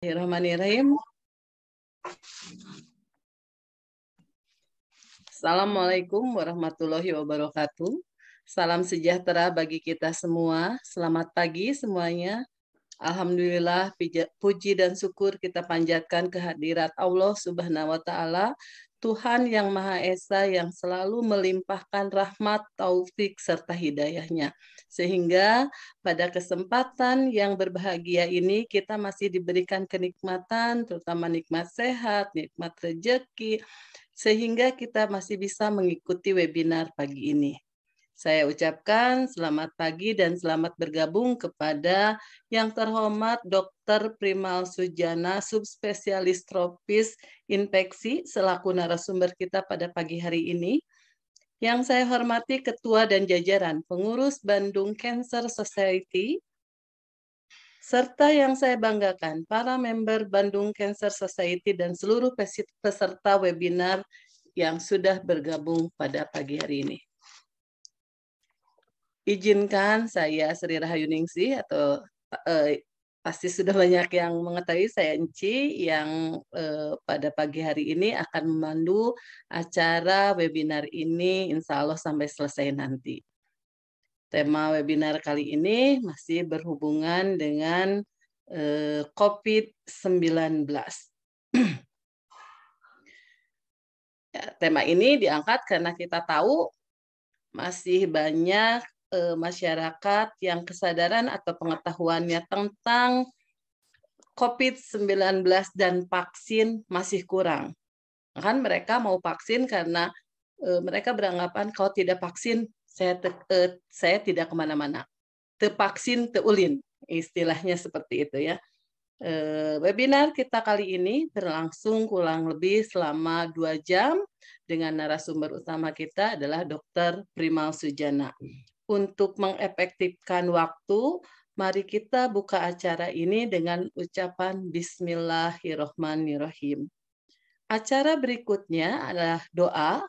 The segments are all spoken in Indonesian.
Bismillahirrahmanirrahim. Assalamualaikum warahmatullahi wabarakatuh. Salam sejahtera bagi kita semua. Selamat pagi semuanya. Alhamdulillah puji dan syukur kita panjatkan kehadirat Allah Subhanahu wa taala Tuhan yang Maha Esa yang selalu melimpahkan rahmat, taufik, serta hidayahnya. Sehingga pada kesempatan yang berbahagia ini kita masih diberikan kenikmatan, terutama nikmat sehat, nikmat rejeki, sehingga kita masih bisa mengikuti webinar pagi ini. Saya ucapkan selamat pagi dan selamat bergabung kepada yang terhormat Dr. Primal Sujana, subspesialis tropis infeksi, selaku narasumber kita pada pagi hari ini. Yang saya hormati Ketua dan jajaran pengurus Bandung Cancer Society, serta yang saya banggakan para member Bandung Cancer Society dan seluruh peserta webinar yang sudah bergabung pada pagi hari ini. Izinkan saya Sri Rahayuningsi atau eh, pasti sudah banyak yang mengetahui saya Enci yang eh, pada pagi hari ini akan memandu acara webinar ini insya Allah sampai selesai nanti. Tema webinar kali ini masih berhubungan dengan eh, COVID-19. Ya, tema ini diangkat karena kita tahu masih banyak uh, masyarakat yang kesadaran atau pengetahuannya tentang COVID-19 dan vaksin masih kurang. Kan mereka mau vaksin karena uh, mereka beranggapan kalau tidak vaksin saya te, uh, saya tidak kemana-mana. Tevaksin teulin istilahnya seperti itu ya. webinar kita kali ini berlangsung kurang lebih selama dua jam dengan narasumber utama kita adalah Dr. Primal Sujana. Untuk mengefektifkan waktu, mari kita buka acara ini dengan ucapan Bismillahirrohmanirrohim. Acara berikutnya adalah doa,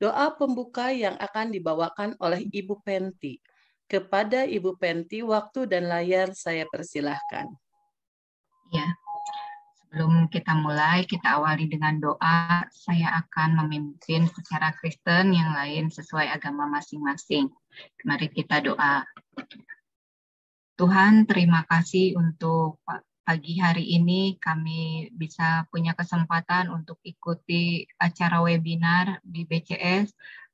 doa pembuka yang akan dibawakan oleh Ibu Penti. Kepada Ibu Penti, waktu dan layar saya persilahkan. Ya, Sebelum kita mulai, kita awali dengan doa. Saya akan memimpin secara Kristen yang lain sesuai agama masing-masing. Mari kita doa. Tuhan, terima kasih untuk pagi hari ini kami bisa punya kesempatan untuk ikuti acara webinar di BCS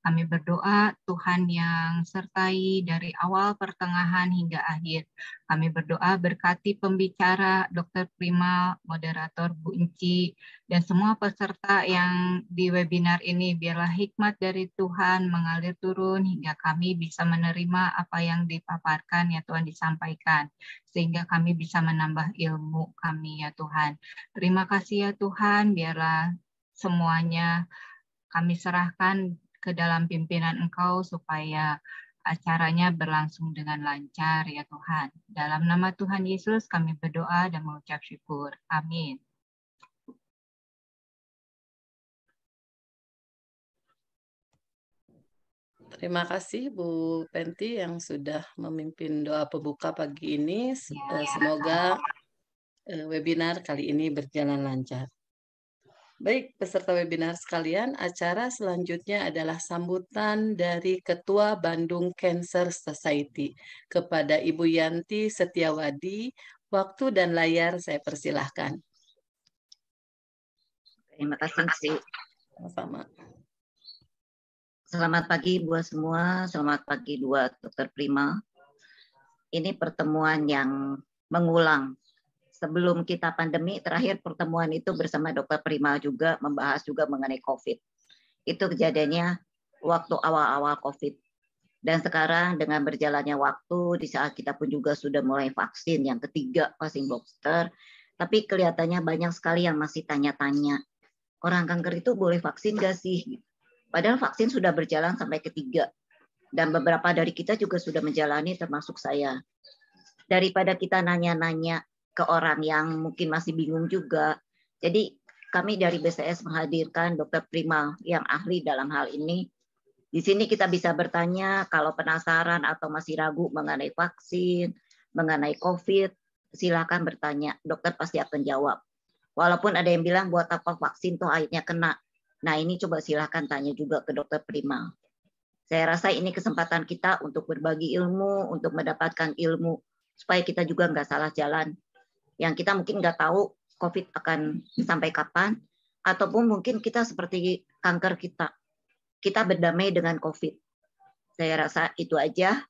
kami berdoa Tuhan yang sertai dari awal pertengahan hingga akhir. Kami berdoa berkati pembicara Dr. Prima, moderator Bu Inci, dan semua peserta yang di webinar ini. Biarlah hikmat dari Tuhan mengalir turun hingga kami bisa menerima apa yang dipaparkan ya Tuhan disampaikan. Sehingga kami bisa menambah ilmu kami ya Tuhan. Terima kasih ya Tuhan, biarlah semuanya kami serahkan ke dalam pimpinan Engkau supaya acaranya berlangsung dengan lancar ya Tuhan. Dalam nama Tuhan Yesus kami berdoa dan mengucap syukur. Amin. Terima kasih Bu Penti yang sudah memimpin doa pembuka pagi ini. Ya. Eh, semoga eh, webinar kali ini berjalan lancar. Baik, peserta webinar sekalian, acara selanjutnya adalah sambutan dari Ketua Bandung Cancer Society. Kepada Ibu Yanti Setiawadi, waktu dan layar saya persilahkan. Terima kasih. Selamat pagi buat semua, selamat pagi buat Dokter Prima. Ini pertemuan yang mengulang sebelum kita pandemi terakhir pertemuan itu bersama Dokter Prima juga membahas juga mengenai COVID. Itu kejadiannya waktu awal-awal COVID. Dan sekarang dengan berjalannya waktu di saat kita pun juga sudah mulai vaksin yang ketiga vaksin booster, tapi kelihatannya banyak sekali yang masih tanya-tanya. Orang kanker itu boleh vaksin gak sih? Padahal vaksin sudah berjalan sampai ketiga. Dan beberapa dari kita juga sudah menjalani termasuk saya. Daripada kita nanya-nanya ke orang yang mungkin masih bingung juga. Jadi kami dari BCS menghadirkan Dokter Prima yang ahli dalam hal ini. Di sini kita bisa bertanya kalau penasaran atau masih ragu mengenai vaksin, mengenai COVID, silakan bertanya. Dokter pasti akan jawab. Walaupun ada yang bilang buat apa vaksin tuh akhirnya kena. Nah ini coba silahkan tanya juga ke dokter Prima. Saya rasa ini kesempatan kita untuk berbagi ilmu, untuk mendapatkan ilmu, supaya kita juga nggak salah jalan yang kita mungkin nggak tahu COVID akan sampai kapan, ataupun mungkin kita seperti kanker kita, kita berdamai dengan COVID. Saya rasa itu aja.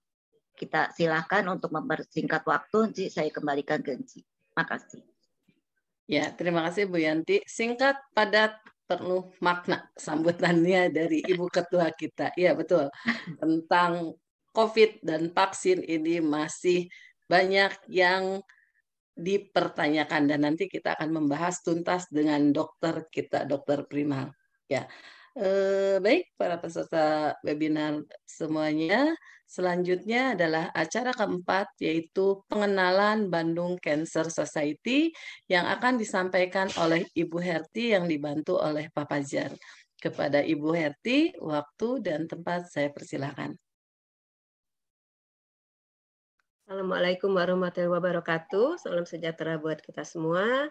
Kita silahkan untuk mempersingkat waktu, nanti saya kembalikan ke Makasih. Ya, terima kasih Bu Yanti. Singkat, padat, penuh makna sambutannya dari Ibu Ketua kita. ya betul. Tentang COVID dan vaksin ini masih banyak yang dipertanyakan dan nanti kita akan membahas tuntas dengan dokter kita, dokter Primal. Ya. Eh, baik para peserta webinar semuanya, selanjutnya adalah acara keempat yaitu pengenalan Bandung Cancer Society yang akan disampaikan oleh Ibu Herti yang dibantu oleh Papa Pajar. Kepada Ibu Herti, waktu dan tempat saya persilakan. Assalamualaikum warahmatullahi wabarakatuh. Salam sejahtera buat kita semua.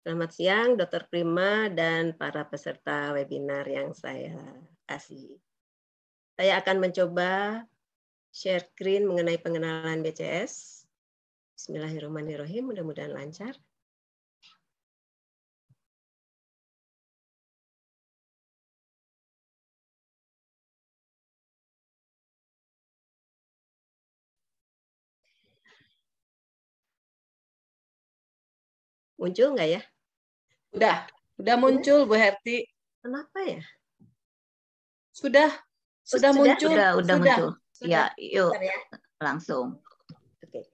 Selamat siang, Dr. Prima dan para peserta webinar yang saya kasih. Saya akan mencoba share screen mengenai pengenalan BCS. Bismillahirrahmanirrahim, mudah-mudahan lancar. Muncul nggak ya? Udah, udah muncul Bu Herti. Kenapa ya? Sudah, sudah, muncul. Sudah, sudah, sudah muncul. Sudah. Ya, yuk ya. langsung. Oke. Okay.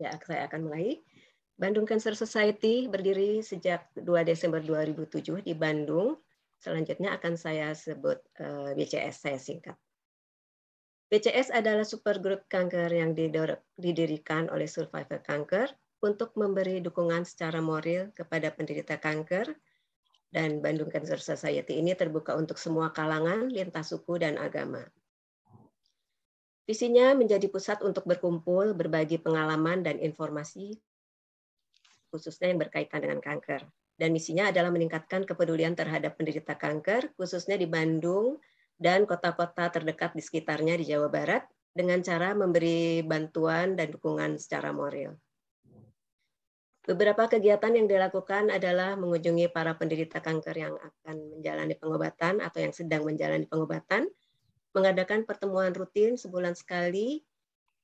Ya, saya akan mulai. Bandung Cancer Society berdiri sejak 2 Desember 2007 di Bandung. Selanjutnya akan saya sebut eh, BCS, saya singkat. BCS adalah supergroup kanker yang didirikan oleh survivor kanker untuk memberi dukungan secara moral kepada penderita kanker dan Bandung Cancer Society ini terbuka untuk semua kalangan, lintas suku dan agama. Visinya menjadi pusat untuk berkumpul, berbagi pengalaman dan informasi khususnya yang berkaitan dengan kanker. Dan misinya adalah meningkatkan kepedulian terhadap penderita kanker, khususnya di Bandung, dan kota-kota terdekat di sekitarnya di Jawa Barat dengan cara memberi bantuan dan dukungan secara moral. Beberapa kegiatan yang dilakukan adalah mengunjungi para penderita kanker yang akan menjalani pengobatan atau yang sedang menjalani pengobatan, mengadakan pertemuan rutin sebulan sekali,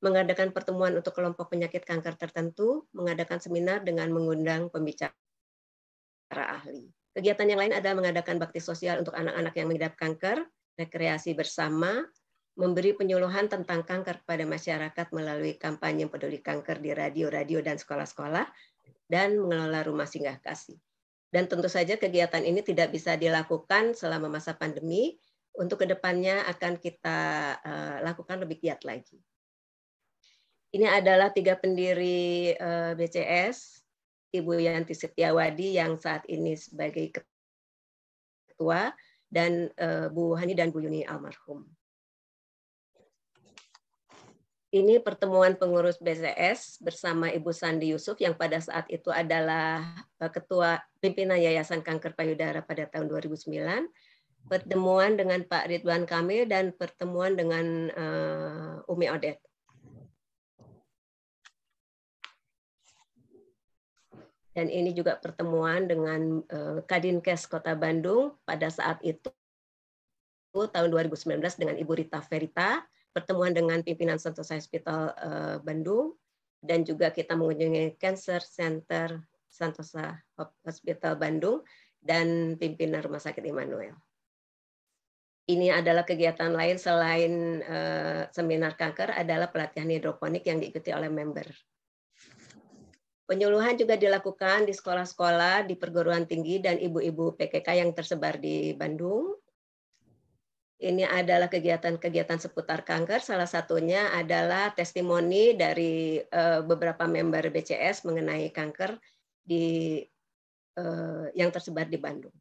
mengadakan pertemuan untuk kelompok penyakit kanker tertentu, mengadakan seminar dengan mengundang pembicara ahli. Kegiatan yang lain adalah mengadakan bakti sosial untuk anak-anak yang mengidap kanker, rekreasi bersama, memberi penyuluhan tentang kanker kepada masyarakat melalui kampanye peduli kanker di radio-radio dan sekolah-sekolah, dan mengelola rumah singgah kasih. Dan tentu saja kegiatan ini tidak bisa dilakukan selama masa pandemi, untuk kedepannya akan kita uh, lakukan lebih giat lagi. Ini adalah tiga pendiri uh, eh, BCS, Ibu Yanti Setiawadi yang saat ini sebagai ketua, dan uh, Bu Hani dan Bu Yuni almarhum. Ini pertemuan pengurus BCS bersama Ibu Sandi Yusuf yang pada saat itu adalah eh, ketua pimpinan Yayasan Kanker Payudara pada tahun 2009 pertemuan dengan Pak Ridwan Kamil dan pertemuan dengan uh, Umi Odet. dan ini juga pertemuan dengan eh, Kadinkes Kota Bandung pada saat itu tahun 2019 dengan Ibu Rita Verita pertemuan dengan pimpinan Santosa Hospital eh, Bandung, dan juga kita mengunjungi Cancer Center Santosa Hospital Bandung dan pimpinan Rumah Sakit Immanuel. Ini adalah kegiatan lain selain eh, seminar kanker adalah pelatihan hidroponik yang diikuti oleh member Penyuluhan juga dilakukan di sekolah-sekolah, di perguruan tinggi, dan ibu-ibu PKK yang tersebar di Bandung. Ini adalah kegiatan-kegiatan seputar kanker. Salah satunya adalah testimoni dari eh, beberapa member BCS mengenai kanker di eh, yang tersebar di Bandung.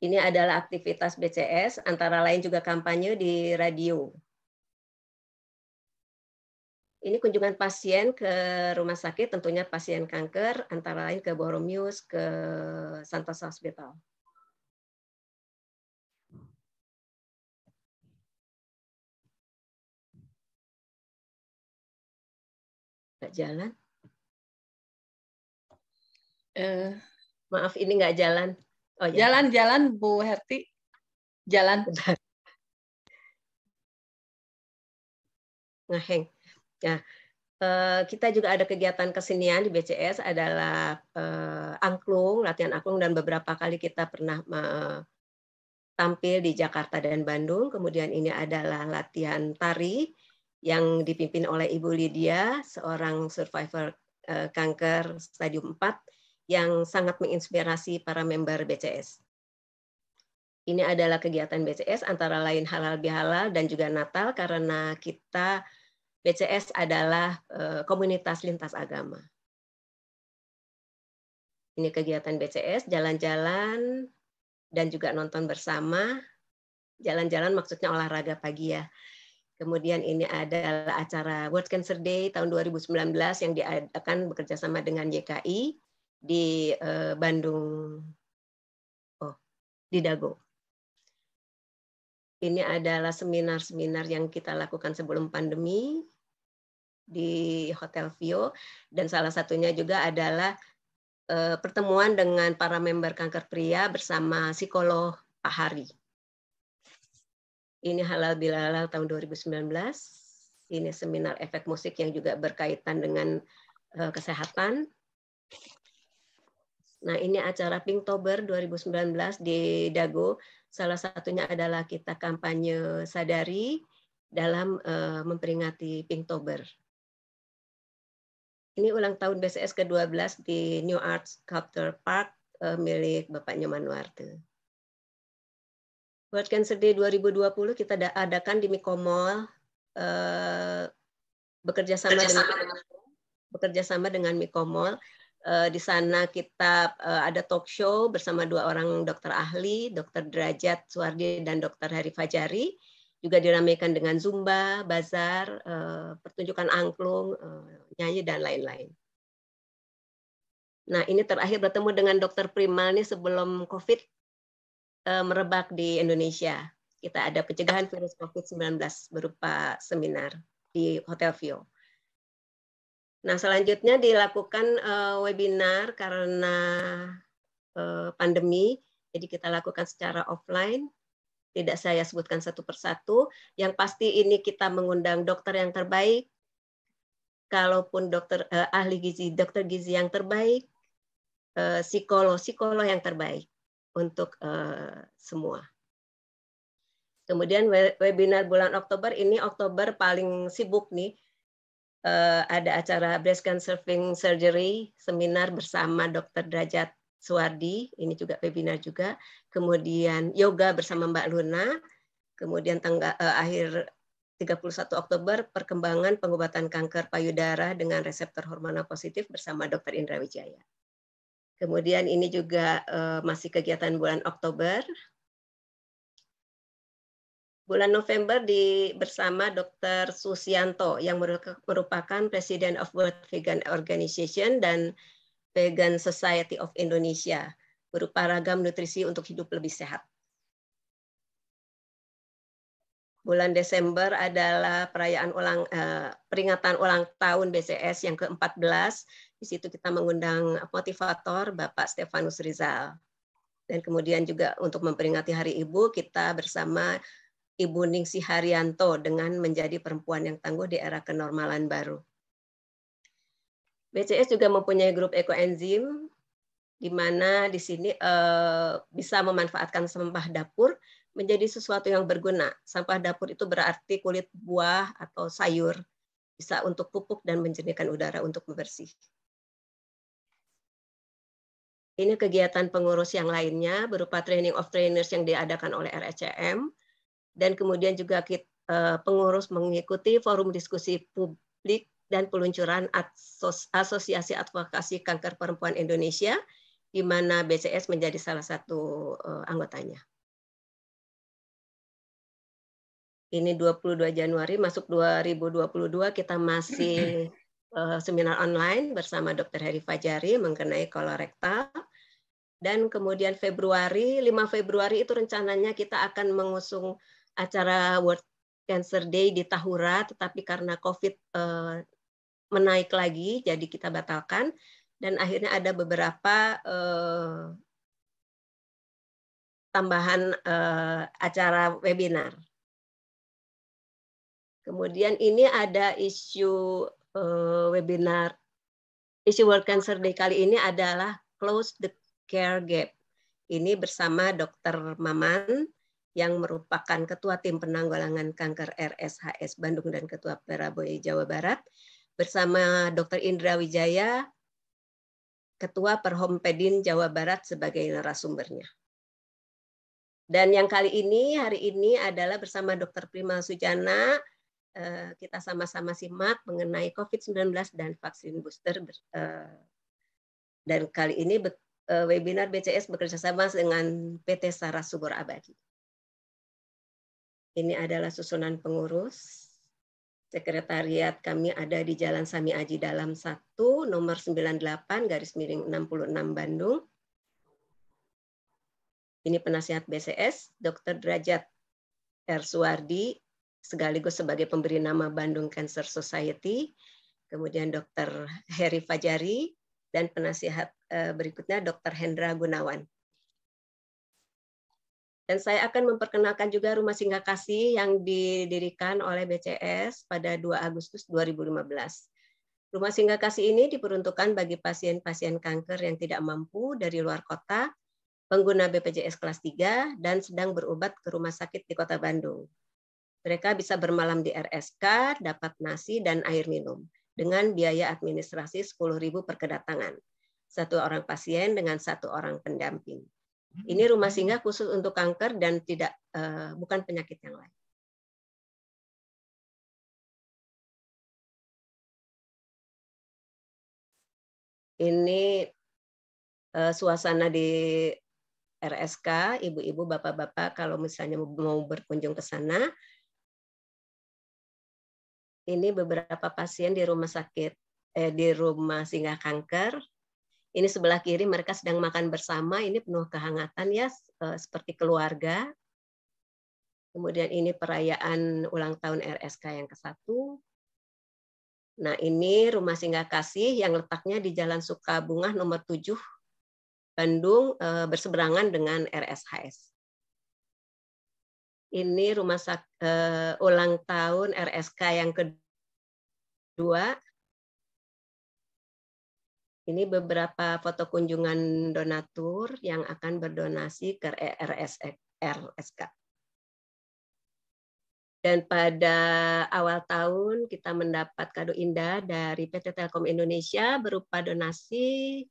Ini adalah aktivitas BCS, antara lain juga kampanye di radio. Ini kunjungan pasien ke rumah sakit, tentunya pasien kanker, antara lain ke Boromius, ke Santos Hospital. Nggak jalan. Uh, Maaf, ini nggak jalan. Oh, ya. Jalan, jalan, Bu Herti. Jalan. Ngeheng. Nah, eh, kita juga ada kegiatan kesenian di BCS adalah eh, angklung, latihan angklung dan beberapa kali kita pernah tampil di Jakarta dan Bandung. Kemudian ini adalah latihan tari yang dipimpin oleh Ibu Lydia, seorang survivor eh, kanker stadium 4 yang sangat menginspirasi para member BCS. Ini adalah kegiatan BCS antara lain halal bihalal dan juga Natal karena kita BCS adalah eh, komunitas lintas agama. Ini kegiatan BCS, jalan-jalan dan juga nonton bersama. Jalan-jalan maksudnya olahraga pagi ya. Kemudian ini adalah acara World Cancer Day tahun 2019 yang diadakan bekerjasama dengan YKI di eh, Bandung oh di Dago. Ini adalah seminar-seminar yang kita lakukan sebelum pandemi di Hotel Vio dan salah satunya juga adalah eh, pertemuan dengan para member kanker pria bersama psikolog Pak Hari. Ini halal bilalal tahun 2019. Ini seminar efek musik yang juga berkaitan dengan eh, kesehatan. Nah, ini acara Pinktober 2019 di Dago. Salah satunya adalah kita kampanye sadari dalam uh, memperingati Pinktober. Ini ulang tahun BCS ke-12 di New Arts Sculpture Park uh, milik Bapak Nyoman Warte. World Cancer Day 2020 kita adakan di Mikomol uh, bekerja sama dengan bekerja sama dengan Mikomol. Eh, di sana kita ada talk show bersama dua orang dokter ahli, Dokter Derajat Suwardi dan Dokter Hari Fajari juga diramaikan dengan zumba, bazar, eh, pertunjukan angklung, eh, nyanyi dan lain-lain. Nah, ini terakhir bertemu dengan dokter Primal nih sebelum COVID eh, merebak di Indonesia. Kita ada pencegahan virus COVID-19 berupa seminar di Hotel Vio. Nah, selanjutnya dilakukan webinar karena pandemi, jadi kita lakukan secara offline tidak saya sebutkan satu persatu. Yang pasti ini kita mengundang dokter yang terbaik, kalaupun dokter eh, ahli gizi, dokter gizi yang terbaik, eh, psikolog, psikolog yang terbaik untuk eh, semua. Kemudian webinar bulan Oktober ini Oktober paling sibuk nih. Uh, ada acara breast cancer surfing surgery seminar bersama Dokter Derajat Suwardi, ini juga webinar juga, kemudian yoga bersama Mbak Luna, kemudian tanggal eh, akhir 31 Oktober perkembangan pengobatan kanker payudara dengan reseptor hormonal positif bersama Dr. Indra Wijaya. Kemudian ini juga eh, masih kegiatan bulan Oktober. Bulan November di bersama Dr. Susianto yang merupakan Presiden of World Vegan Organization dan Vegan Society of Indonesia berupa ragam nutrisi untuk hidup lebih sehat. Bulan Desember adalah perayaan ulang eh, peringatan ulang tahun BCS yang ke-14. Di situ kita mengundang motivator Bapak Stefanus Rizal. Dan kemudian juga untuk memperingati Hari Ibu, kita bersama Ibu Ningsih Haryanto dengan menjadi perempuan yang tangguh di era kenormalan baru. BCS juga mempunyai grup ekoenzim di mana di sini eh, bisa memanfaatkan sampah dapur menjadi sesuatu yang berguna. Sampah dapur itu berarti kulit buah atau sayur bisa untuk pupuk dan menjernihkan udara untuk membersih. Ini kegiatan pengurus yang lainnya berupa training of trainers yang diadakan oleh RSCM dan kemudian juga eh, pengurus mengikuti forum diskusi publik dan peluncuran Asosiasi Advokasi Kanker Perempuan Indonesia, di mana BCS menjadi salah satu eh, anggotanya. Ini 22 Januari, masuk 2022, kita masih eh, seminar online bersama Dr. Heri Fajari mengenai kolorektal. Dan kemudian Februari, 5 Februari itu rencananya kita akan mengusung acara World Cancer Day di Tahura, tetapi karena COVID-19 eh, menaik lagi, jadi kita batalkan. Dan akhirnya ada beberapa eh, tambahan eh, acara webinar. Kemudian ini ada isu eh, webinar, isu World Cancer Day kali ini adalah Close the Care Gap. Ini bersama Dr. Maman yang merupakan Ketua Tim Penanggulangan Kanker RSHS Bandung dan Ketua Peraboy Jawa Barat bersama Dr. Indra Wijaya, Ketua Perhompedin Jawa Barat sebagai narasumbernya. Dan yang kali ini, hari ini adalah bersama Dr. Prima Sujana, eh, kita sama-sama simak mengenai COVID-19 dan vaksin booster. Eh, dan kali ini eh, webinar BCS bekerjasama dengan PT Sarah Subur Abadi. Ini adalah susunan pengurus. Sekretariat kami ada di Jalan Sami Aji Dalam 1, nomor 98, garis miring 66 Bandung. Ini penasihat BCS, Dr. Derajat R. Suwardi, sekaligus sebagai pemberi nama Bandung Cancer Society. Kemudian Dr. Heri Fajari, dan penasihat eh, berikutnya Dr. Hendra Gunawan. Dan saya akan memperkenalkan juga Rumah Singgah Kasih yang didirikan oleh BCS pada 2 Agustus 2015. Rumah Singgah Kasih ini diperuntukkan bagi pasien-pasien kanker yang tidak mampu dari luar kota, pengguna BPJS kelas 3, dan sedang berobat ke rumah sakit di kota Bandung. Mereka bisa bermalam di RSK, dapat nasi dan air minum dengan biaya administrasi 10.000 per kedatangan. Satu orang pasien dengan satu orang pendamping. Ini rumah singgah khusus untuk kanker dan tidak uh, bukan penyakit yang lain. Ini uh, suasana di RSK, ibu-ibu, bapak-bapak kalau misalnya mau berkunjung ke sana. Ini beberapa pasien di rumah sakit eh, di rumah singgah kanker ini sebelah kiri mereka sedang makan bersama, ini penuh kehangatan ya eh, seperti keluarga. Kemudian ini perayaan ulang tahun RSK yang ke-1. Nah, ini rumah singgah kasih yang letaknya di Jalan Sukabunga nomor 7 Bandung eh, berseberangan dengan RSHS. Ini rumah sak, uh, ulang tahun RSK yang kedua ini beberapa foto kunjungan donatur yang akan berdonasi ke RSK. Dan pada awal tahun kita mendapat kado indah dari PT Telkom Indonesia berupa donasi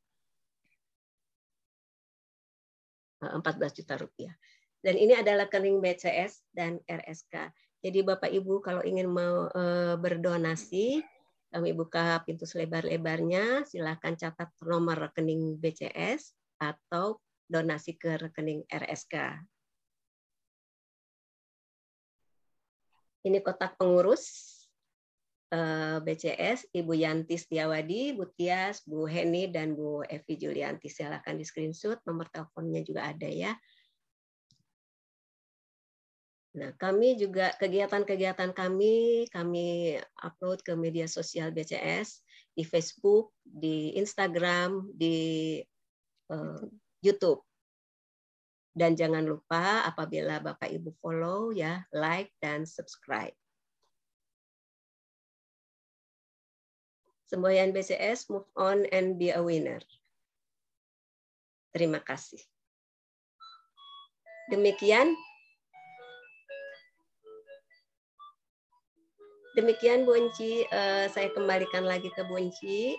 14 eh, juta rupiah. Dan ini adalah kening BCS dan RSK. Jadi Bapak Ibu kalau ingin mau eh, berdonasi kami buka pintu selebar-lebarnya. Silakan catat nomor rekening BCS atau donasi ke rekening RSK. Ini kotak pengurus eh, BCS, Ibu Yanti Setiawadi, Bu Tias, Bu Heni, dan Bu Evi Julianti. Silahkan di screenshot, nomor teleponnya juga ada ya. Nah, kami juga kegiatan-kegiatan kami kami upload ke media sosial BCS di Facebook, di Instagram, di uh, YouTube. Dan jangan lupa apabila Bapak Ibu follow ya, like dan subscribe. Semboyan BCS move on and be a winner. Terima kasih. Demikian Demikian Bu Enci, uh, saya kembalikan lagi ke Bu Enci.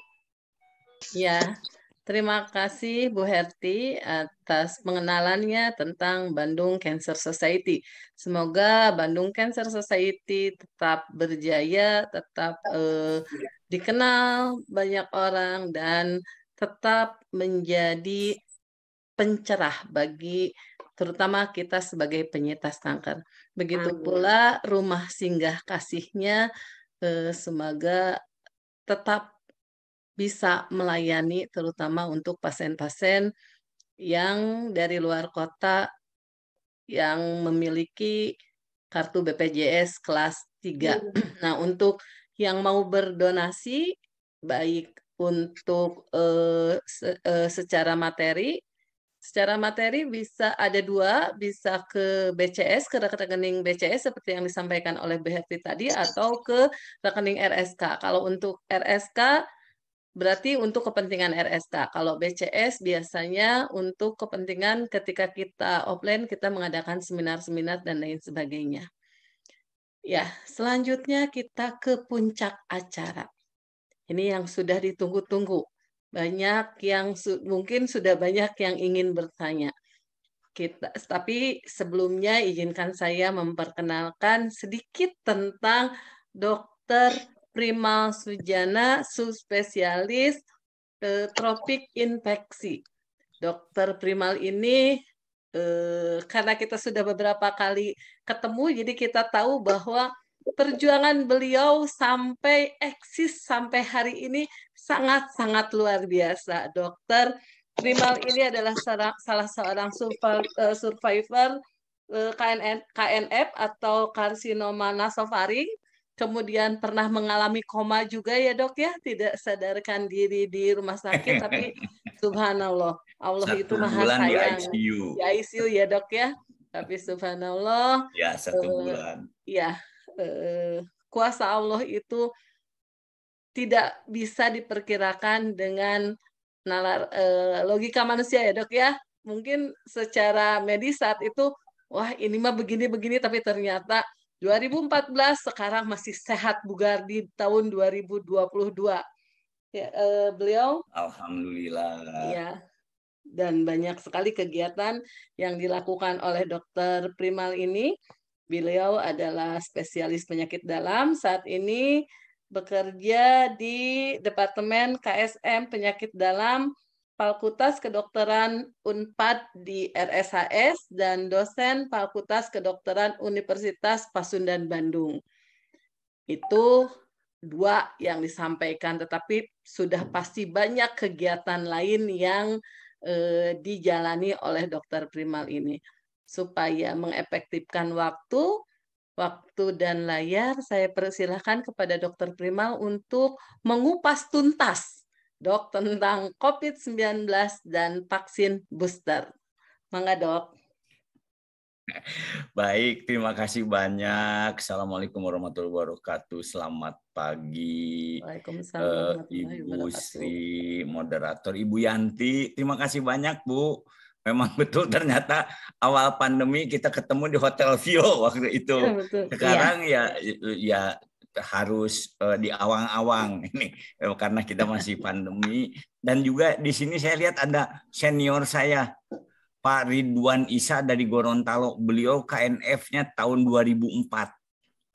Ya, terima kasih Bu Herti atas pengenalannya tentang Bandung Cancer Society. Semoga Bandung Cancer Society tetap berjaya, tetap uh, dikenal banyak orang dan tetap menjadi pencerah bagi terutama kita sebagai penyintas kanker. Begitu Amin. pula rumah singgah kasihnya eh, semoga tetap bisa melayani terutama untuk pasien-pasien yang dari luar kota yang memiliki kartu BPJS kelas 3. Iya. Nah, untuk yang mau berdonasi baik untuk uh, se, uh, secara materi Secara materi bisa ada dua, bisa ke BCS, ke rekening BCS seperti yang disampaikan oleh BHP tadi, atau ke rekening RSK. Kalau untuk RSK, berarti untuk kepentingan RSK. Kalau BCS biasanya untuk kepentingan ketika kita offline, kita mengadakan seminar-seminar dan lain sebagainya. Ya, selanjutnya kita ke puncak acara. Ini yang sudah ditunggu-tunggu banyak yang su mungkin sudah banyak yang ingin bertanya. Kita, tapi sebelumnya izinkan saya memperkenalkan sedikit tentang Dr. Primal Sujana, subspesialis eh, tropik infeksi. Dokter Primal ini eh, karena kita sudah beberapa kali ketemu, jadi kita tahu bahwa perjuangan beliau sampai eksis sampai hari ini sangat-sangat luar biasa. Dokter Trimal ini adalah salah seorang eh, survivor eh, KNF atau karsinoma nasofaring. Kemudian pernah mengalami koma juga ya dok ya, tidak sadarkan diri di rumah sakit, tapi subhanallah, Allah satu itu maha bulan sayang. Di ICU. di ICU ya dok ya, tapi subhanallah. Ya satu uh, bulan. Ya, uh, kuasa Allah itu tidak bisa diperkirakan dengan nalar e, logika manusia ya dok ya mungkin secara medis saat itu wah ini mah begini-begini tapi ternyata 2014 sekarang masih sehat bugar di tahun 2022 ya e, beliau alhamdulillah ya dan banyak sekali kegiatan yang dilakukan oleh dokter Primal ini beliau adalah spesialis penyakit dalam saat ini bekerja di Departemen KSM Penyakit Dalam Fakultas Kedokteran Unpad di RSHS dan dosen Fakultas Kedokteran Universitas Pasundan Bandung. Itu dua yang disampaikan, tetapi sudah pasti banyak kegiatan lain yang eh, dijalani oleh dokter primal ini supaya mengefektifkan waktu waktu dan layar, saya persilahkan kepada Dr. Primal untuk mengupas tuntas dok tentang COVID-19 dan vaksin booster. Mangga dok. Baik, terima kasih banyak. Assalamualaikum warahmatullahi wabarakatuh. Selamat pagi, Waalaikumsalam uh, Ibu Sri Moderator, Ibu Yanti. Terima kasih banyak Bu Memang betul ternyata awal pandemi kita ketemu di Hotel Vio waktu itu. Ya, Sekarang ya ya, ya harus uh, eh, di awang-awang ini eh, karena kita masih pandemi dan juga di sini saya lihat ada senior saya Pak Ridwan Isa dari Gorontalo. Beliau KNF-nya tahun 2004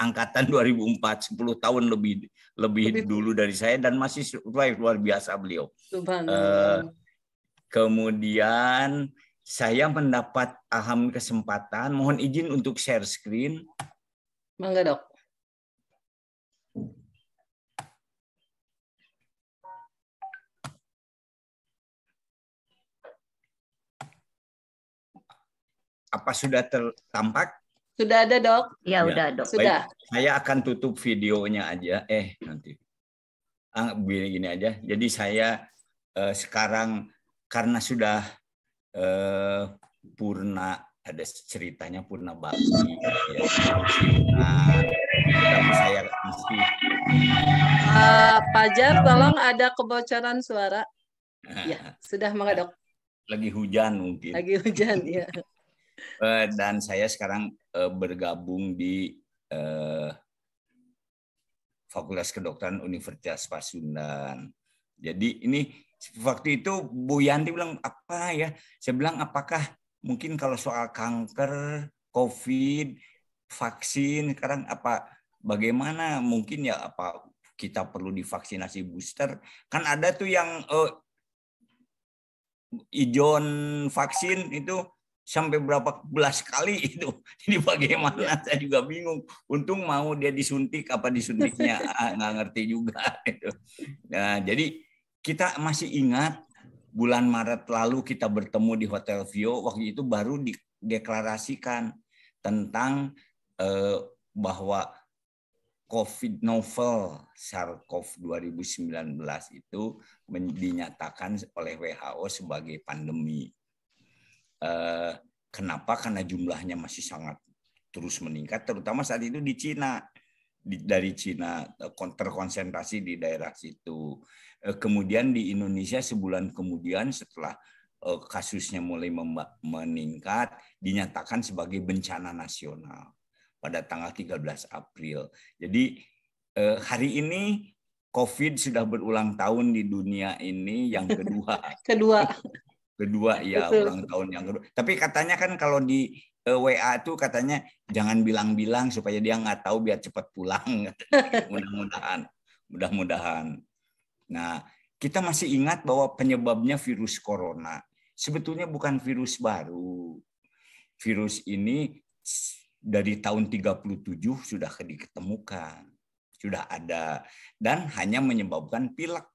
angkatan 2004 10 tahun lebih lebih, lebih dulu dari saya dan masih survive luar biasa beliau. Uh, Kemudian saya mendapat aham kesempatan, mohon izin untuk share screen. Mangga dok. Apa sudah tertampak? Sudah ada dok. Ya, ya. udah dok. Baik, sudah. Saya akan tutup videonya aja. Eh nanti. Ah, begini gini aja. Jadi saya eh, sekarang karena sudah eh, purna ada ceritanya purna bakti ya, nah, saya masih uh, Pak tolong ada kebocoran suara ya sudah mengadok lagi hujan mungkin lagi hujan ya eh, dan saya sekarang uh, bergabung di uh, Fakultas Kedokteran Universitas Pasundan jadi ini waktu itu Bu Yanti bilang apa ya? Saya bilang apakah mungkin kalau soal kanker, COVID, vaksin sekarang apa bagaimana mungkin ya apa kita perlu divaksinasi booster? Kan ada tuh yang eh, ijon vaksin itu sampai berapa belas kali itu. Jadi bagaimana iya. saya juga bingung. Untung mau dia disuntik apa disuntiknya ah, nggak ngerti juga. Itu. Nah jadi kita masih ingat bulan Maret lalu kita bertemu di Hotel Vio, waktu itu baru dideklarasikan tentang eh, bahwa COVID novel SARS-CoV 2019 itu dinyatakan oleh WHO sebagai pandemi. Eh, kenapa? Karena jumlahnya masih sangat terus meningkat, terutama saat itu di Cina. dari Cina eh, terkonsentrasi di daerah situ. Eh, kemudian di Indonesia sebulan kemudian setelah eh, kasusnya mulai meningkat dinyatakan sebagai bencana nasional pada tanggal 13 April. Jadi eh, hari ini COVID sudah berulang tahun di dunia ini yang kedua. kedua. kedua ya Betul. ulang tahun yang kedua. Tapi katanya kan kalau di WA tuh katanya jangan bilang-bilang supaya dia nggak tahu biar cepat pulang. Mudah-mudahan, mudah-mudahan. Nah, kita masih ingat bahwa penyebabnya virus corona. Sebetulnya bukan virus baru. Virus ini dari tahun 37 sudah diketemukan. Sudah ada. Dan hanya menyebabkan pilek.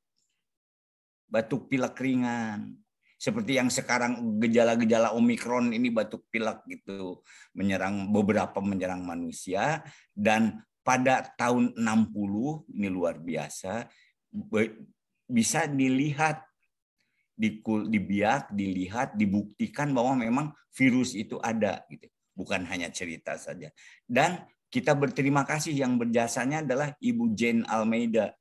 Batuk pilek ringan. Seperti yang sekarang gejala-gejala Omikron ini batuk pilek gitu. Menyerang beberapa menyerang manusia. Dan pada tahun 60, ini luar biasa, bisa dilihat di dibiak, dilihat, dibuktikan bahwa memang virus itu ada gitu. Bukan hanya cerita saja. Dan kita berterima kasih yang berjasanya adalah Ibu Jane Almeida.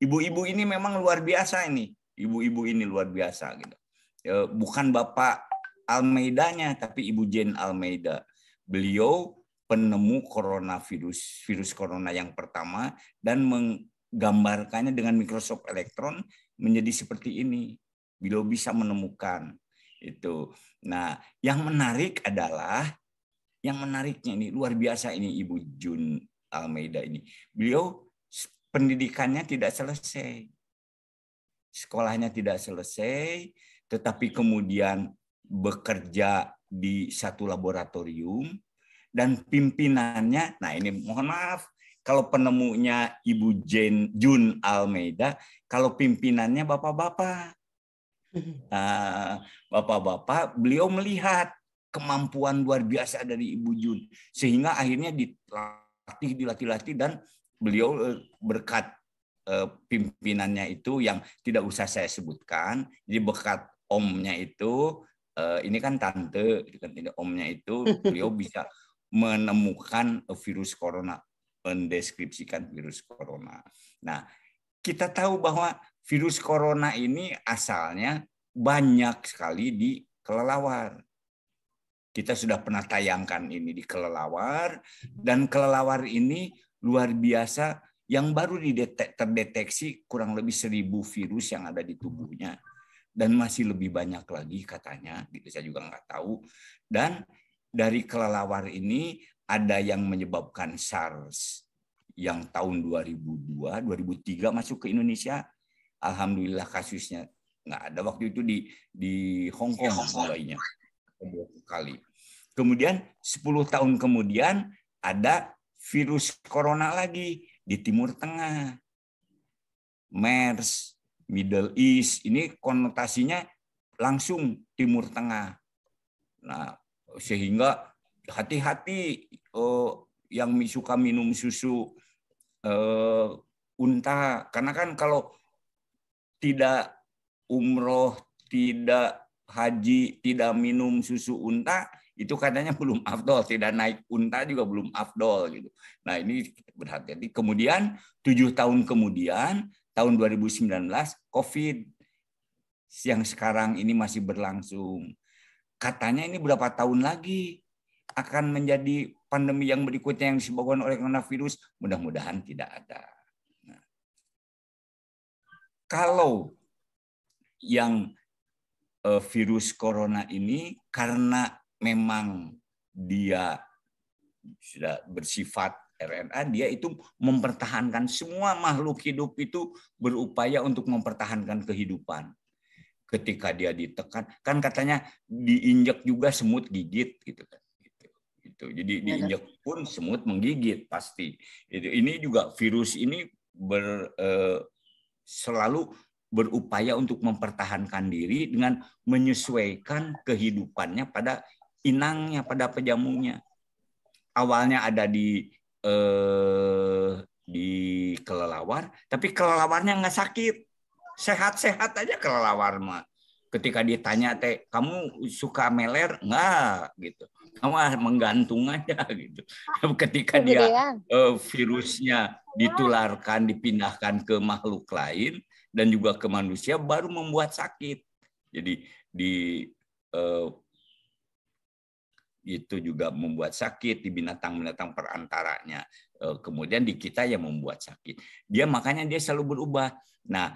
Ibu-ibu ini memang luar biasa ini. Ibu-ibu ini luar biasa gitu. E, bukan Bapak Almeidanya tapi Ibu Jane Almeida. Beliau penemu coronavirus, virus corona yang pertama dan meng, gambarkannya dengan mikroskop elektron menjadi seperti ini. Beliau bisa menemukan itu. Nah, yang menarik adalah yang menariknya ini luar biasa ini Ibu Jun Almeida ini. Beliau pendidikannya tidak selesai. Sekolahnya tidak selesai, tetapi kemudian bekerja di satu laboratorium dan pimpinannya, nah ini mohon maaf, kalau penemunya Ibu Jane Jun Almeida, kalau pimpinannya bapak-bapak. bapak ah, bapak-bapak, beliau melihat kemampuan luar biasa dari Ibu Jun sehingga akhirnya dilatih dilatih-latih dan beliau eh, berkat eh, pimpinannya itu yang tidak usah saya sebutkan jadi berkat omnya itu eh, ini kan tante ini kan omnya itu beliau bisa menemukan virus corona mendeskripsikan virus corona. Nah, kita tahu bahwa virus corona ini asalnya banyak sekali di kelelawar. Kita sudah pernah tayangkan ini di kelelawar dan kelelawar ini luar biasa yang baru terdeteksi kurang lebih seribu virus yang ada di tubuhnya dan masih lebih banyak lagi katanya gitu saya juga nggak tahu dan dari kelelawar ini ada yang menyebabkan SARS yang tahun 2002, 2003 masuk ke Indonesia. Alhamdulillah kasusnya nggak ada waktu itu di di Hong Kong mulainya kali. Kemudian 10 tahun kemudian ada virus corona lagi di Timur Tengah. MERS, Middle East, ini konotasinya langsung Timur Tengah. Nah, sehingga hati-hati uh, yang suka minum susu uh, unta karena kan kalau tidak umroh tidak haji tidak minum susu unta itu katanya belum afdol tidak naik unta juga belum afdol gitu nah ini berhati-hati kemudian tujuh tahun kemudian tahun 2019 covid yang sekarang ini masih berlangsung katanya ini berapa tahun lagi akan menjadi pandemi yang berikutnya yang disebabkan oleh virus mudah-mudahan tidak ada. Nah, kalau yang eh, virus corona ini karena memang dia sudah bersifat RNA, dia itu mempertahankan semua makhluk hidup itu berupaya untuk mempertahankan kehidupan. Ketika dia ditekan, kan katanya diinjak juga semut gigit gitu kan gitu. Jadi diinjak pun semut menggigit pasti. Gitu. Ini juga virus ini ber, eh, selalu berupaya untuk mempertahankan diri dengan menyesuaikan kehidupannya pada inangnya, pada pejamunya. Awalnya ada di eh, di kelelawar, tapi kelelawarnya nggak sakit, sehat-sehat aja kelelawar mah. Ketika ditanya teh, kamu suka meler nggak gitu? sama menggantung aja gitu. Ah, Ketika dia uh, virusnya ditularkan, dipindahkan ke makhluk lain dan juga ke manusia baru membuat sakit. Jadi di uh, itu juga membuat sakit di binatang-binatang perantaranya. Uh, kemudian di kita yang membuat sakit. Dia makanya dia selalu berubah. Nah,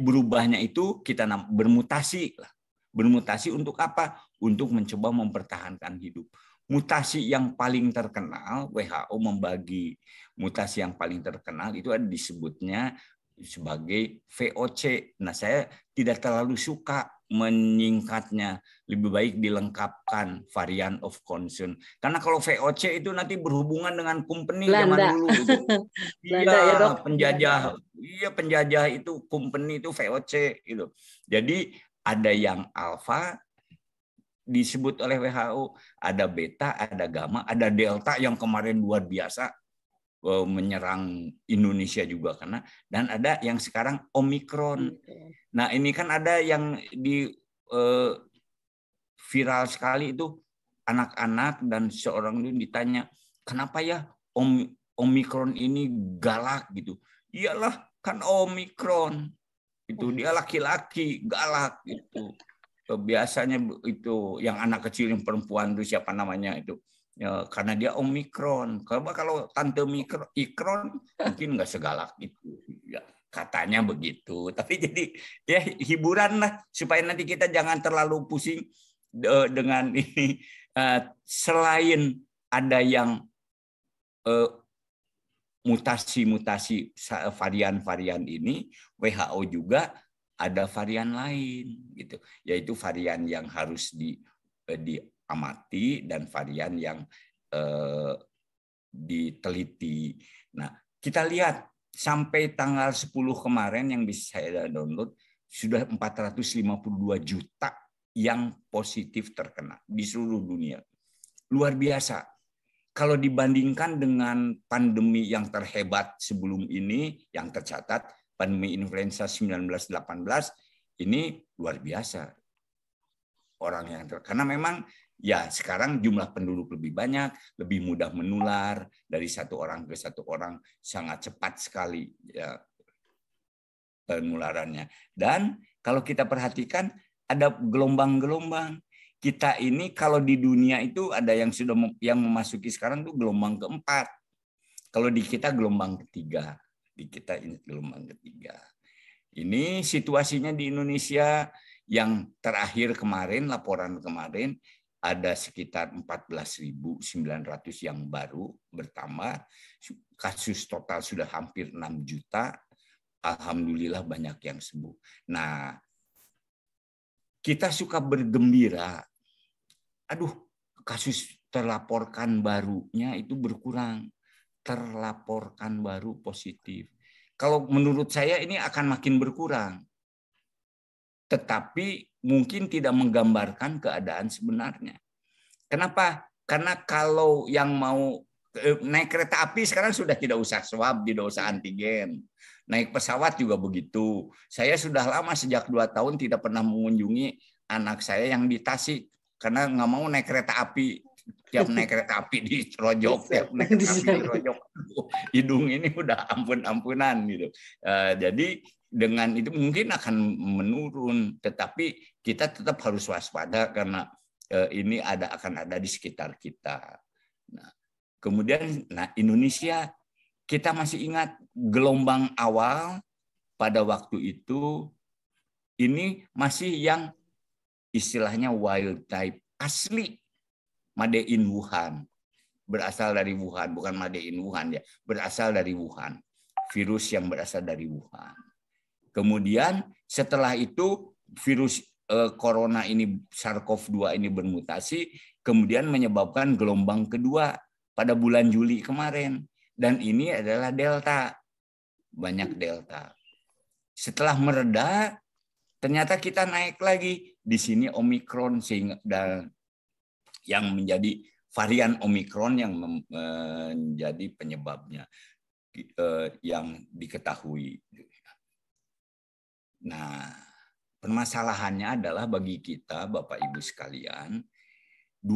berubahnya itu kita bermutasi lah. Bermutasi untuk apa? untuk mencoba mempertahankan hidup. Mutasi yang paling terkenal, WHO membagi mutasi yang paling terkenal itu ada disebutnya sebagai VOC. Nah, saya tidak terlalu suka menyingkatnya. Lebih baik dilengkapkan varian of concern. Karena kalau VOC itu nanti berhubungan dengan company Belanda. zaman dulu. Gitu. Belanda, ya, iya, ya, penjajah. Iya, penjajah itu company itu VOC itu. Jadi ada yang alfa, disebut oleh WHO ada beta, ada gamma, ada delta yang kemarin luar biasa eh, menyerang Indonesia juga karena dan ada yang sekarang omikron. Nah, ini kan ada yang di eh, viral sekali itu anak-anak dan seorang itu ditanya, "Kenapa ya om, omikron ini galak gitu?" Iyalah kan omikron. Itu dia laki-laki galak gitu. Eh, biasanya itu yang anak kecil yang perempuan itu siapa namanya itu ya, karena dia omikron kalau kalau tante mikro ikron mungkin nggak segalak itu ya, katanya begitu tapi jadi ya hiburan lah supaya nanti kita jangan terlalu pusing dengan ini eh, selain ada yang eh, mutasi-mutasi varian-varian ini WHO juga ada varian lain gitu, yaitu varian yang harus di eh, diamati dan varian yang eh, diteliti. Nah, kita lihat sampai tanggal 10 kemarin yang bisa saya download sudah 452 juta yang positif terkena di seluruh dunia. Luar biasa. Kalau dibandingkan dengan pandemi yang terhebat sebelum ini yang tercatat pandemi influenza 1918 ini luar biasa orang yang ter... karena memang ya sekarang jumlah penduduk lebih banyak, lebih mudah menular dari satu orang ke satu orang sangat cepat sekali ya, penularannya. Dan kalau kita perhatikan ada gelombang-gelombang. Kita ini kalau di dunia itu ada yang sudah yang memasuki sekarang tuh gelombang keempat. Kalau di kita gelombang ketiga di kita gelombang ketiga. Ini situasinya di Indonesia yang terakhir kemarin, laporan kemarin, ada sekitar 14.900 yang baru bertambah. Kasus total sudah hampir 6 juta. Alhamdulillah banyak yang sembuh. Nah, kita suka bergembira. Aduh, kasus terlaporkan barunya itu berkurang terlaporkan baru positif. Kalau menurut saya ini akan makin berkurang. Tetapi mungkin tidak menggambarkan keadaan sebenarnya. Kenapa? Karena kalau yang mau eh, naik kereta api sekarang sudah tidak usah swab, tidak usah antigen. Naik pesawat juga begitu. Saya sudah lama sejak dua tahun tidak pernah mengunjungi anak saya yang di Tasik karena nggak mau naik kereta api tiap naik kereta api di rojok, tiap naik kereta api di rojok. Hidung ini udah ampun-ampunan gitu. Uh, jadi dengan itu mungkin akan menurun, tetapi kita tetap harus waspada karena uh, ini ada akan ada di sekitar kita. Nah, kemudian, nah Indonesia kita masih ingat gelombang awal pada waktu itu ini masih yang istilahnya wild type asli Made in Wuhan. Berasal dari Wuhan, bukan Made in Wuhan ya, berasal dari Wuhan. Virus yang berasal dari Wuhan. Kemudian setelah itu virus eh, corona ini SARS-CoV-2 ini bermutasi kemudian menyebabkan gelombang kedua pada bulan Juli kemarin dan ini adalah delta. Banyak delta. Setelah mereda ternyata kita naik lagi di sini omikron sehingga dan yang menjadi varian Omikron yang menjadi penyebabnya eh, yang diketahui. Nah, permasalahannya adalah bagi kita Bapak Ibu sekalian, 2%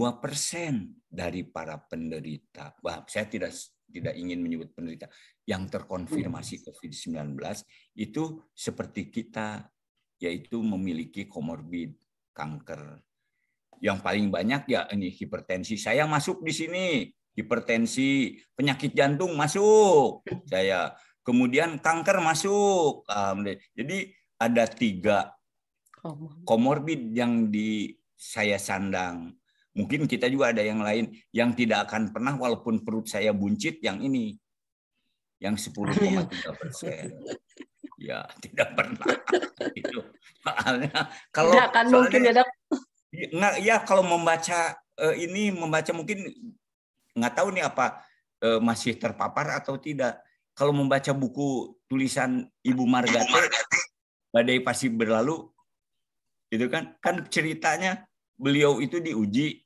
dari para penderita, bah, saya tidak tidak ingin menyebut penderita yang terkonfirmasi COVID-19 itu seperti kita yaitu memiliki komorbid kanker yang paling banyak ya ini hipertensi. Saya masuk di sini hipertensi, penyakit jantung masuk saya. Kemudian kanker masuk. Jadi ada tiga komorbid yang di saya sandang. Mungkin kita juga ada yang lain yang tidak akan pernah walaupun perut saya buncit yang ini. Yang 10,3 persen. ya tidak pernah. Itu soalnya kalau tidak akan soalnya, mungkin ada ya, Nah, ya kalau membaca uh, ini membaca mungkin nggak tahu nih apa uh, masih terpapar atau tidak. Kalau membaca buku tulisan Ibu Margate, badai pasti berlalu, itu kan kan ceritanya beliau itu diuji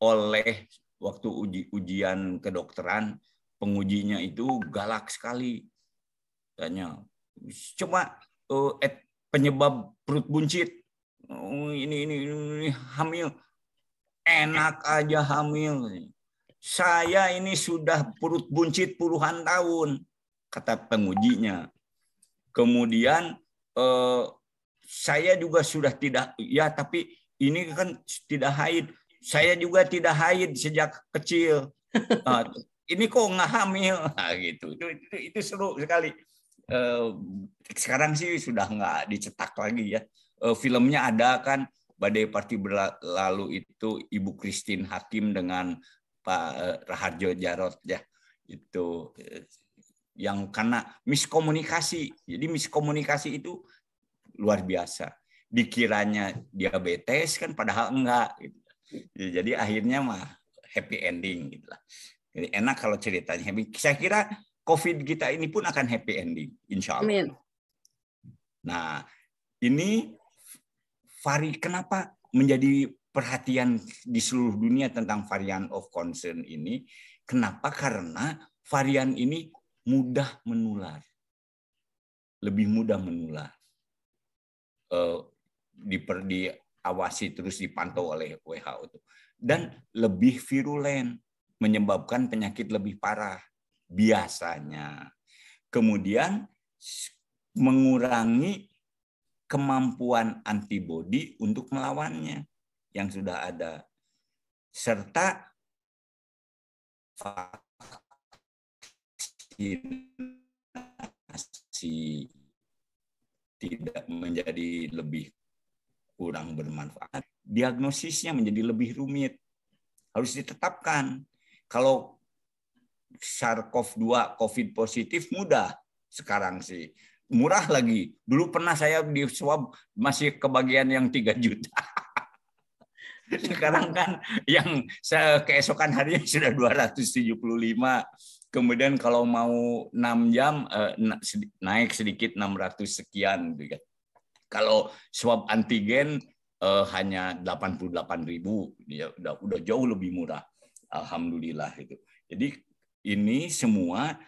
oleh waktu uji ujian kedokteran pengujinya itu galak sekali tanya cuma uh, penyebab perut buncit Oh, ini, ini, ini, ini hamil. Enak aja hamil. Saya ini sudah perut buncit puluhan tahun, kata pengujinya. Kemudian eh, saya juga sudah tidak, ya tapi ini kan tidak haid. Saya juga tidak haid sejak kecil. Ah, ini kok nggak hamil? Nah, gitu. Itu, itu, itu seru sekali. Eh, sekarang sih sudah nggak dicetak lagi ya uh, filmnya ada kan badai party berlalu itu Ibu Christine Hakim dengan Pak eh, Raharjo Jarot ya itu eh, yang karena miskomunikasi. Jadi miskomunikasi itu luar biasa. Dikiranya diabetes kan padahal enggak gitu. ya, Jadi akhirnya mah happy ending gitulah Jadi enak kalau ceritanya happy. Saya kira COVID kita ini pun akan happy ending, insya Allah. Nah, ini vari kenapa menjadi perhatian di seluruh dunia tentang varian of concern ini? Kenapa? Karena varian ini mudah menular. Lebih mudah menular. Uh, diper, diawasi terus dipantau oleh WHO itu dan lebih virulen menyebabkan penyakit lebih parah biasanya kemudian mengurangi kemampuan antibodi untuk melawannya yang sudah ada serta vaksinasi tidak menjadi lebih kurang bermanfaat. Diagnosisnya menjadi lebih rumit. Harus ditetapkan. Kalau SARS-CoV-2 COVID positif mudah sekarang sih murah lagi. Dulu pernah saya di swab masih kebagian yang 3 juta. Sekarang kan yang keesokan harinya sudah 275. Kemudian kalau mau 6 jam eh, naik sedikit 600 sekian gitu kan. Kalau swab antigen eh, hanya hanya 88.000 ya udah, udah jauh lebih murah. Alhamdulillah itu. Jadi ini semua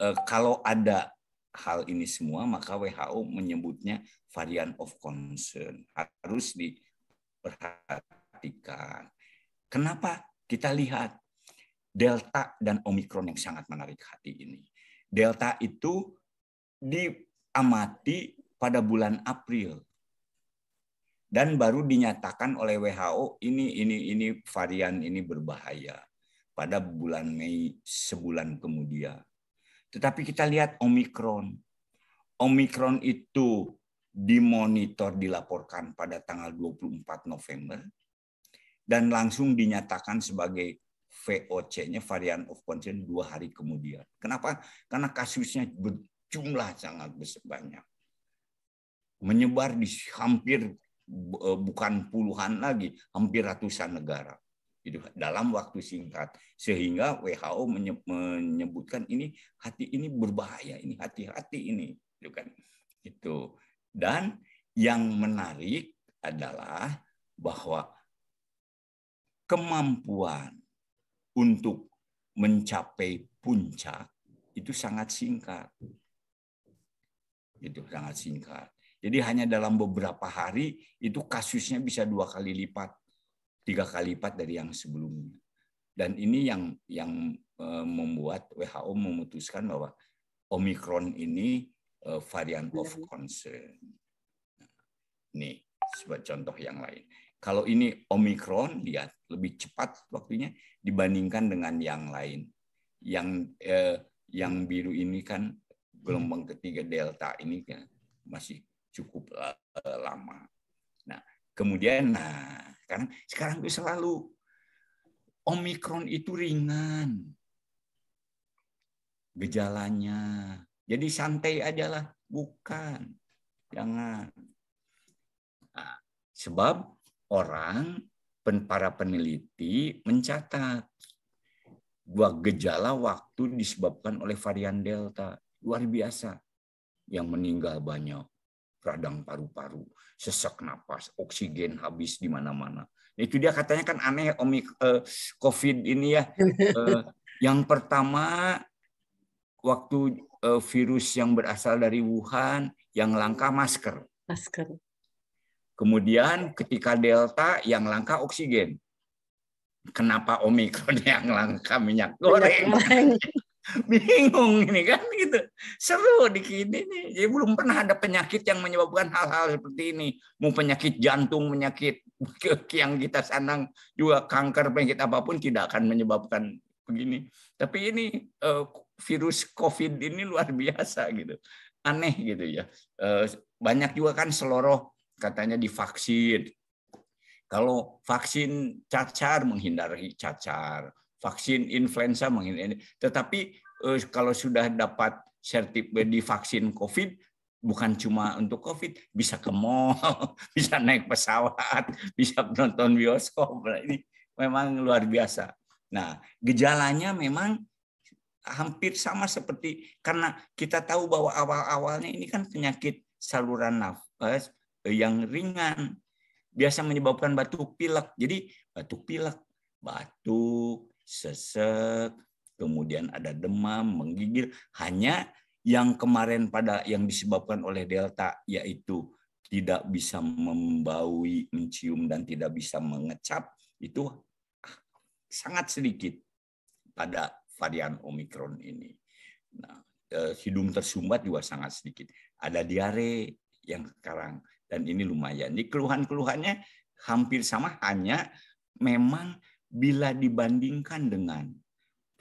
eh, kalau ada hal ini semua, maka WHO menyebutnya varian of concern. Harus diperhatikan. Kenapa? Kita lihat Delta dan Omikron yang sangat menarik hati ini. Delta itu diamati pada bulan April dan baru dinyatakan oleh WHO ini ini ini varian ini berbahaya pada bulan Mei sebulan kemudian. Tetapi kita lihat Omikron. Omikron itu dimonitor dilaporkan pada tanggal 24 November dan langsung dinyatakan sebagai VOC-nya varian of concern dua hari kemudian. Kenapa? Karena kasusnya berjumlah sangat besar banyak. Menyebar di hampir eh, bukan puluhan lagi, hampir ratusan negara dalam waktu singkat sehingga WHO menyebutkan ini hati ini berbahaya ini hati-hati ini gitu kan itu dan yang menarik adalah bahwa kemampuan untuk mencapai puncak itu sangat singkat itu sangat singkat jadi hanya dalam beberapa hari itu kasusnya bisa dua kali lipat tiga kali lipat dari yang sebelumnya. Dan ini yang yang eh, membuat WHO memutuskan bahwa Omicron ini eh, varian of concern. Ini sebagai contoh yang lain. Kalau ini Omicron, lihat lebih cepat waktunya dibandingkan dengan yang lain. Yang eh, yang biru ini kan hmm. gelombang ketiga Delta ini kan masih cukup eh, lama. Kemudian, nah, sekarang, sekarang itu selalu Omikron itu ringan gejalanya. Jadi santai aja lah, bukan. Jangan. Nah, sebab orang para peneliti mencatat dua gejala waktu disebabkan oleh varian delta luar biasa yang meninggal banyak radang paru-paru, sesak napas, oksigen habis di mana-mana. Itu dia katanya kan aneh omik eh, COVID ini ya. Eh, yang pertama waktu eh, virus yang berasal dari Wuhan yang langka masker. Masker. Kemudian ketika delta yang langka oksigen. Kenapa omikron yang langka minyak goreng? Minyak goreng. bingung ini kan gitu seru di kini nih jadi belum pernah ada penyakit yang menyebabkan hal-hal seperti ini mau penyakit jantung penyakit yang kita senang juga kanker penyakit apapun tidak akan menyebabkan begini tapi ini eh, virus covid ini luar biasa gitu aneh gitu ya eh, banyak juga kan seloroh katanya divaksin kalau vaksin cacar menghindari cacar vaksin influenza mungkin. Tetapi eh, kalau sudah dapat di vaksin COVID, bukan cuma untuk COVID, bisa ke mall, bisa naik pesawat, bisa nonton bioskop. Nah, ini memang luar biasa. Nah, gejalanya memang hampir sama seperti karena kita tahu bahwa awal-awalnya ini kan penyakit saluran nafas eh, yang ringan biasa menyebabkan batuk pilek. Jadi batuk pilek, batuk, sesek, kemudian ada demam, menggigil, hanya yang kemarin pada yang disebabkan oleh delta yaitu tidak bisa membaui, mencium dan tidak bisa mengecap itu sangat sedikit pada varian omikron ini. Nah, eh, hidung tersumbat juga sangat sedikit. Ada diare yang sekarang dan ini lumayan. Jadi keluhan-keluhannya hampir sama hanya memang bila dibandingkan dengan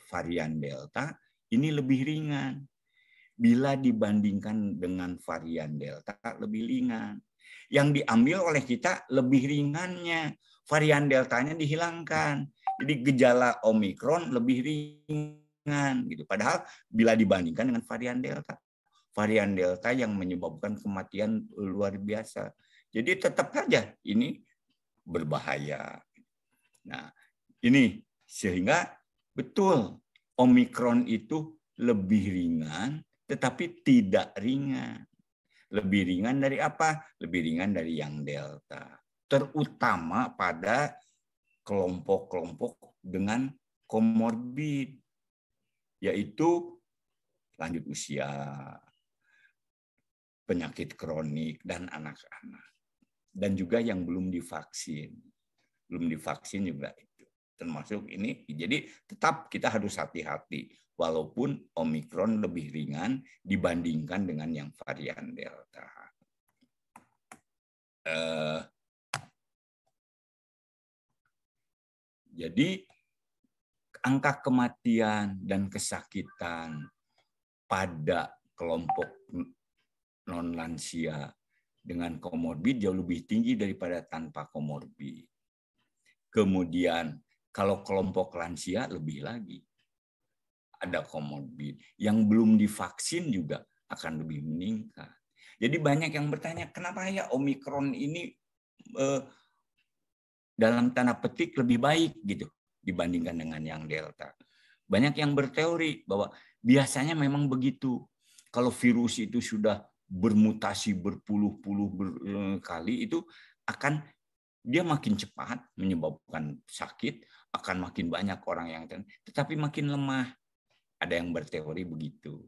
varian Delta, ini lebih ringan. Bila dibandingkan dengan varian Delta, lebih ringan. Yang diambil oleh kita lebih ringannya. Varian Deltanya dihilangkan. Jadi gejala Omikron lebih ringan. gitu. Padahal bila dibandingkan dengan varian Delta, varian Delta yang menyebabkan kematian luar biasa. Jadi tetap saja ini berbahaya. Nah, ini sehingga betul Omikron itu lebih ringan tetapi tidak ringan. Lebih ringan dari apa? Lebih ringan dari yang delta. Terutama pada kelompok-kelompok dengan komorbid yaitu lanjut usia, penyakit kronik dan anak-anak. Dan juga yang belum divaksin. Belum divaksin juga termasuk ini. Jadi tetap kita harus hati-hati walaupun Omikron lebih ringan dibandingkan dengan yang varian Delta. Eh, jadi angka kematian dan kesakitan pada kelompok non lansia dengan komorbid jauh lebih tinggi daripada tanpa komorbid. Kemudian kalau kelompok lansia lebih lagi. Ada komorbid. Yang belum divaksin juga akan lebih meningkat. Jadi banyak yang bertanya, kenapa ya Omikron ini eh, dalam tanda petik lebih baik gitu dibandingkan dengan yang Delta. Banyak yang berteori bahwa biasanya memang begitu. Kalau virus itu sudah bermutasi berpuluh-puluh eh, kali itu akan dia makin cepat menyebabkan sakit akan makin banyak orang yang tetapi makin lemah. Ada yang berteori begitu.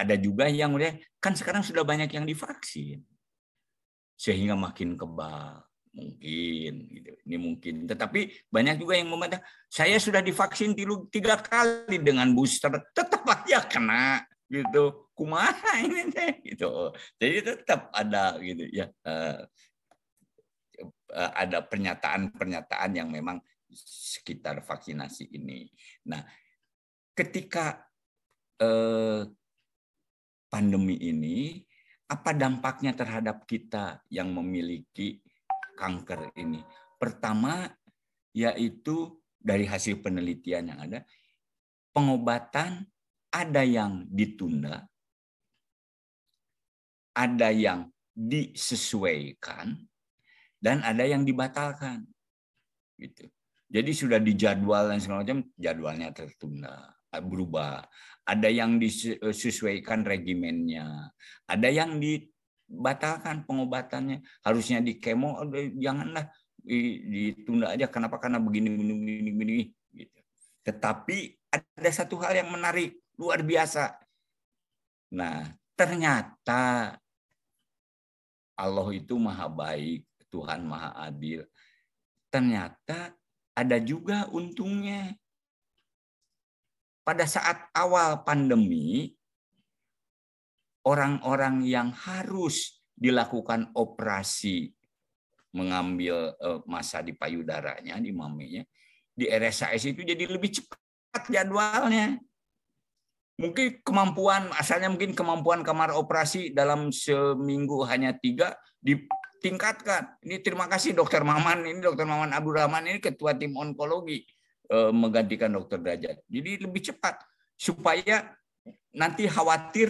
Ada juga yang udah kan sekarang sudah banyak yang divaksin. Sehingga makin kebal mungkin gitu. Ini mungkin. Tetapi banyak juga yang membantah saya sudah divaksin tiga kali dengan booster tetap aja kena gitu. Kumaha ini teh gitu. Jadi tetap ada gitu ya. Eh, ada pernyataan-pernyataan yang memang sekitar vaksinasi ini. Nah, ketika eh, pandemi ini, apa dampaknya terhadap kita yang memiliki kanker ini? Pertama, yaitu dari hasil penelitian yang ada, pengobatan ada yang ditunda, ada yang disesuaikan, dan ada yang dibatalkan. Gitu. Jadi sudah dijadwal dan segala macam, jadwalnya tertunda, eh, berubah. Ada yang disesuaikan regimennya, ada yang dibatalkan pengobatannya. Harusnya di kemo, oh, eh, janganlah ditunda aja. Kenapa? Karena begini, begini, begini, begini. Gitu. Tetapi ada satu hal yang menarik, luar biasa. Nah, ternyata Allah itu maha baik, Tuhan maha adil. Ternyata ada juga untungnya. Pada saat awal pandemi, orang-orang yang harus dilakukan operasi mengambil eh, masa di payudaranya, di maminya, di RSAS itu jadi lebih cepat jadwalnya. Mungkin kemampuan, asalnya mungkin kemampuan kamar operasi dalam seminggu hanya tiga, di tingkatkan. Ini terima kasih Dokter Maman, ini Dokter Maman Abdurrahman ini ketua tim onkologi eh, menggantikan Dokter Derajat. Jadi lebih cepat supaya nanti khawatir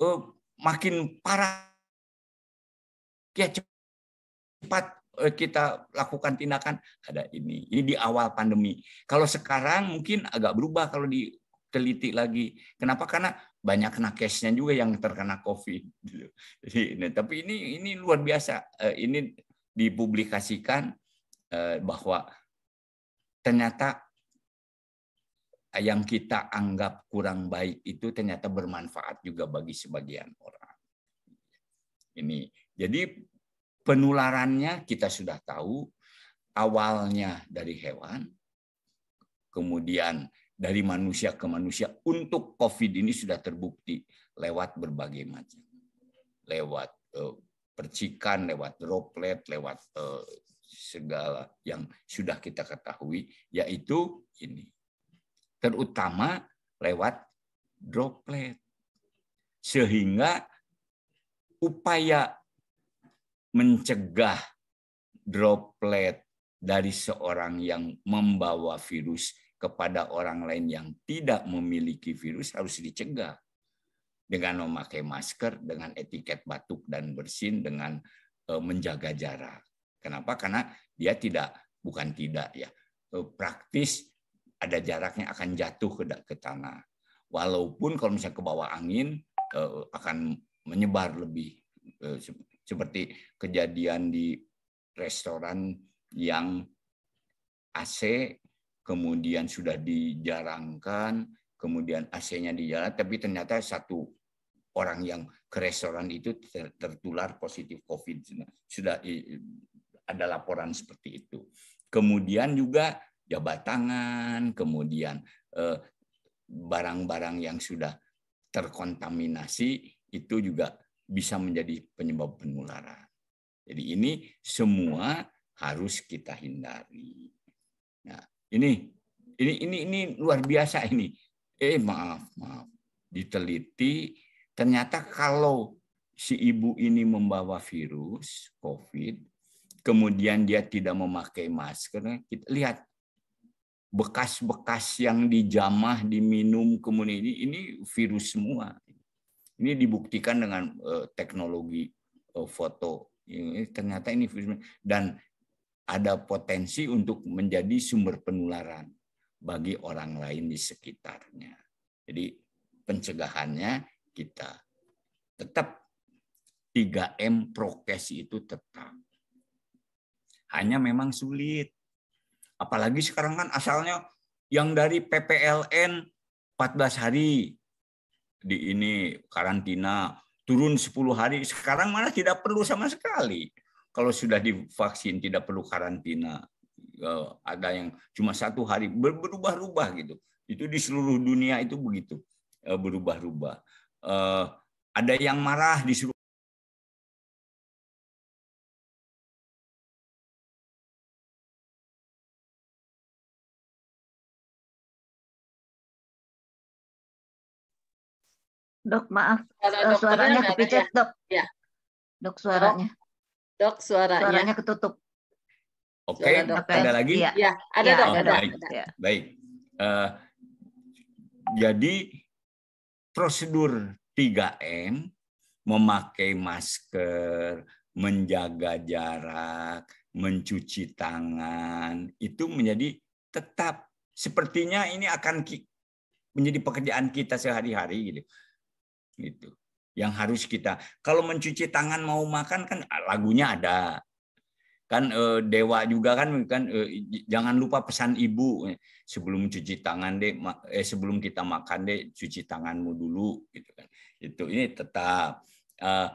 eh, makin parah ya cepat eh, kita lakukan tindakan ada ini ini di awal pandemi kalau sekarang mungkin agak berubah kalau diteliti lagi kenapa karena banyak kena nakesnya juga yang terkena COVID. Gitu. Jadi, nah, tapi ini ini luar biasa. Eh, ini dipublikasikan eh, bahwa ternyata yang kita anggap kurang baik itu ternyata bermanfaat juga bagi sebagian orang. Ini jadi penularannya kita sudah tahu awalnya dari hewan, kemudian dari manusia ke manusia untuk COVID ini sudah terbukti lewat berbagai macam, lewat eh, percikan, lewat droplet, lewat eh, segala yang sudah kita ketahui, yaitu ini, terutama lewat droplet, sehingga upaya mencegah droplet dari seorang yang membawa virus kepada orang lain yang tidak memiliki virus harus dicegah dengan memakai masker, dengan etiket batuk dan bersin, dengan e, menjaga jarak. Kenapa? Karena dia tidak bukan tidak ya e, praktis ada jaraknya akan jatuh ke, ke tanah. Walaupun kalau misalnya ke bawah angin e, akan menyebar lebih seperti kejadian di restoran yang AC kemudian sudah dijarangkan, kemudian AC-nya dijalan, tapi ternyata satu orang yang ke restoran itu tertular positif COVID. Sudah ada laporan seperti itu. Kemudian juga jabat tangan, kemudian eh, barang-barang yang sudah terkontaminasi itu juga bisa menjadi penyebab penularan. Jadi ini semua harus kita hindari. Nah, ini ini ini ini luar biasa ini. Eh maaf, maaf. Diteliti ternyata kalau si ibu ini membawa virus COVID, kemudian dia tidak memakai masker, kita lihat bekas-bekas yang dijamah, diminum kemudian ini ini virus semua. Ini dibuktikan dengan eh, teknologi eh, foto. Ini ternyata ini virus dan ada potensi untuk menjadi sumber penularan bagi orang lain di sekitarnya. Jadi pencegahannya kita tetap 3M prokes itu tetap. Hanya memang sulit. Apalagi sekarang kan asalnya yang dari PPLN 14 hari di ini karantina turun 10 hari. Sekarang mana tidak perlu sama sekali. Kalau sudah divaksin tidak perlu karantina. Eh, ada yang cuma satu hari berubah-ubah gitu. Itu di seluruh dunia itu begitu eh, berubah-ubah. Eh, ada yang marah di seluruh. Dok, maaf. suaranya kepicet, ya? Dok. Iya. Dok, suaranya. Dok suaranya. Suaranya ketutup. Oke, okay. ada iya. lagi? Iya, ya, ada ya, dok. Oh, ada. Baik. Ya. baik. Uh, jadi prosedur 3M memakai masker, menjaga jarak, mencuci tangan itu menjadi tetap sepertinya ini akan menjadi pekerjaan kita sehari-hari gitu. Gitu yang harus kita. Kalau mencuci tangan mau makan kan ah, lagunya ada. Kan eh, dewa juga kan kan eh, jangan lupa pesan ibu sebelum cuci tangan deh eh sebelum kita makan deh cuci tanganmu dulu gitu kan. Itu ini tetap eh,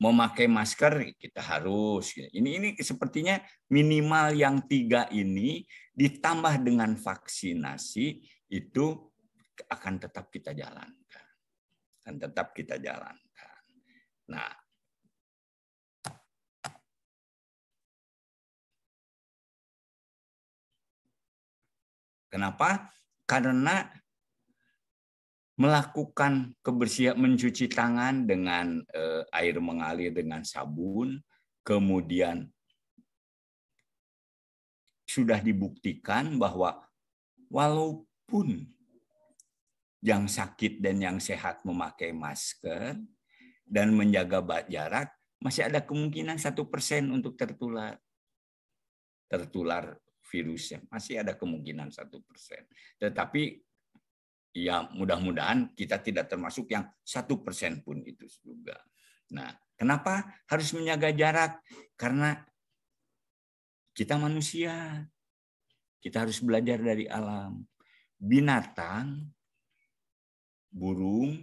memakai masker kita harus gitu. ini ini sepertinya minimal yang tiga ini ditambah dengan vaksinasi itu akan tetap kita jalankan akan tetap kita jalankan. Nah, Kenapa? Karena melakukan kebersihan mencuci tangan dengan eh, air mengalir dengan sabun, kemudian sudah dibuktikan bahwa walaupun yang sakit dan yang sehat memakai masker dan menjaga jarak, masih ada kemungkinan satu persen untuk tertular tertular virusnya masih ada kemungkinan satu persen. Tetapi ya mudah-mudahan kita tidak termasuk yang satu persen pun itu juga. Nah, kenapa harus menjaga jarak? Karena kita manusia, kita harus belajar dari alam. Binatang burung.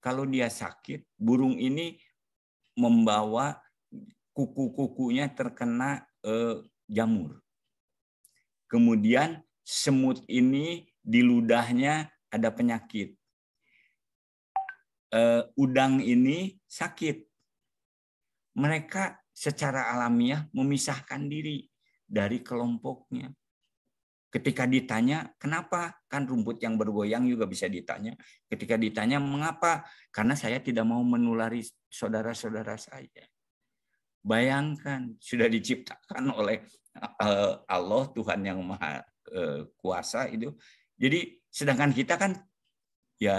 Kalau dia sakit, burung ini membawa kuku-kukunya terkena eh, jamur. Kemudian semut ini di ludahnya ada penyakit. eh, udang ini sakit. Mereka secara alamiah memisahkan diri dari kelompoknya. Ketika ditanya, kenapa? Kan rumput yang bergoyang juga bisa ditanya. Ketika ditanya, mengapa? Karena saya tidak mau menulari saudara-saudara saya. Bayangkan, sudah diciptakan oleh eh, Allah, Tuhan yang Maha eh, Kuasa itu. Jadi, sedangkan kita kan ya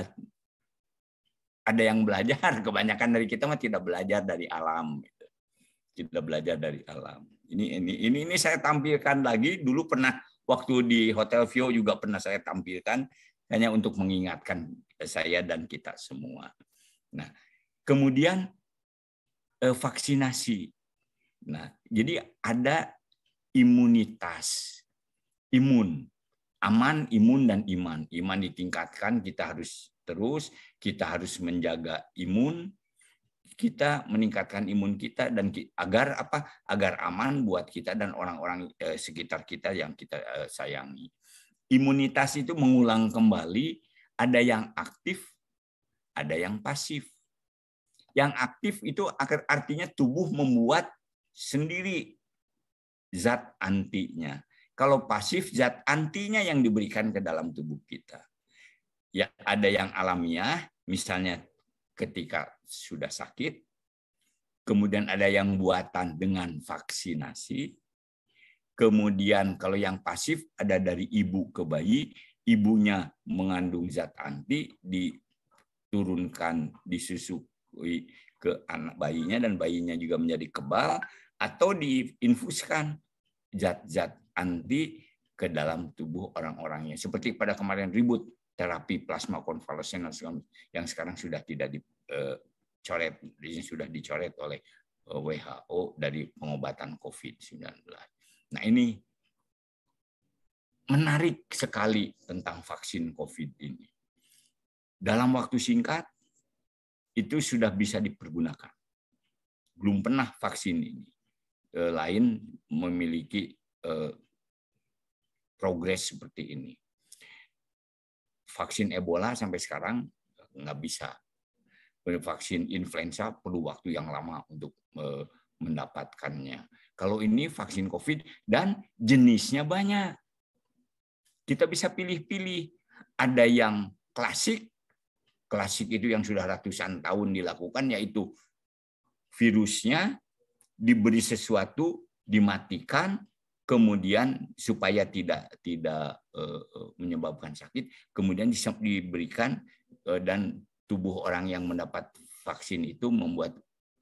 ada yang belajar, kebanyakan dari kita mah tidak belajar dari alam. Gitu. Tidak belajar dari alam. Ini ini ini ini saya tampilkan lagi dulu pernah Waktu di Hotel Vio juga pernah saya tampilkan hanya untuk mengingatkan saya dan kita semua. Nah, kemudian eh, vaksinasi. Nah, jadi ada imunitas, imun, aman, imun dan iman. Iman ditingkatkan, kita harus terus, kita harus menjaga imun, kita, meningkatkan imun kita dan agar apa? agar aman buat kita dan orang-orang eh, sekitar kita yang kita eh, sayangi. Imunitas itu mengulang kembali ada yang aktif, ada yang pasif. Yang aktif itu artinya tubuh membuat sendiri zat antinya. Kalau pasif zat antinya yang diberikan ke dalam tubuh kita. Ya ada yang alamiah, misalnya ketika sudah sakit, kemudian ada yang buatan dengan vaksinasi, kemudian kalau yang pasif ada dari ibu ke bayi, ibunya mengandung zat anti diturunkan disusui ke anak bayinya dan bayinya juga menjadi kebal atau diinfuskan zat-zat anti ke dalam tubuh orang-orangnya seperti pada kemarin ribut terapi plasma konvalesen yang sekarang sudah tidak di, eh, dicoret sudah dicoret oleh eh, WHO dari pengobatan COVID-19. Nah, ini menarik sekali tentang vaksin COVID ini. Dalam waktu singkat itu sudah bisa dipergunakan. Belum pernah vaksin ini eh, lain memiliki eh, progres seperti ini. Vaksin Ebola sampai sekarang nggak bisa vaksin influenza perlu waktu yang lama untuk eh, mendapatkannya. Kalau ini vaksin COVID dan jenisnya banyak. Kita bisa pilih-pilih. Ada yang klasik, klasik itu yang sudah ratusan tahun dilakukan, yaitu virusnya diberi sesuatu, dimatikan, kemudian supaya tidak tidak eh, eh, menyebabkan sakit, kemudian diberikan dan tubuh orang yang mendapat vaksin itu membuat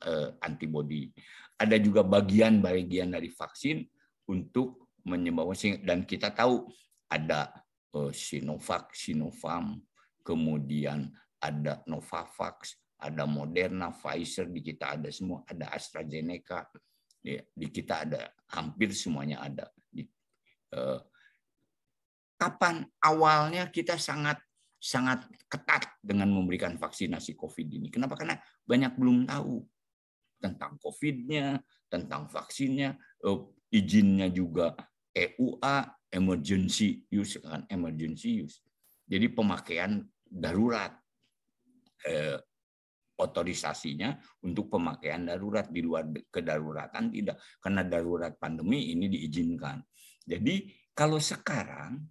uh, eh, antibodi. Ada juga bagian-bagian dari vaksin untuk menyebabkan dan kita tahu ada uh, Sinovac, Sinovac, kemudian ada Novavax, ada Moderna, Pfizer di kita ada semua, ada AstraZeneca di, ya, di kita ada hampir semuanya ada. Di, uh, kapan awalnya kita sangat sangat ketat dengan memberikan vaksinasi COVID ini. Kenapa? Karena banyak belum tahu tentang COVID-nya, tentang vaksinnya, eh, izinnya juga EUA, emergency use kan emergency use. Jadi pemakaian darurat eh, otorisasinya untuk pemakaian darurat di luar kedaruratan tidak karena darurat pandemi ini diizinkan. Jadi kalau sekarang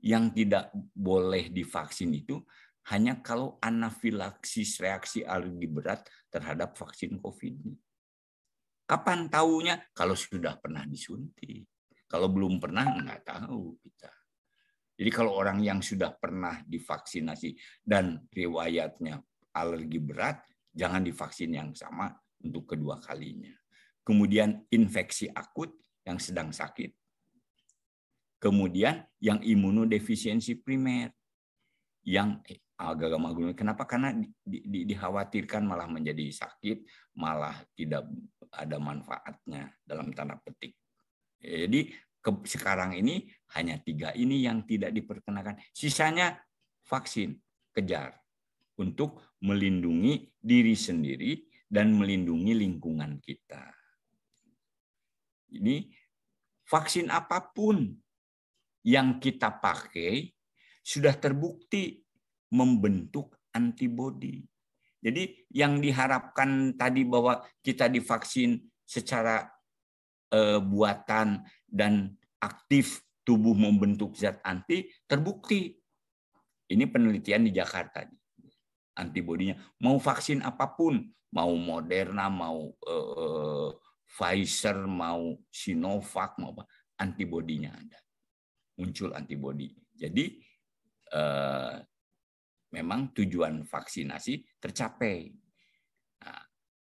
yang tidak boleh divaksin itu hanya kalau anafilaksis reaksi alergi berat terhadap vaksin COVID. Kapan tahunya? Kalau sudah pernah disuntik. Kalau belum pernah, nggak tahu kita. Jadi kalau orang yang sudah pernah divaksinasi dan riwayatnya alergi berat, jangan divaksin yang sama untuk kedua kalinya. Kemudian infeksi akut yang sedang sakit, Kemudian yang imunodefisiensi primer, yang agak agama glukosa. Kenapa? Karena di, di, dikhawatirkan malah menjadi sakit, malah tidak ada manfaatnya dalam tanda petik. Jadi ke, sekarang ini hanya tiga ini yang tidak diperkenakan. Sisanya vaksin kejar untuk melindungi diri sendiri dan melindungi lingkungan kita. Ini vaksin apapun yang kita pakai sudah terbukti membentuk antibodi. Jadi yang diharapkan tadi bahwa kita divaksin secara eh, buatan dan aktif tubuh membentuk zat anti terbukti. Ini penelitian di Jakarta antibodinya. Mau vaksin apapun, mau Moderna, mau eh, eh Pfizer, mau Sinovac, mau apa, antibodinya ada muncul antibodi. Jadi eh, memang tujuan vaksinasi tercapai. Nah,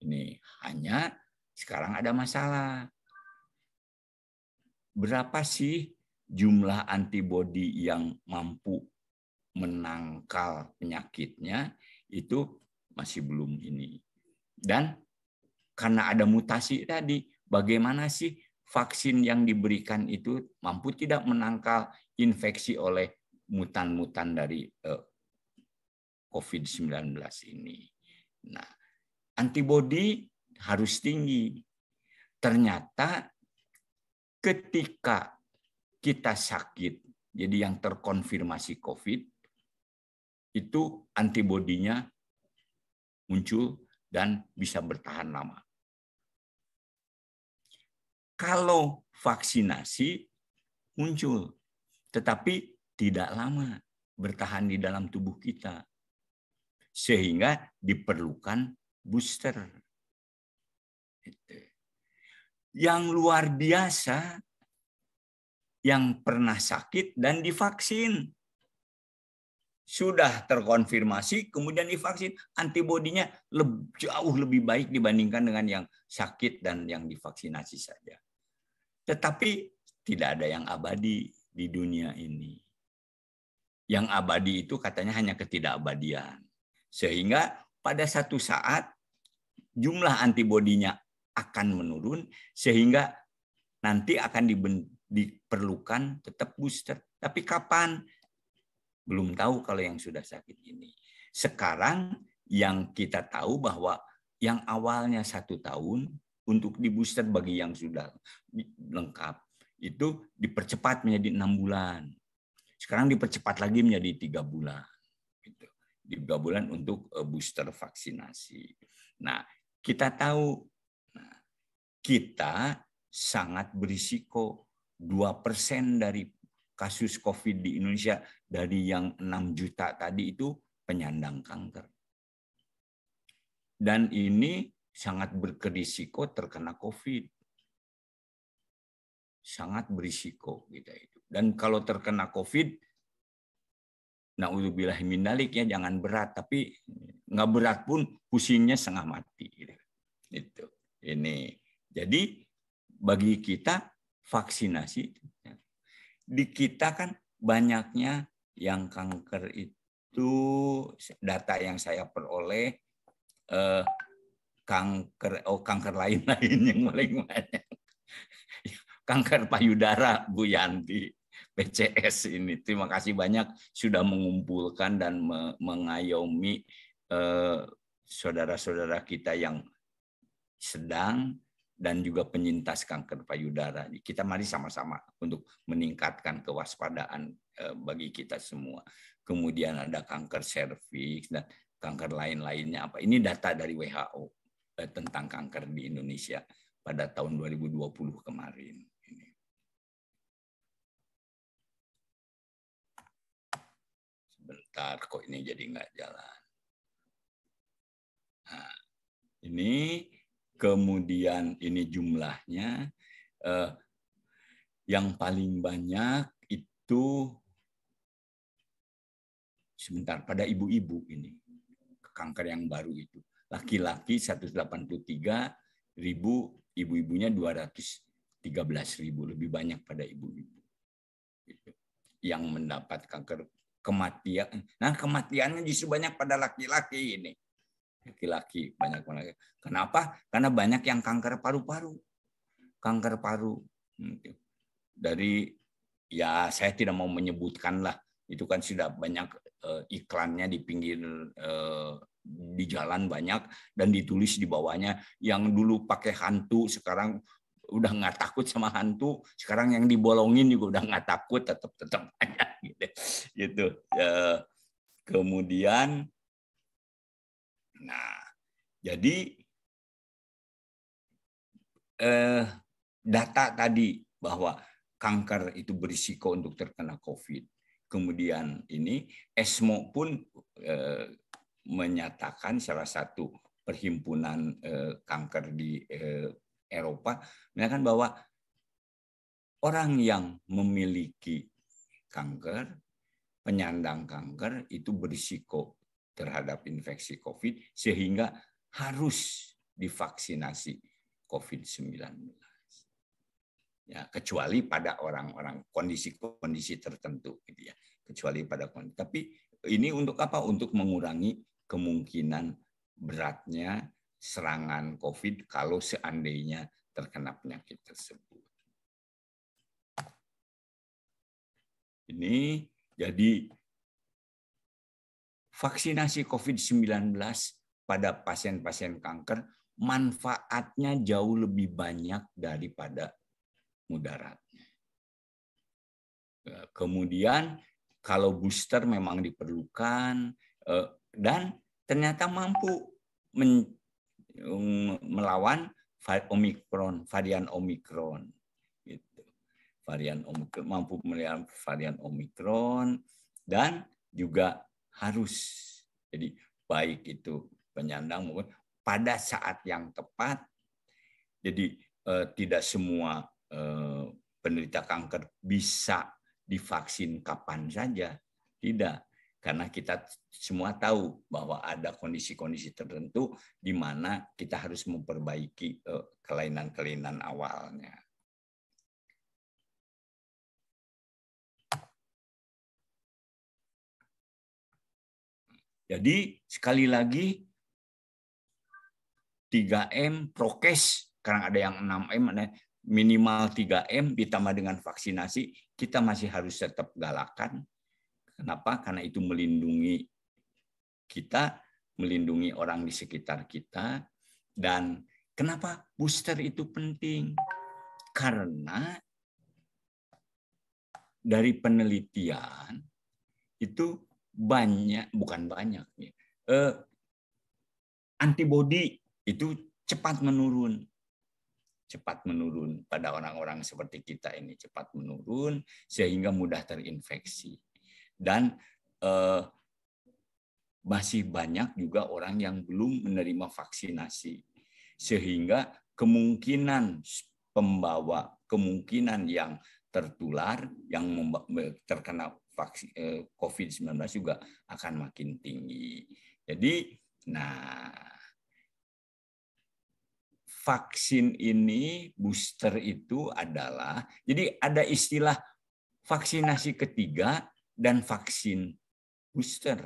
ini hanya sekarang ada masalah. Berapa sih jumlah antibodi yang mampu menangkal penyakitnya itu masih belum ini. Dan karena ada mutasi tadi, bagaimana sih vaksin yang diberikan itu mampu tidak menangkal infeksi oleh mutan-mutan dari eh, COVID-19 ini. Nah, antibodi harus tinggi. Ternyata ketika kita sakit, jadi yang terkonfirmasi COVID, itu antibodinya muncul dan bisa bertahan lama kalau vaksinasi muncul, tetapi tidak lama bertahan di dalam tubuh kita. Sehingga diperlukan booster. Yang luar biasa yang pernah sakit dan divaksin. Sudah terkonfirmasi, kemudian divaksin, antibodinya jauh lebih baik dibandingkan dengan yang sakit dan yang divaksinasi saja. Tetapi tidak ada yang abadi di dunia ini. Yang abadi itu katanya hanya ketidakabadian. Sehingga pada satu saat jumlah antibodinya akan menurun sehingga nanti akan diperlukan tetap booster. Tapi kapan? Belum tahu kalau yang sudah sakit ini. Sekarang yang kita tahu bahwa yang awalnya satu tahun untuk di booster bagi yang sudah lengkap itu dipercepat menjadi enam bulan. Sekarang dipercepat lagi menjadi tiga bulan. Gitu. Tiga bulan untuk eh, booster vaksinasi. Nah, kita tahu nah, kita sangat berisiko 2% dari kasus COVID di Indonesia dari yang 6 juta tadi itu penyandang kanker. Dan ini sangat berkedisiko terkena COVID. Sangat berisiko kita itu. Dan kalau terkena COVID, naudzubillah mindaliknya jangan berat, tapi nggak berat pun pusingnya setengah mati. Itu. Ini. Jadi bagi kita vaksinasi di kita kan banyaknya yang kanker itu data yang saya peroleh eh, kanker oh kanker lain-lain yang paling banyak. Kanker payudara Bu Yanti PCS ini. Terima kasih banyak sudah mengumpulkan dan mengayomi eh, saudara-saudara eh, kita yang sedang dan juga penyintas kanker payudara. Kita mari sama-sama untuk meningkatkan kewaspadaan eh, bagi kita semua. Kemudian ada kanker serviks dan kanker lain-lainnya apa. Ini data dari WHO. Eh, tentang kanker di Indonesia pada tahun 2020 kemarin. Sebentar, kok ini jadi nggak jalan. Nah, ini kemudian ini jumlahnya eh, yang paling banyak itu sebentar pada ibu-ibu ini kanker yang baru itu laki-laki 183 ribu, ibu-ibunya 213 ribu, lebih banyak pada ibu-ibu gitu. yang mendapat kanker kematian. Nah kematiannya justru banyak pada laki-laki ini. Laki-laki banyak banget. Kenapa? Karena banyak yang kanker paru-paru. Kanker paru. Gitu. Dari ya saya tidak mau menyebutkan lah. Itu kan sudah banyak eh, iklannya di pinggir eh, di jalan banyak dan ditulis di bawahnya yang dulu pakai hantu sekarang udah nggak takut sama hantu sekarang yang dibolongin juga udah nggak takut tetap tetap aja gitu gitu ya. kemudian nah jadi eh, data tadi bahwa kanker itu berisiko untuk terkena COVID kemudian ini ESMO pun eh, menyatakan salah satu perhimpunan eh, kanker di eh, Eropa menyatakan bahwa orang yang memiliki kanker, penyandang kanker itu berisiko terhadap infeksi COVID sehingga harus divaksinasi COVID-19 ya kecuali pada orang-orang kondisi-kondisi tertentu gitu ya kecuali pada kondisi tapi ini untuk apa untuk mengurangi kemungkinan beratnya serangan COVID kalau seandainya terkena penyakit tersebut. Ini jadi vaksinasi COVID-19 pada pasien-pasien kanker manfaatnya jauh lebih banyak daripada mudaratnya. Kemudian kalau booster memang diperlukan eh, dan ternyata mampu men, um, melawan omikron varian omikron gitu varian omikron mampu melawan varian omikron dan juga harus jadi baik itu penyandang maupun pada saat yang tepat jadi eh, tidak semua eh, penderita kanker bisa divaksin kapan saja tidak karena kita semua tahu bahwa ada kondisi-kondisi tertentu di mana kita harus memperbaiki eh, kelainan-kelainan awalnya. Jadi sekali lagi 3M prokes sekarang ada yang 6M minimal 3M ditambah dengan vaksinasi kita masih harus tetap galakan Kenapa? Karena itu melindungi kita, melindungi orang di sekitar kita. Dan kenapa booster itu penting? Karena dari penelitian itu banyak, bukan banyak, ya, eh, antibodi itu cepat menurun cepat menurun pada orang-orang seperti kita ini cepat menurun sehingga mudah terinfeksi dan eh, masih banyak juga orang yang belum menerima vaksinasi sehingga kemungkinan pembawa kemungkinan yang tertular yang terkena vaksin eh, COVID-19 juga akan makin tinggi. Jadi nah vaksin ini booster itu adalah jadi ada istilah vaksinasi ketiga dan vaksin booster.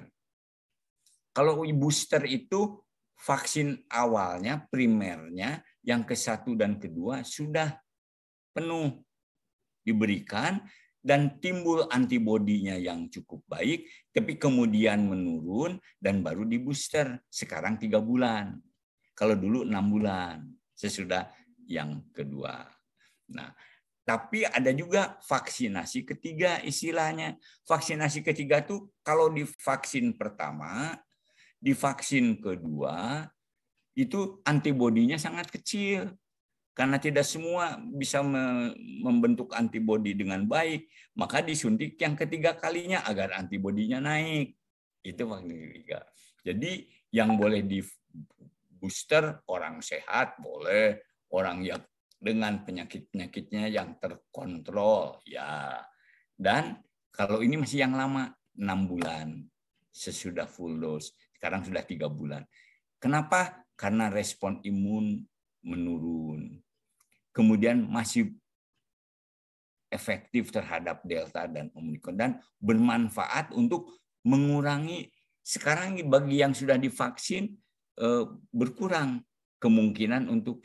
Kalau booster itu vaksin awalnya, primernya, yang ke satu dan kedua sudah penuh diberikan dan timbul antibodinya yang cukup baik, tapi kemudian menurun dan baru di booster. Sekarang tiga bulan. Kalau dulu enam bulan, sesudah yang kedua. Nah, tapi ada juga vaksinasi ketiga istilahnya. Vaksinasi ketiga tuh kalau di vaksin pertama, di vaksin kedua, itu antibodinya sangat kecil. Karena tidak semua bisa membentuk antibodi dengan baik, maka disuntik yang ketiga kalinya agar antibodinya naik. Itu vaksin ketiga. Jadi yang boleh di booster orang sehat boleh, orang yang dengan penyakit-penyakitnya yang terkontrol ya. Dan kalau ini masih yang lama 6 bulan sesudah full dose, sekarang sudah tiga bulan. Kenapa? Karena respon imun menurun. Kemudian masih efektif terhadap delta dan omikron dan bermanfaat untuk mengurangi sekarang bagi yang sudah divaksin eh, berkurang kemungkinan untuk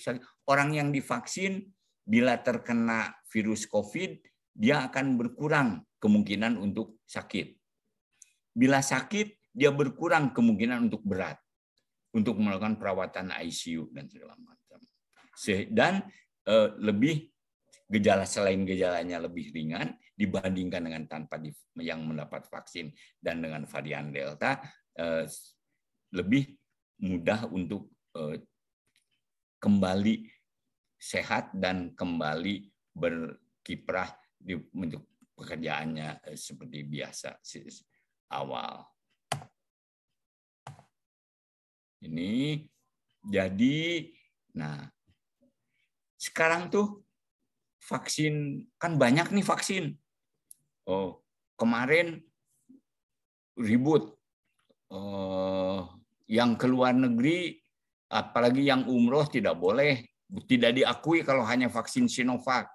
orang yang divaksin bila terkena virus COVID dia akan berkurang kemungkinan untuk sakit. Bila sakit dia berkurang kemungkinan untuk berat untuk melakukan perawatan ICU dan segala macam. Dan eh, lebih gejala selain gejalanya lebih ringan dibandingkan dengan tanpa yang mendapat vaksin dan dengan varian delta eh, lebih mudah untuk eh, kembali sehat dan kembali berkiprah di untuk pekerjaannya eh, seperti biasa awal. Ini jadi nah sekarang tuh vaksin kan banyak nih vaksin. Oh, kemarin ribut eh, yang ke luar negeri apalagi yang umroh tidak boleh, tidak diakui kalau hanya vaksin Sinovac,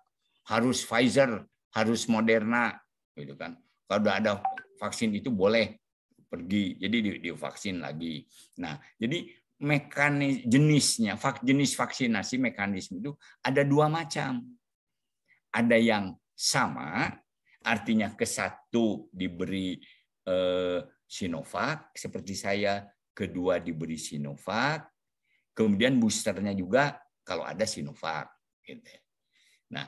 harus Pfizer, harus Moderna, gitu kan. Kalau sudah ada vaksin itu boleh pergi, jadi divaksin lagi. Nah, jadi mekanis jenisnya, jenis vaksinasi mekanisme itu ada dua macam. Ada yang sama, artinya ke satu diberi eh, Sinovac, seperti saya, kedua diberi Sinovac, Kemudian boosternya juga kalau ada Sinovac. Gitu. Nah,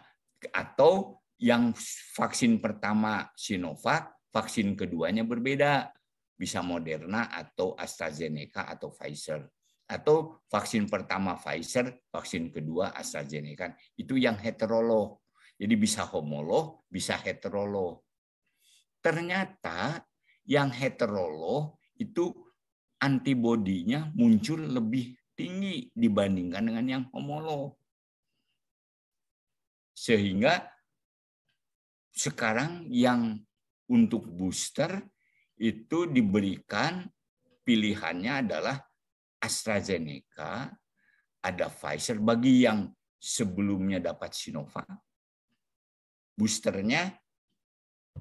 atau yang vaksin pertama Sinovac, vaksin keduanya berbeda, bisa Moderna atau AstraZeneca atau Pfizer atau vaksin pertama Pfizer, vaksin kedua AstraZeneca. Itu yang heterolog. Jadi bisa homolog, bisa heterolog. Ternyata yang heterolog itu antibodinya muncul lebih tinggi dibandingkan dengan yang homolog. Sehingga sekarang yang untuk booster itu diberikan pilihannya adalah AstraZeneca, ada Pfizer bagi yang sebelumnya dapat Sinovac. Boosternya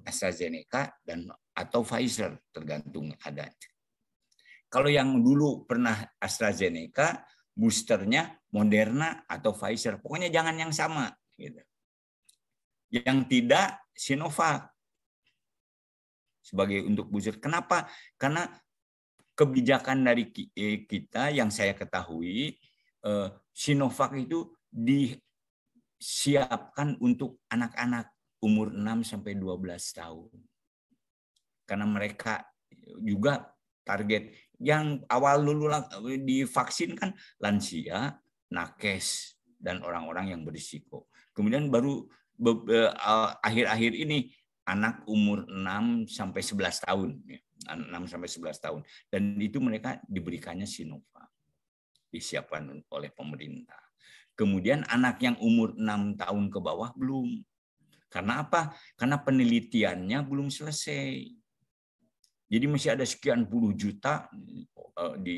AstraZeneca dan atau Pfizer tergantung ada kalau yang dulu pernah AstraZeneca, boosternya Moderna atau Pfizer. Pokoknya jangan yang sama. Gitu. Yang tidak Sinovac sebagai untuk booster. Kenapa? Karena kebijakan dari eh, kita yang saya ketahui eh, Sinovac itu disiapkan untuk anak-anak umur 6 sampai 12 tahun. Karena mereka juga target yang awal dulu divaksin kan lansia, nakes, dan orang-orang yang berisiko. Kemudian baru akhir-akhir ini anak umur 6 sampai 11 tahun, 6 ya. sampai 11 tahun, dan itu mereka diberikannya Sinovac disiapkan oleh pemerintah. Kemudian anak yang umur 6 tahun ke bawah belum. Karena apa? Karena penelitiannya belum selesai jadi masih ada sekian puluh juta eh, di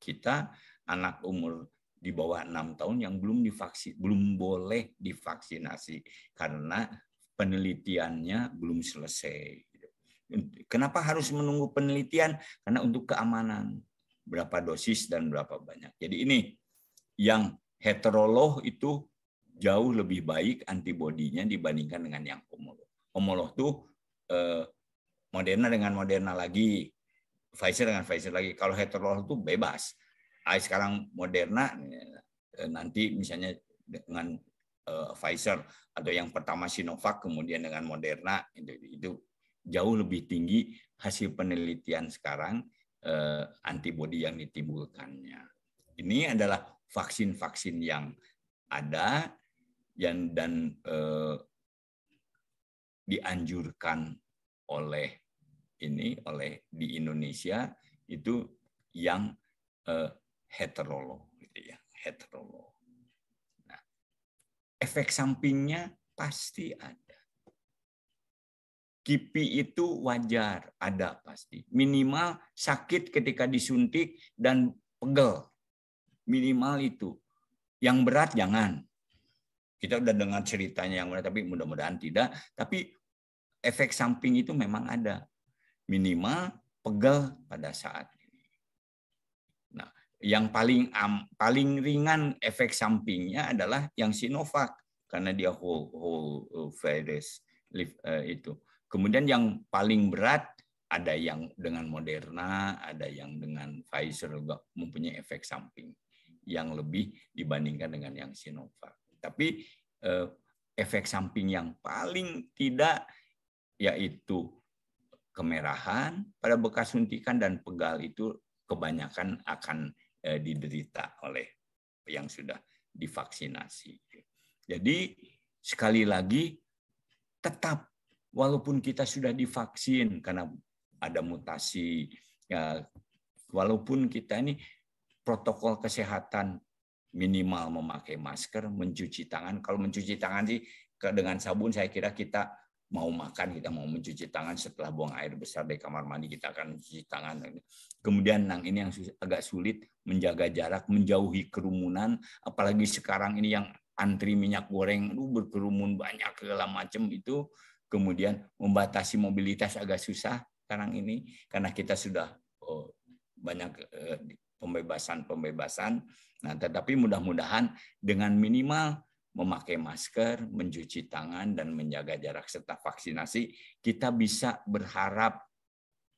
kita anak umur di bawah enam tahun yang belum divaksin, belum boleh divaksinasi karena penelitiannya belum selesai. Kenapa harus menunggu penelitian? Karena untuk keamanan berapa dosis dan berapa banyak. Jadi ini yang heterolog itu jauh lebih baik antibodinya dibandingkan dengan yang homolog. Homolog tuh eh, Moderna dengan Moderna lagi, Pfizer dengan Pfizer lagi. Kalau heterolog itu bebas. Ah, sekarang Moderna eh, nanti misalnya dengan uh, Pfizer atau yang pertama Sinovac kemudian dengan Moderna itu, itu jauh lebih tinggi hasil penelitian sekarang uh, eh, antibodi yang ditimbulkannya. Ini adalah vaksin-vaksin yang ada yang dan uh, dianjurkan oleh ini oleh di Indonesia itu yang eh, heterolog gitu ya heterolo. nah, efek sampingnya pasti ada kipi itu wajar ada pasti minimal sakit ketika disuntik dan pegel minimal itu yang berat jangan kita udah dengar ceritanya yang mana, tapi mudah-mudahan tidak tapi efek samping itu memang ada minimal pegel pada saat ini. Nah, yang paling am, paling ringan efek sampingnya adalah yang Sinovac karena dia whole whole uh, virus uh, itu. Kemudian yang paling berat ada yang dengan Moderna, ada yang dengan Pfizer juga mempunyai efek samping yang lebih dibandingkan dengan yang Sinovac. Tapi uh, efek samping yang paling tidak yaitu kemerahan pada bekas suntikan dan pegal itu kebanyakan akan eh, diderita oleh yang sudah divaksinasi. Jadi sekali lagi tetap walaupun kita sudah divaksin karena ada mutasi ya, walaupun kita ini protokol kesehatan minimal memakai masker, mencuci tangan. Kalau mencuci tangan sih dengan sabun saya kira kita mau makan kita mau mencuci tangan setelah buang air besar dari kamar mandi kita akan mencuci tangan kemudian nang ini yang agak sulit menjaga jarak menjauhi kerumunan apalagi sekarang ini yang antri minyak goreng lu berkerumun banyak segala macam itu kemudian membatasi mobilitas agak susah sekarang ini karena kita sudah oh, banyak eh, pembebasan-pembebasan. Eh, nah, tetapi mudah-mudahan dengan minimal memakai masker, mencuci tangan, dan menjaga jarak serta vaksinasi, kita bisa berharap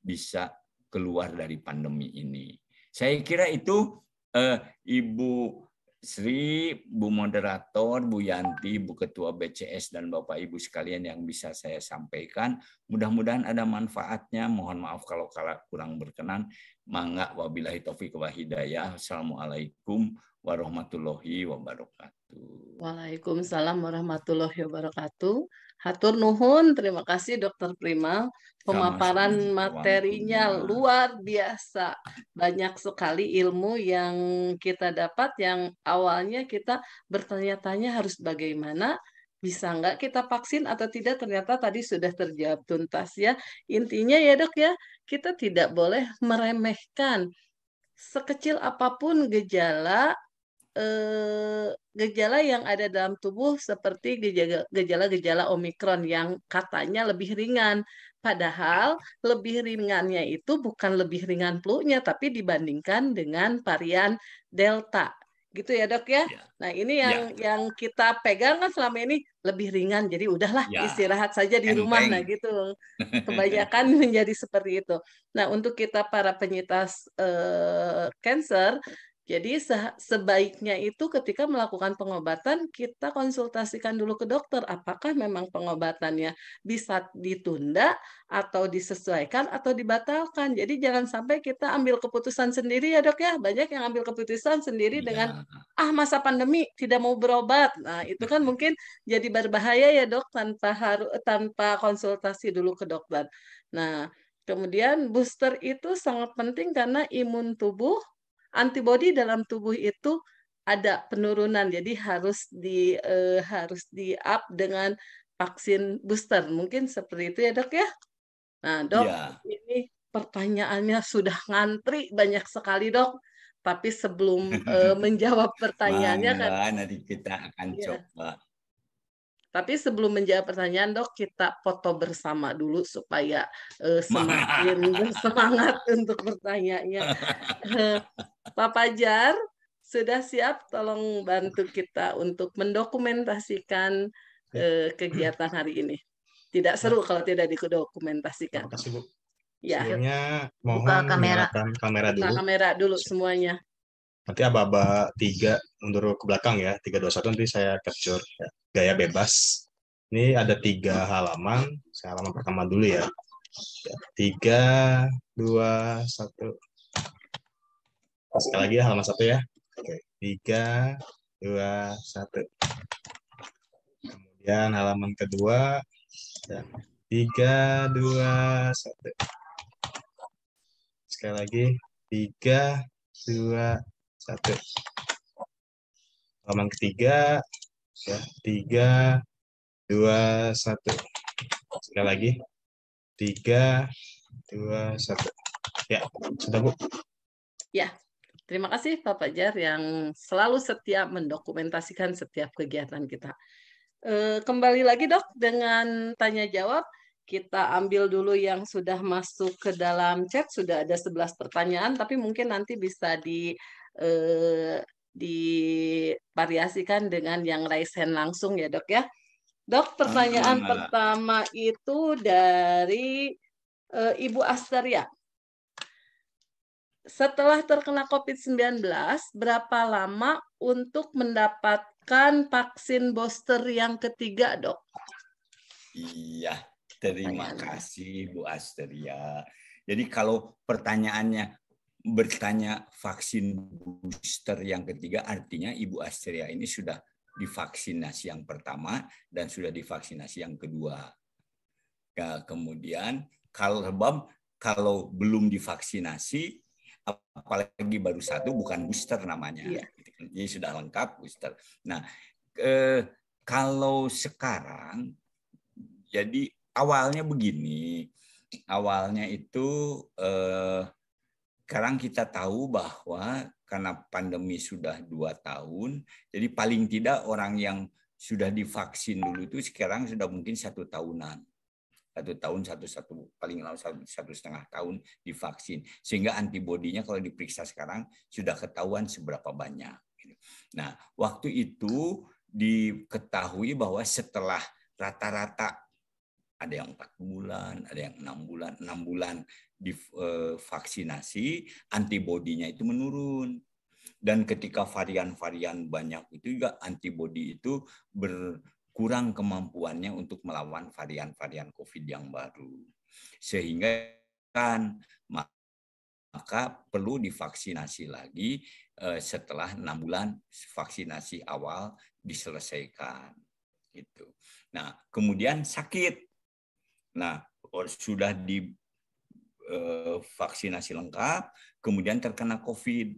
bisa keluar dari pandemi ini. Saya kira itu eh, Ibu Sri, Bu Moderator, Bu Yanti, Bu Ketua BCS, dan Bapak Ibu sekalian yang bisa saya sampaikan. Mudah-mudahan ada manfaatnya. Mohon maaf kalau kurang berkenan. Mangga wabillahi taufiq wa hidayah. Assalamualaikum warahmatullahi wabarakatuh. Waalaikumsalam warahmatullahi wabarakatuh. Hatur nuhun, terima kasih Dokter Prima. Pemaparan materinya luar biasa. Banyak sekali ilmu yang kita dapat yang awalnya kita bertanya-tanya harus bagaimana bisa nggak kita vaksin atau tidak ternyata tadi sudah terjawab tuntas ya intinya ya dok ya kita tidak boleh meremehkan sekecil apapun gejala eh, gejala yang ada dalam tubuh seperti gejala-gejala omikron yang katanya lebih ringan. Padahal lebih ringannya itu bukan lebih ringan flu-nya, tapi dibandingkan dengan varian delta. Gitu ya dok ya. ya. Nah ini yang ya. yang kita pegang kan selama ini lebih ringan, jadi udahlah ya. istirahat saja di rumah. Nah gitu, kebanyakan menjadi seperti itu. Nah untuk kita para penyintas eh, cancer jadi se sebaiknya itu ketika melakukan pengobatan kita konsultasikan dulu ke dokter apakah memang pengobatannya bisa ditunda atau disesuaikan atau dibatalkan. Jadi jangan sampai kita ambil keputusan sendiri ya dok ya. Banyak yang ambil keputusan sendiri ya. dengan ah masa pandemi tidak mau berobat. Nah itu kan mungkin jadi berbahaya ya dok tanpa harus tanpa konsultasi dulu ke dokter. Nah Kemudian booster itu sangat penting karena imun tubuh antibodi dalam tubuh itu ada penurunan jadi harus di uh, harus di up dengan vaksin booster mungkin seperti itu ya dok ya nah dok ya. ini pertanyaannya sudah ngantri banyak sekali dok tapi sebelum uh, menjawab pertanyaannya Mangga, kan nanti kita akan ya. coba tapi sebelum menjawab pertanyaan dok kita foto bersama dulu supaya uh, semakin semangat untuk bertanya ya. Pak Pajar sudah siap tolong bantu kita untuk mendokumentasikan eh, kegiatan hari ini. Tidak seru nah. kalau tidak didokumentasikan. Terima kasih Bu. Ya. Sebelumnya mohon Buka kamera. kamera dulu. Buka kamera dulu semuanya. Nanti ababa tiga mundur ke belakang ya, tiga dua satu nanti saya capture ya. gaya bebas. Ini ada tiga halaman, saya halaman pertama dulu ya. ya tiga, dua, satu. Sekali lagi ya, halaman satu ya. Oke, tiga, dua, satu. Kemudian halaman kedua, dan tiga, dua, satu. Sekali lagi, tiga, dua, satu. Halaman ketiga, ya, tiga, dua, satu. Sekali lagi, tiga, dua, satu. Ya, sudah Bu. Ya. Terima kasih Pak Fajar yang selalu setia mendokumentasikan setiap kegiatan kita. Eh, kembali lagi dok dengan tanya jawab. Kita ambil dulu yang sudah masuk ke dalam chat. Sudah ada 11 pertanyaan, tapi mungkin nanti bisa di eh, divariasikan dengan yang raise hand langsung ya dok ya. Dok, pertanyaan pertama itu dari uh, Ibu Astaria setelah terkena COVID-19, berapa lama untuk mendapatkan vaksin booster yang ketiga, dok? Iya, terima kasih Bu Asteria. Jadi kalau pertanyaannya bertanya vaksin booster yang ketiga, artinya Ibu Asteria ini sudah divaksinasi yang pertama dan sudah divaksinasi yang kedua. Nah, kemudian kalau sebab kalau belum divaksinasi apalagi baru satu bukan booster namanya yeah. Gitu kan. sudah lengkap booster nah eh, kalau sekarang jadi awalnya begini awalnya itu eh, sekarang kita tahu bahwa karena pandemi sudah dua tahun jadi paling tidak orang yang sudah divaksin dulu itu sekarang sudah mungkin satu tahunan satu tahun satu satu paling lama satu, satu setengah tahun divaksin sehingga antibodinya kalau diperiksa sekarang sudah ketahuan seberapa banyak. Gitu. Nah waktu itu diketahui bahwa setelah rata-rata ada yang empat bulan, ada yang enam bulan, enam bulan divaksinasi, eh, antibodinya itu menurun. Dan ketika varian-varian banyak itu juga antibodi itu ber, kurang kemampuannya untuk melawan varian-varian COVID yang baru. Sehingga kan maka perlu divaksinasi lagi eh, setelah enam bulan vaksinasi awal diselesaikan gitu. Nah kemudian sakit, nah sudah di eh, vaksinasi lengkap, kemudian terkena COVID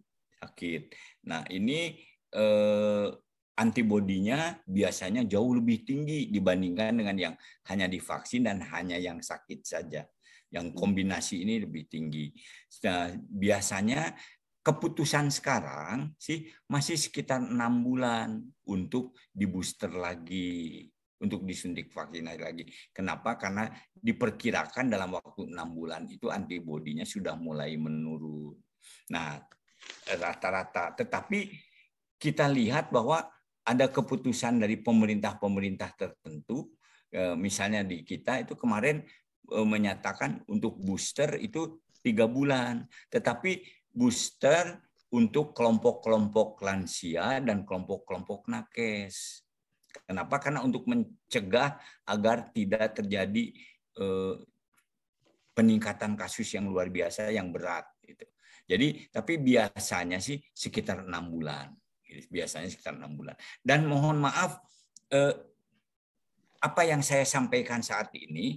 sakit. Nah ini eh, antibodinya biasanya jauh lebih tinggi dibandingkan dengan yang hanya divaksin dan hanya yang sakit saja. Yang hmm. kombinasi ini lebih tinggi. Nah, biasanya keputusan sekarang sih masih sekitar enam bulan untuk di booster lagi untuk disuntik vaksinasi lagi. Kenapa? Karena diperkirakan dalam waktu enam bulan itu antibodinya sudah mulai menurun. Nah, rata-rata. Tetapi kita lihat bahwa ada keputusan dari pemerintah-pemerintah tertentu, eh, misalnya di kita itu kemarin eh, menyatakan untuk booster itu tiga bulan, tetapi booster untuk kelompok-kelompok lansia dan kelompok-kelompok nakes. Kenapa? Karena untuk mencegah agar tidak terjadi eh, peningkatan kasus yang luar biasa yang berat. Gitu. Jadi, tapi biasanya sih sekitar enam bulan biasanya sekitar enam bulan. Dan mohon maaf, eh, apa yang saya sampaikan saat ini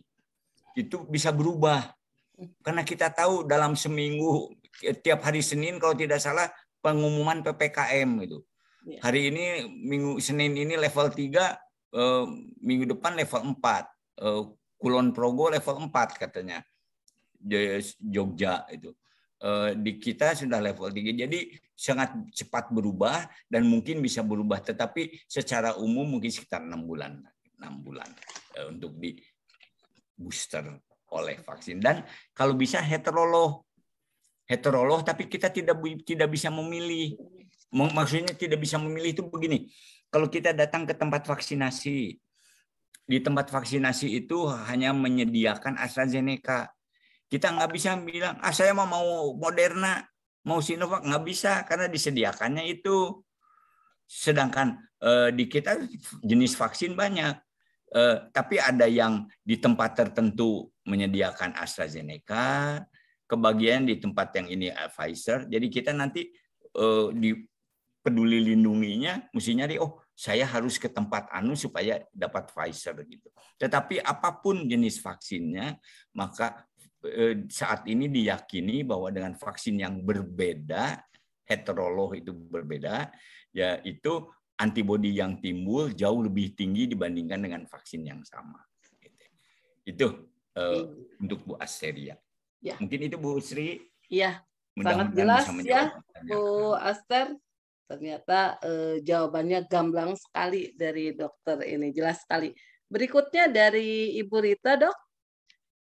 itu bisa berubah karena kita tahu dalam seminggu tiap hari Senin kalau tidak salah pengumuman ppkm itu Ya. Hari ini minggu Senin ini level 3, eh, minggu depan level 4. Eh, Kulon Progo level 4 katanya. Jogja itu. Eh, di kita sudah level 3. Jadi sangat cepat berubah dan mungkin bisa berubah tetapi secara umum mungkin sekitar enam bulan. 6 bulan eh, untuk di booster oleh vaksin dan kalau bisa heterolog heterolog tapi kita tidak tidak bisa memilih maksudnya tidak bisa memilih itu begini kalau kita datang ke tempat vaksinasi di tempat vaksinasi itu hanya menyediakan AstraZeneca kita nggak bisa bilang, ah saya mau mau Moderna, mau Sinovac, nggak bisa karena disediakannya itu. Sedangkan eh, di kita jenis vaksin banyak, eh, tapi ada yang di tempat tertentu menyediakan AstraZeneca, kebagian di tempat yang ini eh, Pfizer. Jadi kita nanti eh, di peduli lindunginya mesti nyari oh saya harus ke tempat anu supaya dapat Pfizer gitu. Tetapi apapun jenis vaksinnya maka Eh, saat ini diyakini bahwa dengan vaksin yang berbeda, heterolog itu berbeda, yaitu antibodi yang timbul jauh lebih tinggi dibandingkan dengan vaksin yang sama. Gitu. Itu uh, untuk Bu Asteria. Ya. Mungkin itu Bu Sri. ya sangat jelas ya Bu Aster. Ternyata eh, jawabannya gamblang sekali dari dokter ini, jelas sekali. Berikutnya dari Ibu Rita, dok.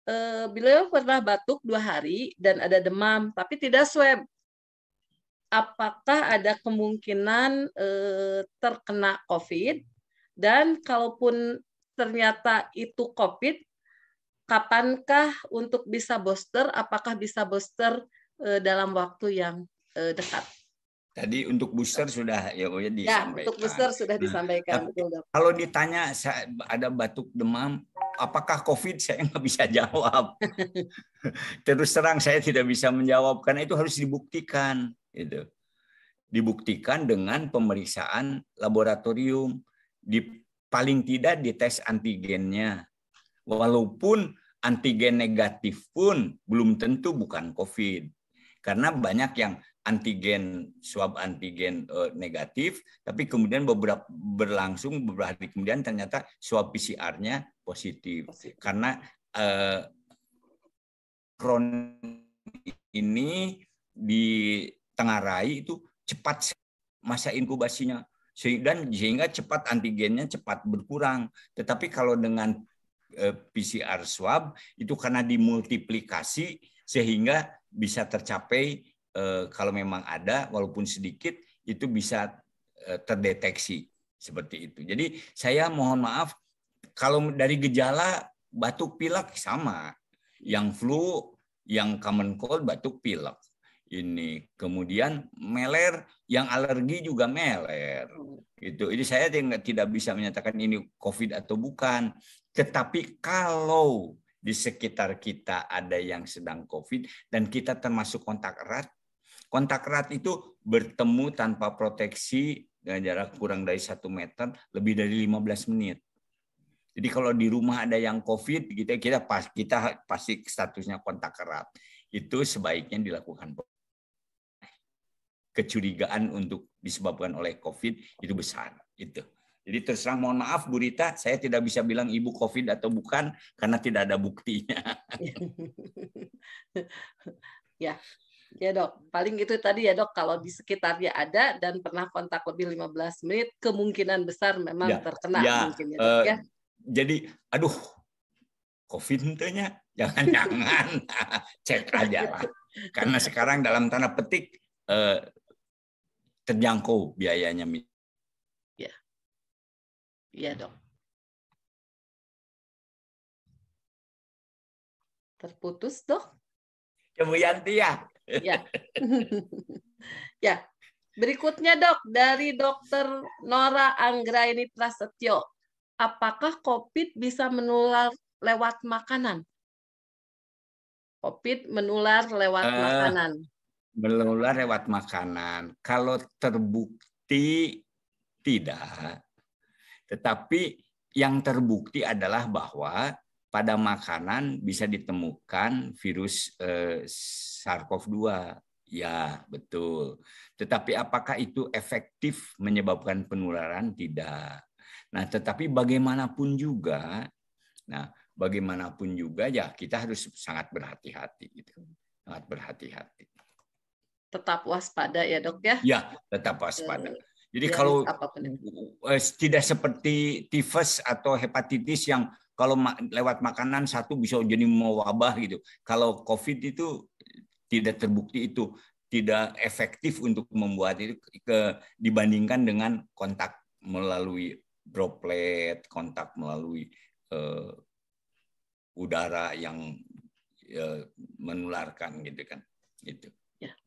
Eh, beliau pernah batuk dua hari dan ada demam, tapi tidak swab. Apakah ada kemungkinan eh, terkena COVID? Dan kalaupun ternyata itu COVID, kapankah untuk bisa booster? Apakah bisa booster eh, dalam waktu yang eh, dekat? Tadi untuk booster sudah ya oh, ya, ya disampaikan. Ya, untuk booster sudah nah, disampaikan nah, Kalau ditanya ada batuk demam, apakah COVID saya nggak bisa jawab. Terus terang saya tidak bisa menjawab karena itu harus dibuktikan. Itu dibuktikan dengan pemeriksaan laboratorium di paling tidak di tes antigennya. Walaupun antigen negatif pun belum tentu bukan COVID. Karena banyak yang antigen swab antigen uh, negatif, tapi kemudian beberapa berlangsung beberapa hari kemudian ternyata swab PCR-nya positif. positif. Karena uh, kron ini di tengah rai itu cepat masa inkubasinya dan sehingga cepat antigennya cepat berkurang. Tetapi kalau dengan eh, PCR swab itu karena dimultiplikasi sehingga bisa tercapai Eh, kalau memang ada walaupun sedikit itu bisa eh, terdeteksi seperti itu. Jadi saya mohon maaf kalau dari gejala batuk pilek sama, yang flu, yang common cold batuk pilek ini kemudian meler yang alergi juga meler itu ini saya tidak bisa menyatakan ini covid atau bukan tetapi kalau di sekitar kita ada yang sedang covid dan kita termasuk kontak erat Kontak erat itu bertemu tanpa proteksi dengan jarak kurang dari satu meter lebih dari 15 menit. Jadi kalau di rumah ada yang COVID, kita kita pas kita pasti statusnya kontak erat. Itu sebaiknya dilakukan kecurigaan untuk disebabkan oleh COVID itu besar. Itu. Jadi terserah mohon maaf Bu Rita, saya tidak bisa bilang ibu COVID atau bukan karena tidak ada buktinya. ya, Ya dok, paling itu tadi ya dok, kalau di sekitarnya ada dan pernah kontak lebih 15 menit, kemungkinan besar memang ya, terkena ya, mungkin ya dok uh, ya. Jadi, aduh, COVID tentunya jangan-jangan cek aja lah. Karena sekarang dalam tanda petik uh, terjangkau biayanya. Ya, ya dok. Terputus dok. Ya Bu Yanti ya. Ya. ya. Berikutnya dok dari dokter Nora Anggraini Prasetyo. Apakah COVID bisa menular lewat makanan? COVID menular lewat uh, makanan. Menular lewat makanan. Kalau terbukti tidak. Tetapi yang terbukti adalah bahwa pada makanan bisa ditemukan virus eh, SARS-CoV-2. Ya, betul. Tetapi apakah itu efektif menyebabkan penularan? Tidak. Nah, tetapi bagaimanapun juga, nah, bagaimanapun juga ya kita harus sangat berhati-hati gitu. Sangat berhati-hati. Tetap waspada ya, Dok ya? Ya, tetap waspada. Eh, Jadi ya, kalau eh, tidak seperti tifus atau hepatitis yang kalau lewat makanan satu bisa jadi wabah gitu. Kalau COVID itu tidak terbukti itu tidak efektif untuk membuat itu ke, dibandingkan dengan kontak melalui droplet, kontak melalui uh, udara yang uh, menularkan gitu kan. Gitu. Ya.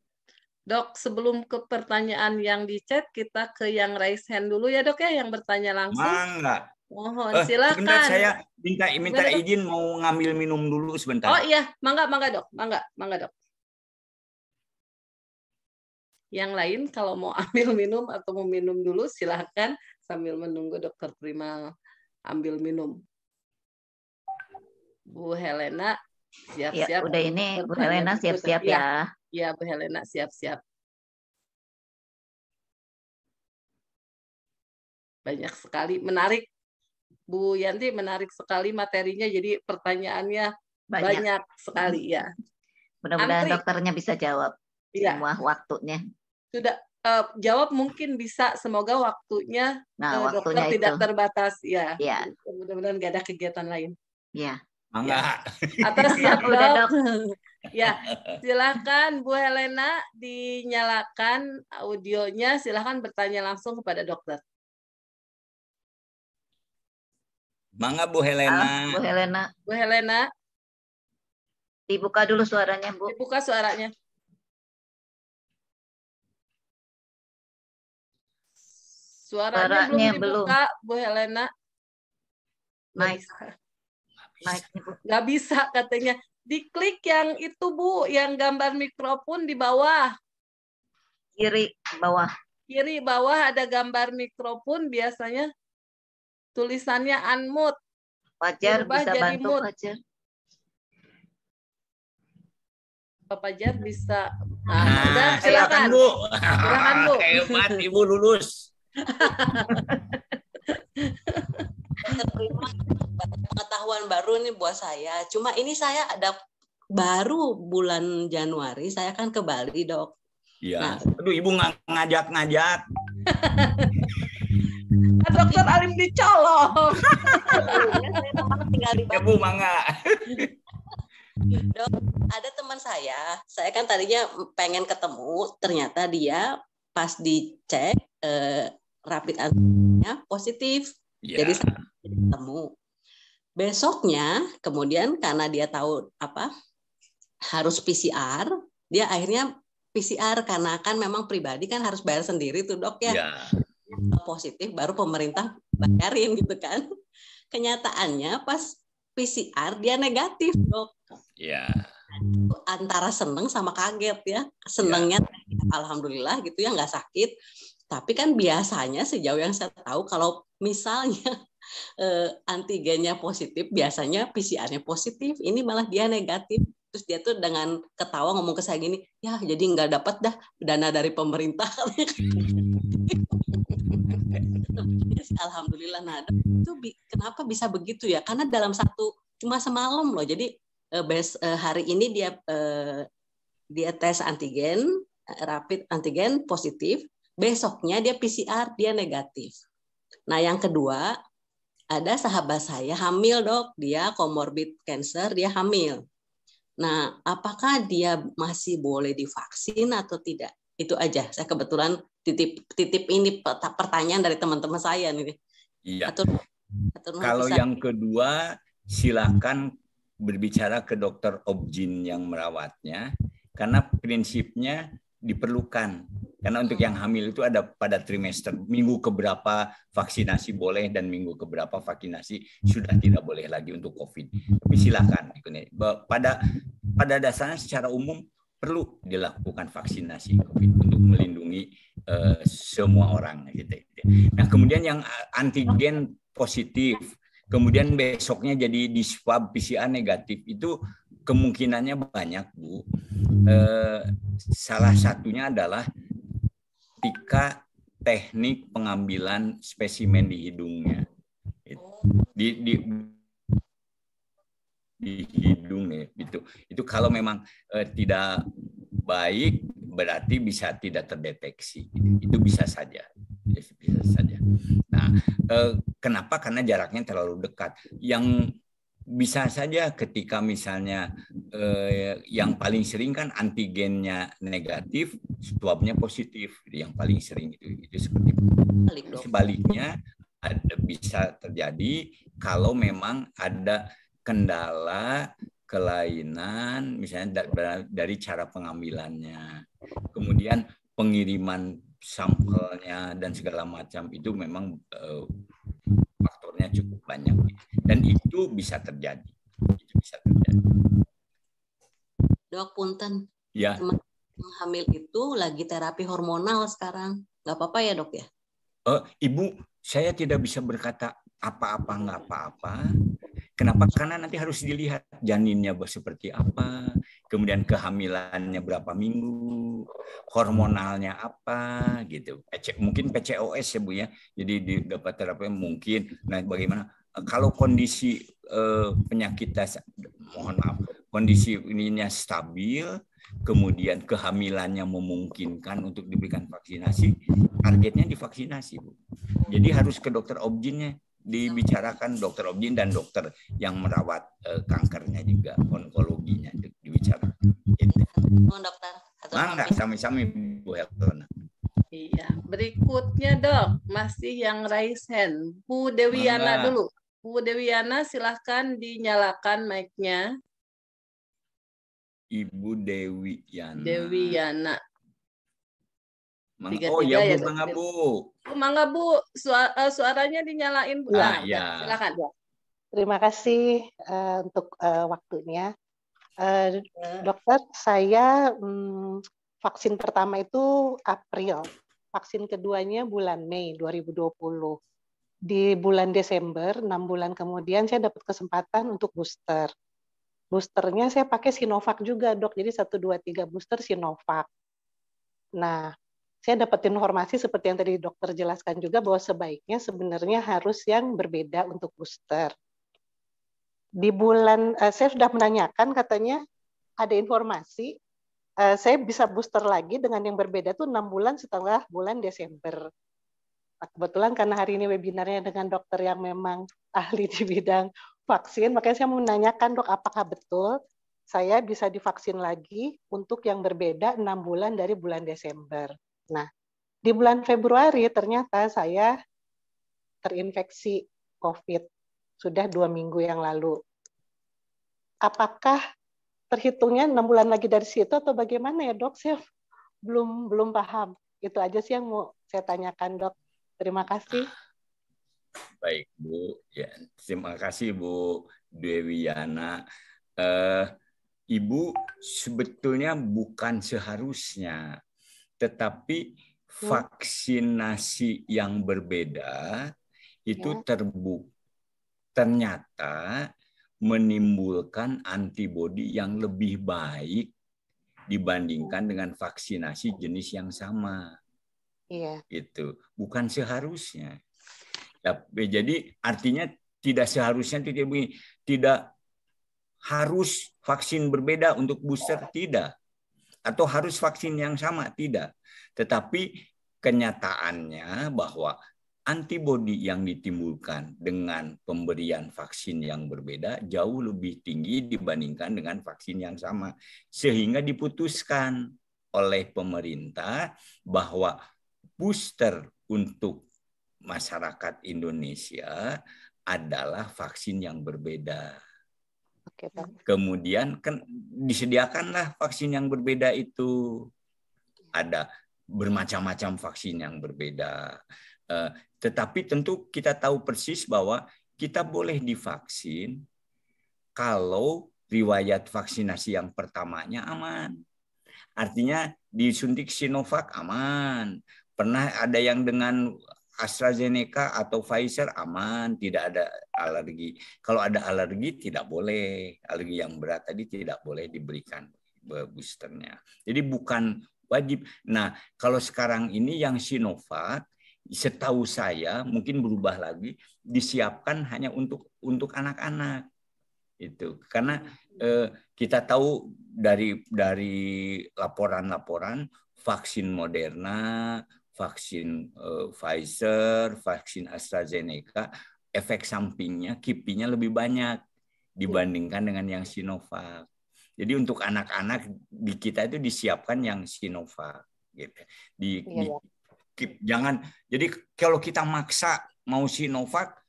Dok, sebelum ke pertanyaan yang di chat, kita ke yang raise hand dulu ya dok ya, yang bertanya langsung. Mangga. Mohon uh, silakan. Sebentar saya minta minta Mereka. izin mau ngambil minum dulu sebentar. Oh iya, mangga mangga Dok, mangga mangga Dok. Yang lain kalau mau ambil minum atau mau minum dulu silakan sambil menunggu dokter prima ambil minum. Bu Helena siap-siap. Ya, udah ini Bu Helena siap-siap iya. ya. Iya, ya, Bu Helena siap-siap. Banyak sekali menarik Bu Yanti menarik sekali materinya, jadi pertanyaannya banyak, banyak sekali ya. Mudah-mudahan dokternya bisa jawab ya. semua waktunya. Sudah uh, jawab mungkin bisa, semoga waktunya, nah, uh, waktunya dokter itu. tidak terbatas ya. ya. Mudah-mudahan nggak ada kegiatan lain. Ya. Enggak. Ya. Atas siap dok. dok. ya, silakan Bu Helena dinyalakan audionya, silakan bertanya langsung kepada dokter. Mangga Bu Helena. Ah, Bu Helena. Bu Helena. Dibuka dulu suaranya, Bu. Dibuka suaranya. Suaranya, suaranya belum dibuka, belum. Bu Helena. Nice. Naik. Nice. Gak bisa katanya. Diklik yang itu, Bu. Yang gambar mikrofon di bawah. Kiri bawah. Kiri bawah ada gambar mikrofon biasanya Tulisannya unmute. Fajar bisa bantu mood. Fajar. Pak Fajar bisa. Nah, nah silakan. silakan Bu. Silakan Bu. Hebat Ibu lulus. pengetahuan baru nih buat saya. Cuma ini saya ada baru bulan Januari saya kan ke Bali dok. Iya. Nah, Aduh ibu ngajak-ngajak. dokter Alim dicolong. tinggal di Bandung. Ya, mangga. Dok, ada teman saya, saya kan tadinya pengen ketemu, ternyata dia pas dicek eh, rapid antigennya positif. Yeah. Jadi saya ketemu. Besoknya, kemudian karena dia tahu apa harus PCR, dia akhirnya PCR karena kan memang pribadi kan harus bayar sendiri tuh dok ya. Yeah. Gitu. positif baru pemerintah bayarin gitu kan. Kenyataannya pas PCR dia negatif, hmm. Dok. Iya. Yeah. Antara seneng sama kaget ya. Senengnya yeah. Iya. alhamdulillah gitu ya nggak sakit. Tapi kan biasanya sejauh yang saya tahu kalau misalnya eh, antigennya positif, biasanya PCR-nya positif, ini malah dia negatif. Terus dia tuh dengan ketawa ngomong ke saya gini, ya jadi nggak dapat dah dana dari pemerintah. Hmm alhamdulillah nah hmm. itu bi kenapa bisa begitu ya karena dalam satu cuma semalam loh jadi uh, bes, uh, hari ini dia uh, dia tes antigen rapid antigen positif besoknya dia PCR dia negatif nah yang kedua ada sahabat saya hamil dok dia comorbid cancer dia hamil nah apakah dia masih boleh divaksin atau tidak itu aja saya kebetulan titip titip ini pertanyaan dari teman-teman saya nih. Iya. Atur, atur Kalau bisa. yang kedua silakan berbicara ke dokter objin yang merawatnya karena prinsipnya diperlukan karena untuk yang hamil itu ada pada trimester minggu keberapa vaksinasi boleh dan minggu keberapa vaksinasi sudah tidak boleh lagi untuk covid tapi silakan gitu pada pada dasarnya secara umum perlu dilakukan vaksinasi covid untuk melindungi Eh, semua orang gitu. Nah, kemudian yang eh, antigen positif, kemudian besoknya jadi di swab PCR negatif itu kemungkinannya banyak, Bu. Eh, salah satunya adalah ketika teknik pengambilan spesimen di hidungnya. Di, di di hidung ya itu. Itu kalau memang eh, tidak baik berarti bisa tidak terdeteksi. Itu bisa saja, bisa saja. Nah, eh, kenapa? Karena jaraknya terlalu dekat. Yang bisa saja ketika misalnya eh, yang paling sering kan antigennya negatif, swabnya positif, yang paling sering itu itu seperti sebaliknya ada, bisa terjadi kalau memang ada kendala kelainan misalnya dari cara pengambilannya kemudian pengiriman sampelnya dan segala macam itu memang eh, faktornya cukup banyak dan itu bisa terjadi itu bisa terjadi dok punten ya teman hamil itu lagi terapi hormonal sekarang nggak apa-apa ya dok ya uh, ibu saya tidak bisa berkata apa-apa nggak apa-apa Kenapa? Karena nanti harus dilihat janinnya seperti apa, kemudian kehamilannya berapa minggu, hormonalnya apa, gitu. Mungkin PCOS ya Bu ya, jadi di dapat terapi mungkin. Nah bagaimana? Kalau kondisi eh, penyakit mohon maaf, kondisi ininya stabil, kemudian kehamilannya memungkinkan untuk diberikan vaksinasi, targetnya divaksinasi Bu. Jadi harus ke dokter objinnya dibicarakan dokter objin dan dokter yang merawat uh, kankernya juga onkologinya dibicarakan. Gitu. Mohon dokter. Mangga sami-sami Bu Helena. Iya, berikutnya dok masih yang raise hand Bu Dewiana Mangga. dulu. Bu Dewiana silahkan dinyalakan mic-nya. Ibu Dewi Yana. Dewi Yana. Mang oh tiga, ya, ya Mangga Bu. Oh, Mangga Bu, suara, eh, suaranya dinyalain Bu. ah, ya. Silakan. Ya. Terima kasih uh, untuk uh, waktunya. Uh, dokter, saya um, vaksin pertama itu April. Vaksin keduanya bulan Mei 2020. Di bulan Desember, enam bulan kemudian saya dapat kesempatan untuk booster. Boosternya saya pakai Sinovac juga, dok. Jadi satu dua tiga booster Sinovac. Nah, saya dapat informasi seperti yang tadi dokter jelaskan juga bahwa sebaiknya sebenarnya harus yang berbeda untuk booster. Di bulan uh, saya sudah menanyakan katanya ada informasi uh, saya bisa booster lagi dengan yang berbeda tuh enam bulan setelah bulan Desember. Nah, kebetulan karena hari ini webinarnya dengan dokter yang memang ahli di bidang vaksin, makanya saya menanyakan dok apakah betul saya bisa divaksin lagi untuk yang berbeda enam bulan dari bulan Desember. Nah, di bulan Februari ternyata saya terinfeksi COVID sudah dua minggu yang lalu. Apakah terhitungnya enam bulan lagi dari situ atau bagaimana ya dok? Saya belum belum paham. Itu aja sih yang mau saya tanyakan dok. Terima kasih. Baik Bu, ya terima kasih Bu Dewi Yana. Uh, Ibu sebetulnya bukan seharusnya tetapi ya. vaksinasi yang berbeda itu ya. terbukti ternyata menimbulkan antibodi yang lebih baik dibandingkan oh. dengan vaksinasi jenis yang sama. Iya. Itu bukan seharusnya. Tapi ya, jadi artinya tidak seharusnya tidak tidak harus vaksin berbeda untuk booster tidak atau harus vaksin yang sama tidak. Tetapi kenyataannya bahwa antibodi yang ditimbulkan dengan pemberian vaksin yang berbeda jauh lebih tinggi dibandingkan dengan vaksin yang sama sehingga diputuskan oleh pemerintah bahwa booster untuk masyarakat Indonesia adalah vaksin yang berbeda Oke, Pak. Kemudian kan disediakanlah vaksin yang berbeda itu. Ada bermacam-macam vaksin yang berbeda. Eh, tetapi tentu kita tahu persis bahwa kita boleh divaksin kalau riwayat vaksinasi yang pertamanya aman. Artinya disuntik Sinovac aman. Pernah ada yang dengan AstraZeneca atau Pfizer aman, tidak ada alergi. Kalau ada alergi tidak boleh, alergi yang berat tadi tidak boleh diberikan boosternya. Jadi bukan wajib. Nah, kalau sekarang ini yang Sinovac setahu saya mungkin berubah lagi disiapkan hanya untuk untuk anak-anak itu karena eh, kita tahu dari dari laporan-laporan vaksin Moderna vaksin uh, Pfizer, vaksin AstraZeneca, efek sampingnya, kipinya lebih banyak dibandingkan dengan yang Sinovac. Jadi untuk anak-anak di kita itu disiapkan yang Sinovac. Gitu. Di, iya, di iya. jangan. Jadi kalau kita maksa mau Sinovac,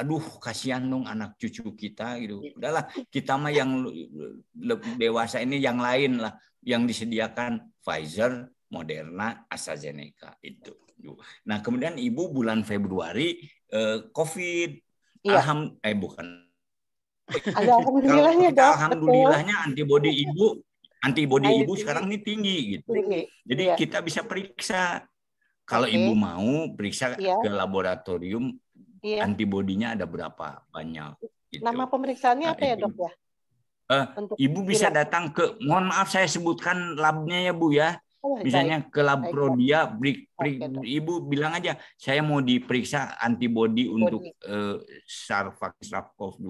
aduh kasihan dong anak cucu kita gitu. Iya. Udahlah kita mah yang dewasa ini yang lain lah, yang disediakan Pfizer, Moderna, AstraZeneca itu. Nah, kemudian Ibu bulan Februari eh, COVID iya. alham eh bukan. alhamdulillahnya, Dok. Alhamdulillahnya antibodi Ibu antibody Ibu sekarang ini tinggi gitu. Tinggi. Jadi iya. kita bisa periksa kalau okay. Ibu mau periksa iya. ke laboratorium iya. antibodinya ada berapa banyak gitu. Nama pemeriksaannya nah, apa ya, Dok ya? Uh, ibu bisa datang ke, mohon maaf saya sebutkan labnya ya Bu ya. Oh, misalnya ke Labrodia, brik, brik, ibu bilang aja saya mau diperiksa antibodi untuk uh, eh, SARS-CoV-2.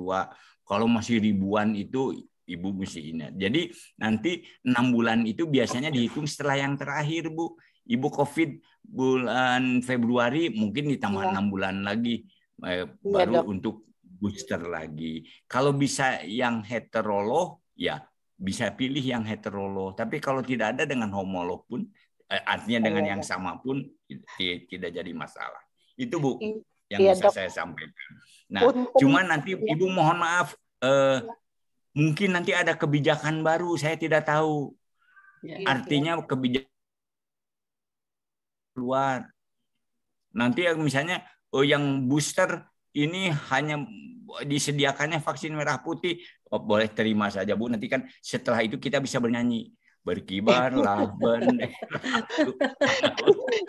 Kalau masih ribuan itu ibu mesti ingat. Jadi nanti enam bulan itu biasanya dihitung setelah yang terakhir bu. Ibu COVID bulan Februari mungkin ditambah iya. enam ya. bulan lagi ya, baru dok. untuk booster lagi. Kalau bisa yang heterolog ya bisa pilih yang heterolo. Tapi kalau tidak ada dengan homolog pun, eh, artinya dengan iya, yang iya. sama pun tidak jadi masalah. Itu Bu iya, yang ya, bisa dok. saya sampaikan. Nah, cuman nanti Ibu mohon maaf, eh, mungkin nanti ada kebijakan baru, saya tidak tahu. Ya, artinya ya. kebijakan keluar. Nanti misalnya oh, yang booster ini hanya disediakannya vaksin merah putih oh, boleh terima saja Bu nanti kan setelah itu kita bisa bernyanyi berkibar bendera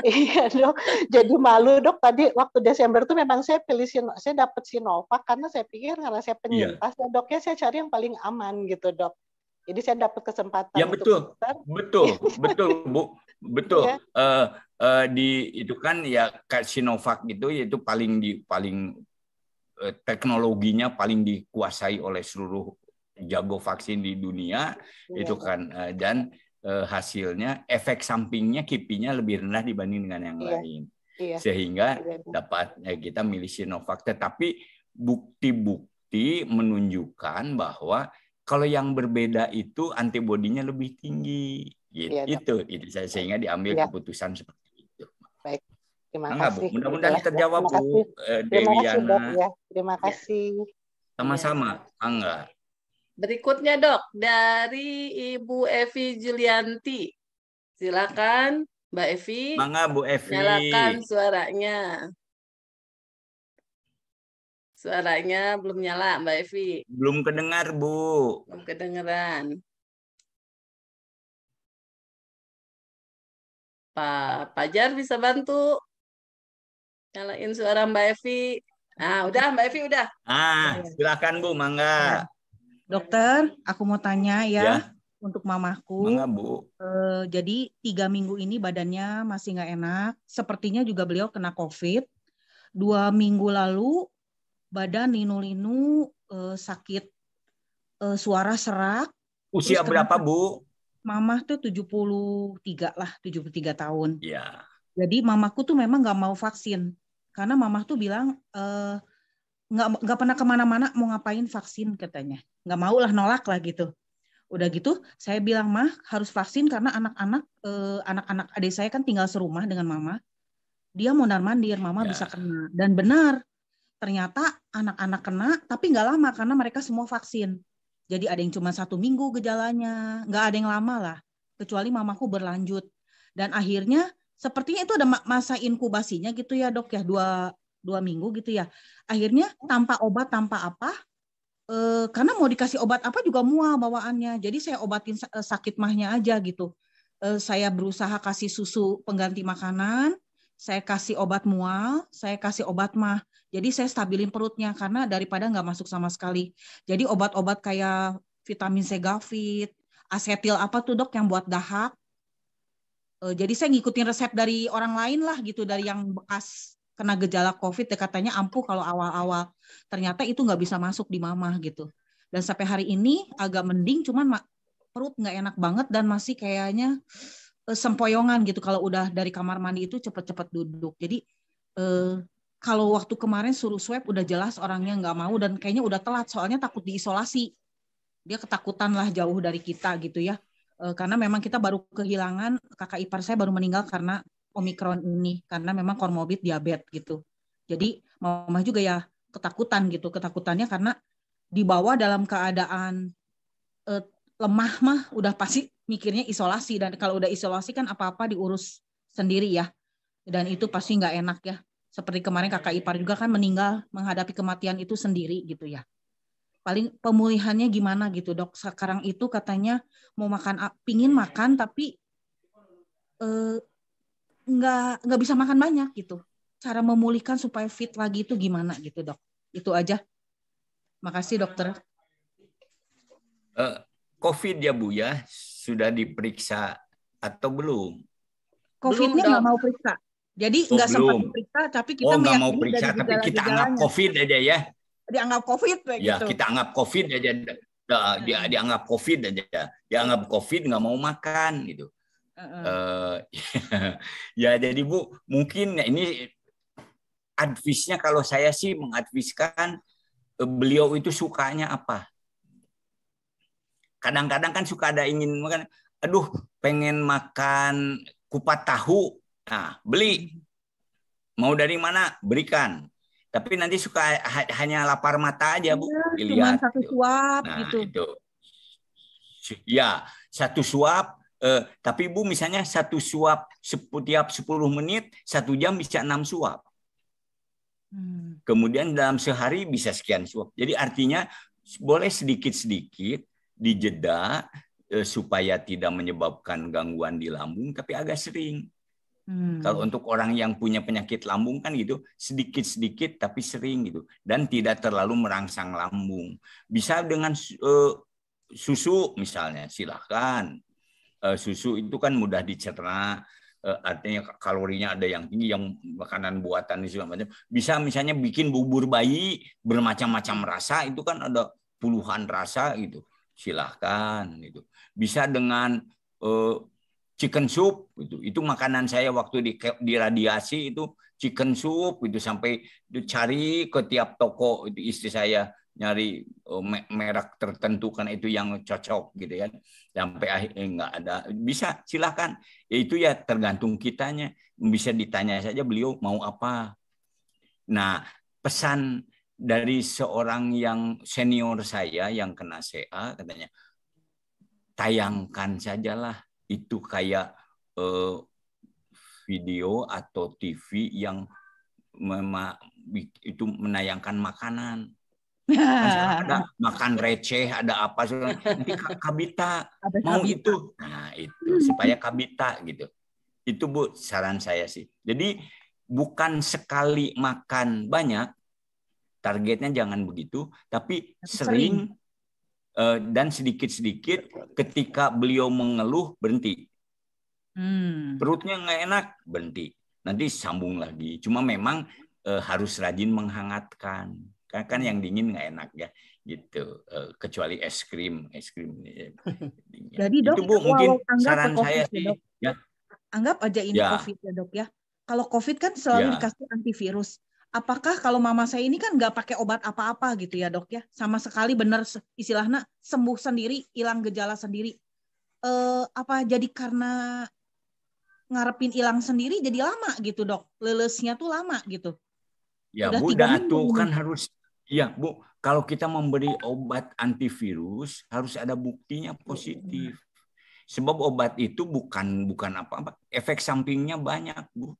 iya dok jadi malu dok tadi waktu Desember tuh memang saya pilih Sino, saya dapat Sinovac karena saya pikir karena saya iya. penyintas yeah. doknya saya cari yang paling aman gitu dok jadi saya dapat kesempatan ya betul untuk betul betul bu betul uh, uh, di itu kan ya Sinovac gitu itu paling di paling Eh, teknologinya paling dikuasai oleh seluruh jago vaksin di dunia ya. itu kan eh, dan eh, hasilnya efek sampingnya kipinya lebih rendah dibanding dengan yang ya. lain ya. sehingga ya. dapat kita milih Sinovac tetapi bukti-bukti menunjukkan bahwa kalau yang berbeda itu antibodinya lebih tinggi iya, gitu ya, itu itu sehingga diambil ya. keputusan seperti Terima Enggak, kasih. Bu. Mudah-mudahan ya. terjawab Bu eh, Dewi ya. Terima kasih. Ya. Sama-sama, ya. Angga. Berikutnya dok dari Ibu Evi Julianti. Silakan Mbak Evi. Mangga Bu Evi. Nyalakan suaranya. Suaranya belum nyala Mbak Evi. Belum kedengar Bu. Belum kedengeran. Pak Pajar bisa bantu nyalain suara Mbak Evi. Nah, udah Mbak Evi udah. Ah, iya. silakan Bu, mangga. Iya. Dokter, aku mau tanya ya, ya. untuk mamaku. Mangga Bu. E, jadi tiga minggu ini badannya masih nggak enak. Sepertinya juga beliau kena COVID. Dua minggu lalu badan linu-linu e, sakit e, suara serak. Usia Terus berapa Bu? Mamah tuh 73 lah, 73 tahun. Iya. Jadi mamaku tuh memang nggak mau vaksin karena mamah tuh bilang eh, nggak nggak pernah kemana-mana mau ngapain vaksin katanya nggak mau lah nolak lah gitu udah gitu saya bilang mah harus vaksin karena anak-anak eh, anak-anak adik saya kan tinggal serumah dengan mama dia mondar mandir mama ya. bisa kena dan benar ternyata anak-anak kena tapi nggak lama karena mereka semua vaksin jadi ada yang cuma satu minggu gejalanya nggak ada yang lama lah kecuali mamaku berlanjut dan akhirnya sepertinya itu ada masa inkubasinya gitu ya dok ya dua dua minggu gitu ya akhirnya tanpa obat tanpa apa e, karena mau dikasih obat apa juga mual bawaannya jadi saya obatin eh, sakit mahnya aja gitu e, saya berusaha kasih susu pengganti makanan saya kasih obat mual saya kasih obat mah jadi saya stabilin perutnya karena daripada nggak masuk sama sekali. Jadi obat-obat kayak vitamin C gavit, asetil apa tuh dok yang buat dahak, Eh, jadi saya ngikutin resep dari orang lain lah gitu dari yang bekas kena gejala COVID ya katanya ampuh kalau awal-awal. Ternyata itu nggak bisa masuk di mamah gitu. Dan sampai hari ini agak mending cuman perut nggak enak banget dan masih kayaknya eh, sempoyongan gitu kalau udah dari kamar mandi itu cepet-cepet duduk. Jadi eh, kalau waktu kemarin suruh swab udah jelas orangnya nggak mau dan kayaknya udah telat soalnya takut diisolasi. Dia ketakutan lah jauh dari kita gitu ya. Eh, karena memang kita baru kehilangan kakak ipar saya baru meninggal karena omikron ini karena memang komorbid diabetes gitu. Jadi mama juga ya ketakutan gitu, ketakutannya karena di bawah dalam keadaan eh, lemah mah udah pasti mikirnya isolasi dan kalau udah isolasi kan apa-apa diurus sendiri ya. Dan itu pasti nggak enak ya. Seperti kemarin kakak ipar juga kan meninggal menghadapi kematian itu sendiri gitu ya paling pemulihannya gimana gitu dok sekarang itu katanya mau makan pingin makan tapi nggak eh, nggak nggak bisa makan banyak gitu cara memulihkan supaya fit lagi itu gimana gitu dok itu aja makasih dokter uh, covid ya bu ya sudah diperiksa atau belum covidnya nggak mau periksa jadi oh, nggak sempat diperiksa tapi oh, kita oh, nggak mau periksa tapi kita anggap covid aja ya dianggap covid ya, gitu. kita anggap covid aja ya dia dianggap covid aja ya dianggap covid nggak mau makan gitu uh -uh. ya, ya jadi bu mungkin ya, ini advisnya kalau saya sih mengadviskan eh, beliau itu sukanya apa kadang-kadang kan suka ada ingin makan aduh pengen makan kupat tahu nah beli mm-hmm. mau dari mana berikan tapi nanti suka ha hanya lapar mata aja, Bu. Ya, Dilihat. Cuma satu gitu. suap nah, gitu. Itu. Ya, satu suap eh, tapi Bu misalnya satu suap setiap 10 menit, satu jam bisa enam suap. Hmm. Kemudian dalam sehari bisa sekian suap. Jadi artinya boleh sedikit-sedikit dijeda eh, supaya tidak menyebabkan gangguan di lambung tapi agak sering. Hmm. Kalau untuk orang yang punya penyakit lambung kan gitu, sedikit-sedikit tapi sering gitu dan tidak terlalu merangsang lambung. Bisa dengan uh, susu misalnya, silahkan. Uh, eh, susu itu kan mudah dicerna, uh, artinya kalorinya ada yang tinggi, yang makanan buatan segala macam. Bisa misalnya bikin bubur bayi bermacam-macam rasa, itu kan ada puluhan rasa gitu. Silahkan gitu. Bisa dengan uh, chicken soup itu itu makanan saya waktu di di radiasi itu chicken soup itu sampai cari ke tiap toko itu istri saya nyari oh, merek tertentu kan itu yang cocok gitu ya sampai akhirnya eh, nggak ada bisa silahkan ya, itu ya tergantung kitanya bisa ditanya saja beliau mau apa nah pesan dari seorang yang senior saya yang kena CA katanya tayangkan sajalah itu kayak uh, video atau TV yang memang itu menayangkan makanan. Kan ada makan receh, ada apa nanti kabita mau itu. Nah, itu hmm. supaya kabita gitu. Itu Bu saran saya sih. Jadi bukan sekali makan banyak targetnya jangan begitu, tapi, tapi sering, sering Eh, dan sedikit-sedikit ketika beliau mengeluh berhenti. Hmm. Perutnya nggak enak berhenti. Nanti sambung lagi. Cuma memang uh, harus rajin menghangatkan. Karena kan yang dingin nggak enak ya gitu eh, kecuali es krim es krim jadi dok itu bu mungkin ya saran saya ya, sih dok. ya anggap aja ini ya. covid ya dok ya kalau covid kan selalu ya. dikasih antivirus apakah kalau mama saya ini kan nggak pakai obat apa-apa gitu ya dok ya sama sekali benar istilahnya sembuh sendiri hilang gejala sendiri eh, apa jadi karena ngarepin hilang sendiri jadi lama gitu dok lelesnya tuh lama gitu ya Udah bu datu kan harus ya bu kalau kita memberi obat antivirus harus ada buktinya positif sebab obat itu bukan bukan apa-apa efek sampingnya banyak bu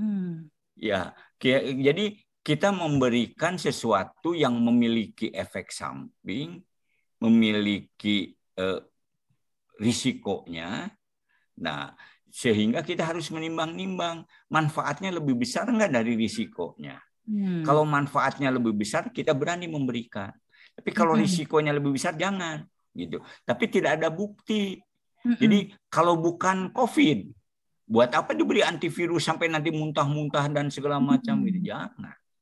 hmm. Ya, jadi kita memberikan sesuatu yang memiliki efek samping, memiliki eh, risikonya. Nah, sehingga kita harus menimbang-nimbang manfaatnya lebih besar enggak dari risikonya. Hmm. Kalau manfaatnya lebih besar, kita berani memberikan. Tapi kalau hmm. risikonya lebih besar, jangan gitu. Tapi tidak ada bukti. Hmm. Jadi kalau bukan COVID, Buat apa diberi antivirus sampai nanti muntah-muntah dan segala hmm. macam gitu? Jangan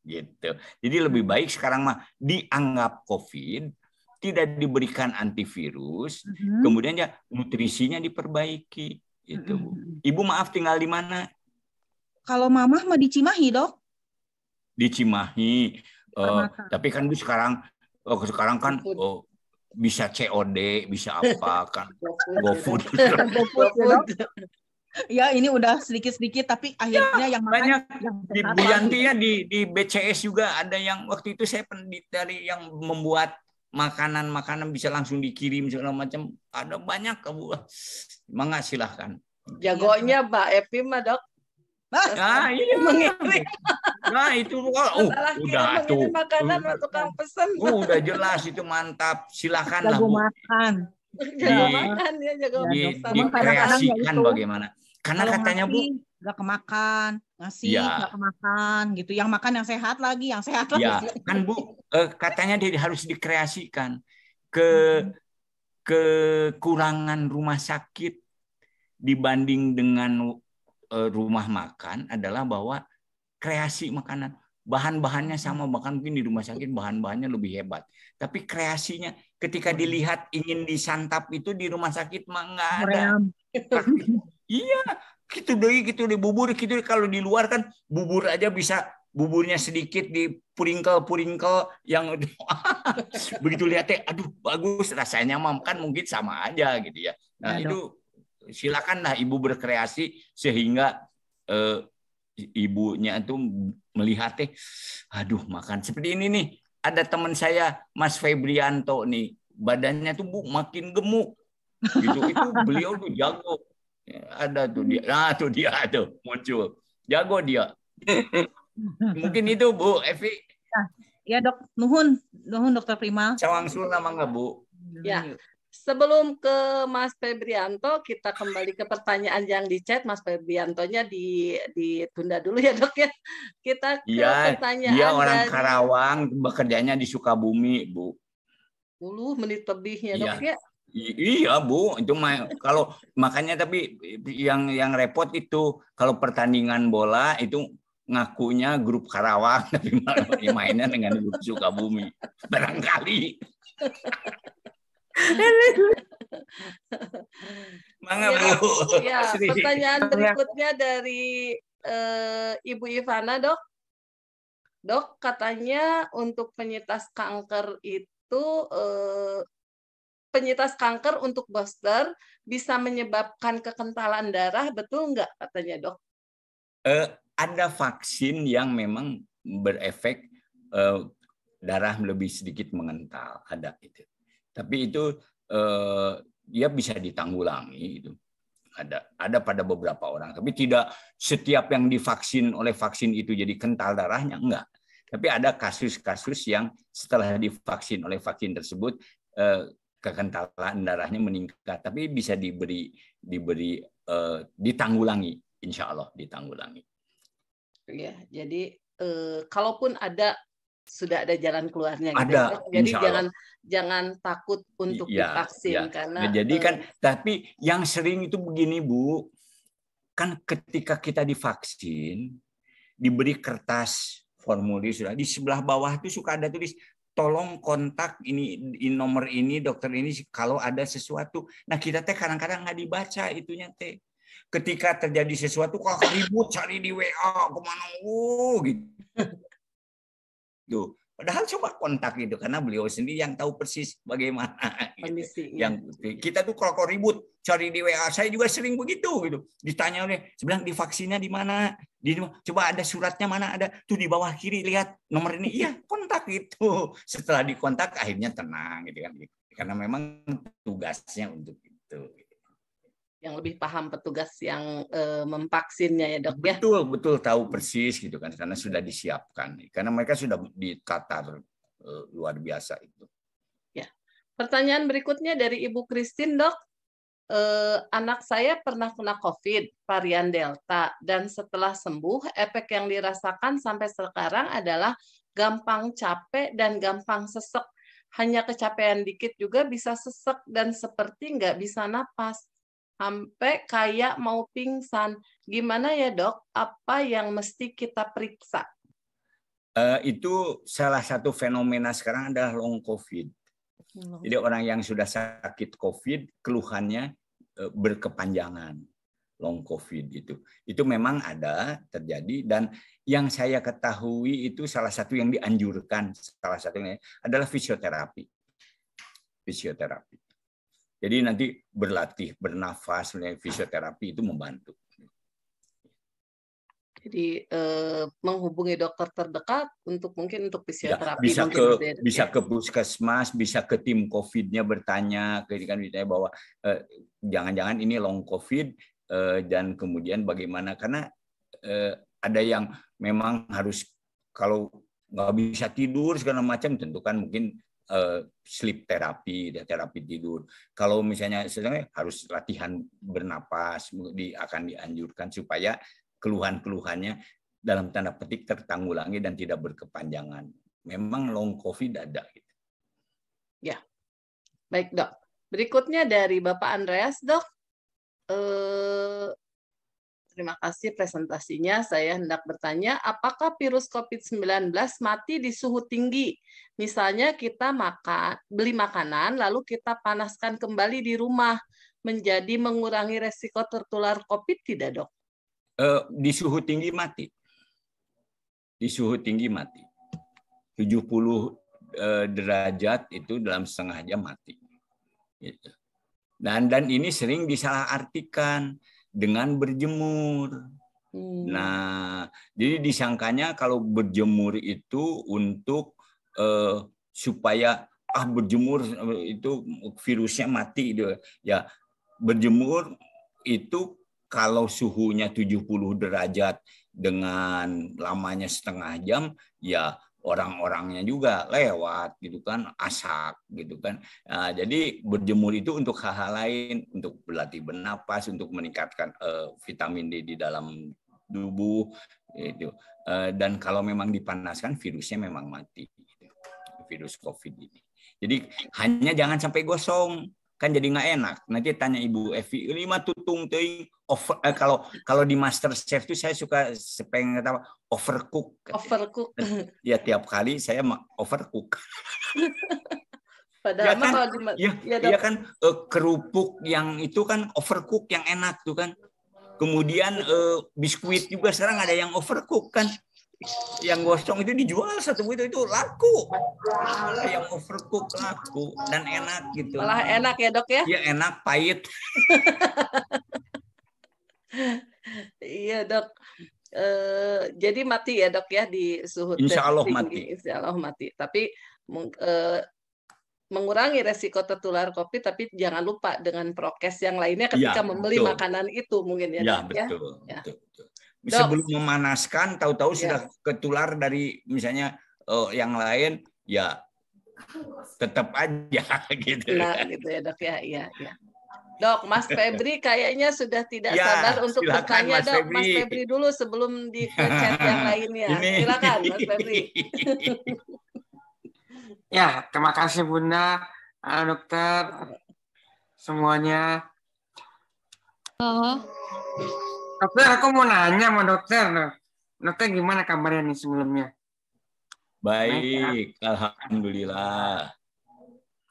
gitu. Jadi lebih hmm. baik sekarang mah dianggap COVID, tidak diberikan antivirus, uh kemudian ya nutrisinya diperbaiki itu Uh Ibu maaf tinggal di mana? Kalau mamah mah dicimahi Cimahi, Dok. Di Uh, tapi kan Bu sekarang oh, sekarang kan oh, bisa COD, bisa apa kan GoFood. GoFood. Ya, ya ini udah sedikit-sedikit tapi akhirnya ya, yang banyak yang di Bu di di BCS juga ada yang waktu itu saya pendit dari yang membuat makanan-makanan bisa langsung dikirim segala macam ada banyak ke Bu mangga silahkan jagonya Mbak Epi mah dok Nah, iya. mengirim. Nah, itu oh, udah tuh. Makanan untuk tukang pesen. Oh, udah jelas itu mantap. silahkan lah. makan jaga di, iya. makan ya jaga iya. makan. dikreasikan bagaimana gitu. karena Kalau katanya ngasih, bu nggak kemakan ngasih ya. nggak kemakan gitu yang makan yang sehat lagi yang sehat iya. lagi kan bu eh, katanya dia harus dikreasikan ke hmm. kekurangan rumah sakit dibanding dengan eh, rumah makan adalah bahwa kreasi makanan bahan-bahannya sama bahkan mungkin di rumah sakit bahan-bahannya lebih hebat tapi kreasinya ketika dilihat ingin disantap itu di rumah sakit mah nggak ada. iya, gitu deh, gitu deh bubur, gitu deh. kalau di luar kan bubur aja bisa buburnya sedikit di puringkel-puringkel yang begitu lihat lihatnya, aduh bagus rasanya makan mungkin sama aja gitu ya. Nah ya, itu silakanlah ibu berkreasi sehingga eh, ibunya itu melihat melihatnya, aduh makan seperti ini nih ada teman saya Mas Febrianto nih badannya tuh bu makin gemuk gitu itu beliau tuh jago ada tuh dia nah tuh dia tuh muncul jago dia mungkin itu bu Evi ya, ya dok nuhun nuhun dokter Prima cawang nama nggak bu ya Sebelum ke Mas Febrianto, kita kembali ke pertanyaan yang di chat. Mas Febriantonya di ditunda dulu ya dok ya. Kita ke ya, pertanyaan. Iya orang dari... Karawang, bekerjanya di Sukabumi, Bu. 10 menit lebihnya ya. dok iya. ya. I iya bu, itu ma. kalau makanya tapi yang yang repot itu kalau pertandingan bola itu ngakunya grup Karawang tapi mainnya dengan grup Sukabumi barangkali. Mangga, ya, ya, pertanyaan berikutnya dari uh, Ibu Ivana, Dok. Dok, katanya untuk penyitas kanker itu uh, eh, penyitas kanker untuk booster bisa menyebabkan kekentalan darah, betul nggak katanya, Dok? Uh, ada vaksin yang memang berefek uh, darah lebih sedikit mengental, ada itu. Tapi itu eh, dia ya bisa ditanggulangi itu ada ada pada beberapa orang tapi tidak setiap yang divaksin oleh vaksin itu jadi kental darahnya enggak tapi ada kasus-kasus yang setelah divaksin oleh vaksin tersebut eh, kekentalan darahnya meningkat tapi bisa diberi diberi eh, ditanggulangi insya Allah ditanggulangi ya jadi eh, kalaupun ada sudah ada jalan keluarnya gitu. Ya. Jadi Jadi jangan jangan takut untuk ya, divaksin ya. karena nah, Jadi kan uh, tapi yang sering itu begini Bu, kan ketika kita divaksin diberi kertas formulir sudah di sebelah bawah itu suka ada tulis tolong kontak ini in nomor ini dokter ini kalau ada sesuatu. Nah kita teh kadang-kadang nggak dibaca itunya teh. Ketika terjadi sesuatu kok ribut cari di WA kemana uh gitu Tuh, Padahal coba kontak gitu karena beliau sendiri yang tahu persis bagaimana gitu. Iya. yang kita tuh kalau ribut cari di WA saya juga sering begitu gitu ditanya oleh sebelah divaksinnya di mana di coba ada suratnya mana ada tuh di bawah kiri lihat nomor ini iya kontak gitu setelah dikontak akhirnya tenang gitu kan karena memang tugasnya untuk itu yang lebih paham petugas yang e, memvaksinnya ya dok betul, ya betul betul tahu persis gitu kan karena sudah disiapkan karena mereka sudah Qatar e, luar biasa itu ya pertanyaan berikutnya dari ibu Kristin dok e, anak saya pernah kena covid varian delta dan setelah sembuh efek yang dirasakan sampai sekarang adalah gampang capek dan gampang sesek hanya kecapean dikit juga bisa sesek dan seperti nggak bisa napas sampai kayak mau pingsan. Gimana ya dok? Apa yang mesti kita periksa? Uh, itu salah satu fenomena sekarang adalah long COVID. Long. Hmm. Jadi orang yang sudah sakit COVID, keluhannya uh, berkepanjangan long COVID itu. Itu memang ada terjadi dan yang saya ketahui itu salah satu yang dianjurkan salah satunya adalah fisioterapi. Fisioterapi. Jadi nanti berlatih, bernafas, fisioterapi itu membantu. Jadi eh, menghubungi dokter terdekat untuk mungkin untuk ya, fisioterapi. Gitu ya, bisa ke berbeda, ya? bisa ke puskesmas, bisa ke tim COVID-nya bertanya, kan ditanya bahwa jangan eh, jangan-jangan ini long COVID eh, dan kemudian bagaimana karena eh, ada yang memang harus kalau nggak bisa tidur segala macam tentu kan mungkin Eh, sleep terapi, terapi tidur. Kalau misalnya sebenarnya harus latihan bernapas di, akan dianjurkan supaya keluhan-keluhannya dalam tanda petik tertanggulangi dan tidak berkepanjangan. Memang long COVID ada. Gitu. Ya, baik dok. Berikutnya dari Bapak Andreas dok. Eh, terima kasih presentasinya. Saya hendak bertanya, apakah virus COVID-19 mati di suhu tinggi? Misalnya kita makan, beli makanan, lalu kita panaskan kembali di rumah, menjadi mengurangi resiko tertular COVID tidak dok? Eh, di suhu tinggi mati. Di suhu tinggi mati. 70 eh, derajat itu dalam setengah jam mati. Gitu. Dan dan ini sering disalahartikan dengan berjemur. Hmm. Nah, jadi disangkanya kalau berjemur itu untuk eh, supaya ah berjemur eh, itu virusnya mati gitu. Ya, berjemur itu kalau suhunya 70 derajat dengan lamanya setengah jam ya orang-orangnya juga lewat gitu kan asak gitu kan nah, jadi berjemur itu untuk hal-hal lain untuk berlatih bernapas untuk meningkatkan uh, vitamin D di dalam tubuh itu uh, eh, dan kalau memang dipanaskan virusnya memang mati virus covid ini jadi hanya jangan sampai gosong kan jadi nggak enak. Nanti tanya Ibu Evi, lima tutung teuing over eh, kalau kalau di Master Chef tuh saya suka pengen kata overcook. Overcook. Eh, ya tiap kali saya overcook. Padahal ya kan, di, ya, ya, ya kan eh, kerupuk yang itu kan overcook yang enak tuh kan. Kemudian eh, biskuit juga sekarang ada yang overcook kan yang gosong itu dijual satu itu itu laku malah yang overcook laku dan enak gitu malah enak ya dok ya Iya enak pahit iya dok e, jadi mati ya dok ya di suhu Insya Allah tinggi. mati Insya Allah mati tapi e, mengurangi resiko tertular COVID tapi jangan lupa dengan prokes yang lainnya ketika ya, membeli betul. makanan itu mungkin ya, iya, ya dok betul, ya betul, betul sebelum memanaskan tahu-tahu ya. sudah ketular dari misalnya uh, yang lain ya tetap aja gitu. Nah, gitu ya dok ya, ya, ya. Dok, Mas Febri kayaknya sudah tidak ya, sabar untuk bertanya, Mas Dok. Febri. Mas Febri dulu sebelum di chat yang lainnya. Silakan, Mas Febri. ya, terima kasih Bunda, dokter, semuanya. Oh. Dokter, aku mau nanya sama dokter. Dokter gimana kabarnya nih sebelumnya? Baik, Baik ya? alhamdulillah.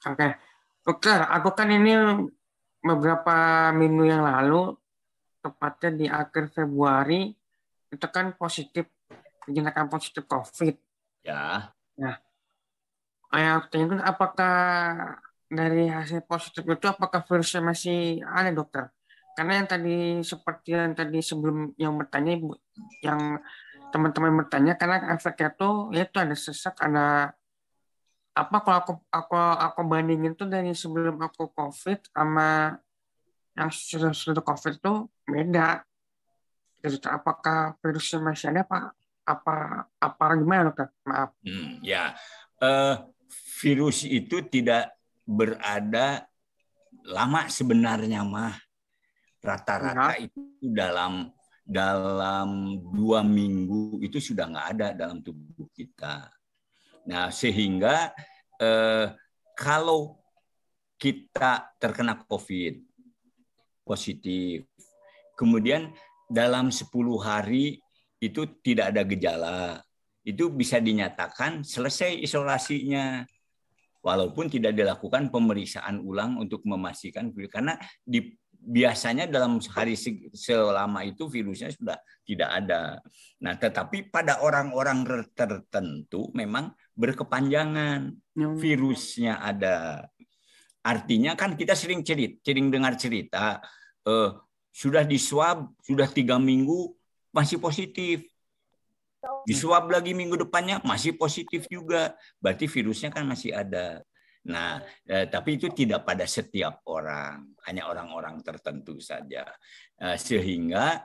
Oke. Okay. Dokter, aku kan ini beberapa minggu yang lalu tepatnya di akhir Februari itu kan positif dinyatakan positif COVID. Ya. Nah, yang apakah dari hasil positif itu apakah virusnya masih ada dokter? karena yang tadi seperti yang tadi sebelum yang bertanya ibu yang teman-teman bertanya karena efeknya tuh yaitu ada sesak ada apa kalau aku aku aku bandingin tuh dari sebelum aku covid sama yang sudah sudah covid tuh beda gitu apakah virusnya masih ada pak apa apa gimana dokter maaf hmm, ya uh, virus itu tidak berada lama sebenarnya mah rata-rata nah. itu dalam dalam dua minggu itu sudah nggak ada dalam tubuh kita. Nah sehingga eh, kalau kita terkena COVID positif, kemudian dalam 10 hari itu tidak ada gejala, itu bisa dinyatakan selesai isolasinya walaupun tidak dilakukan pemeriksaan ulang untuk memastikan karena di biasanya dalam hari selama itu virusnya sudah tidak ada. Nah, tetapi pada orang-orang tertentu memang berkepanjangan ya. virusnya ada. Artinya kan kita sering cerit, sering dengar cerita eh, sudah di swab sudah tiga minggu masih positif, di lagi minggu depannya masih positif juga. Berarti virusnya kan masih ada. Nah, eh, tapi itu tidak pada setiap orang, hanya orang-orang tertentu saja. Eh, sehingga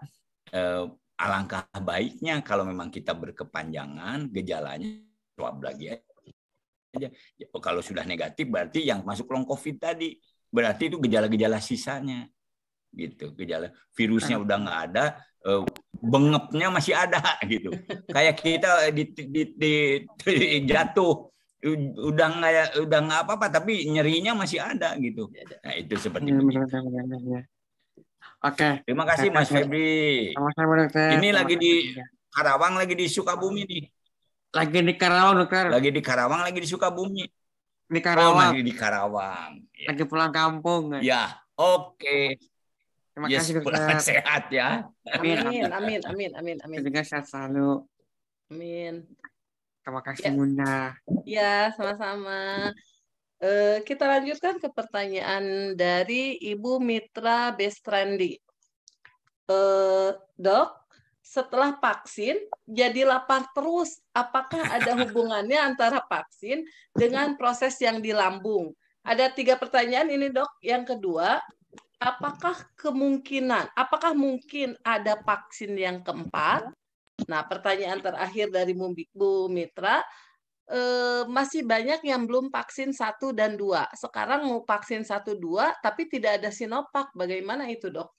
eh, alangkah baiknya kalau memang kita berkepanjangan gejalanya swab lagi aja. Ya, kalau sudah negatif berarti yang masuk long covid tadi berarti itu gejala-gejala sisanya gitu gejala virusnya hmm. udah nggak ada eh, bengepnya masih ada gitu kayak kita eh, di, di, di, di jatuh udah nggak ya, udah nggak apa-apa tapi nyerinya masih ada gitu ya, ya. nah itu seperti ya, benar, benar, benar, benar. oke terima kasih Mas Febri sama-sama sama ini lagi di Karawang lagi di Sukabumi nih lagi di Karawang dokter lagi di Karawang lagi di Sukabumi di oh, Karawang oh, lagi di Karawang ya. lagi pulang kampung ya oke Terima yes, kasih dokter. Sehat ya. Amin, amin, amin, amin, amin. amin. sehat selalu. Amin. Terima kasih ya. Muna. Ya, sama-sama. Uh, kita lanjutkan ke pertanyaan dari Ibu Mitra Bestrandi. Uh, eh, dok, setelah vaksin jadi lapar terus. Apakah ada hubungannya antara vaksin dengan proses yang di lambung? Ada tiga pertanyaan ini dok. Yang kedua, apakah kemungkinan, apakah mungkin ada vaksin yang keempat? Nah, pertanyaan terakhir dari Bu Mitra, e, masih banyak yang belum vaksin satu dan dua. Sekarang mau vaksin satu dua, tapi tidak ada Sinovac. Bagaimana itu, dok?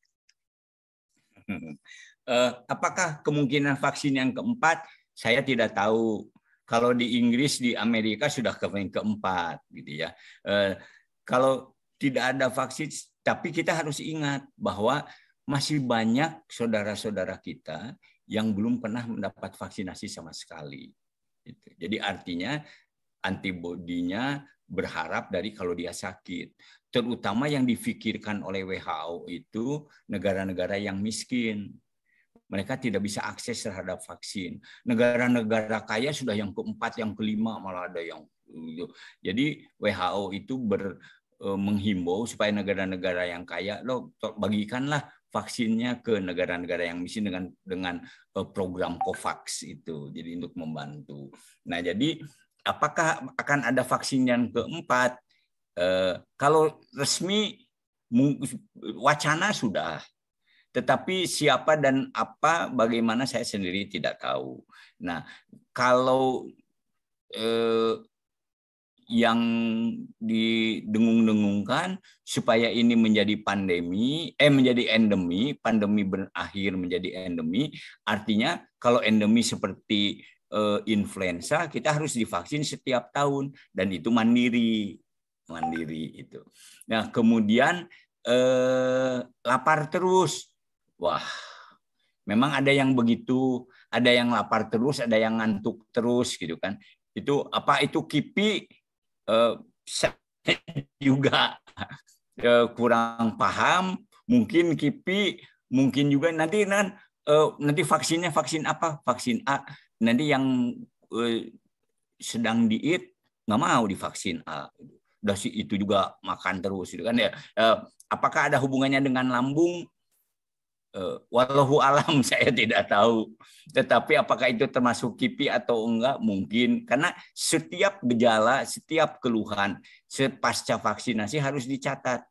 Eh, apakah kemungkinan vaksin yang keempat? Saya tidak tahu. Kalau di Inggris, di Amerika sudah ke keempat, gitu ya. E, kalau tidak ada vaksin, tapi kita harus ingat bahwa masih banyak saudara-saudara kita yang belum pernah mendapat vaksinasi sama sekali. Gitu. Jadi artinya antibodinya berharap dari kalau dia sakit. Terutama yang difikirkan oleh WHO itu negara-negara yang miskin. Mereka tidak bisa akses terhadap vaksin. Negara-negara kaya sudah yang keempat, yang kelima malah ada yang gitu. jadi WHO itu ber, eh, menghimbau supaya negara-negara yang kaya lo bagikanlah vaksinnya ke negara-negara yang miskin dengan dengan e, program Covax itu. Jadi untuk membantu. Nah, jadi apakah akan ada vaksin yang keempat? Eh, kalau resmi wacana sudah tetapi siapa dan apa bagaimana saya sendiri tidak tahu. Nah, kalau eh, yang didengung-dengungkan supaya ini menjadi pandemi, eh menjadi endemi, pandemi berakhir menjadi endemi. Artinya kalau endemi seperti uh, influenza, kita harus divaksin setiap tahun dan itu mandiri, mandiri itu. Nah kemudian uh, lapar terus, wah memang ada yang begitu, ada yang lapar terus, ada yang ngantuk terus gitu kan. Itu apa itu kipi eh, saya juga eh, kurang paham. Mungkin KIPI, mungkin juga nanti kan eh, nanti vaksinnya vaksin apa? Vaksin A. Nanti yang eh, sedang diet nggak mau divaksin A. Udah sih itu juga makan terus, gitu kan ya. Eh, apakah ada hubungannya dengan lambung? Eh, walau alam saya tidak tahu tetapi apakah itu termasuk kipi atau enggak mungkin karena setiap gejala setiap keluhan pasca vaksinasi harus dicatat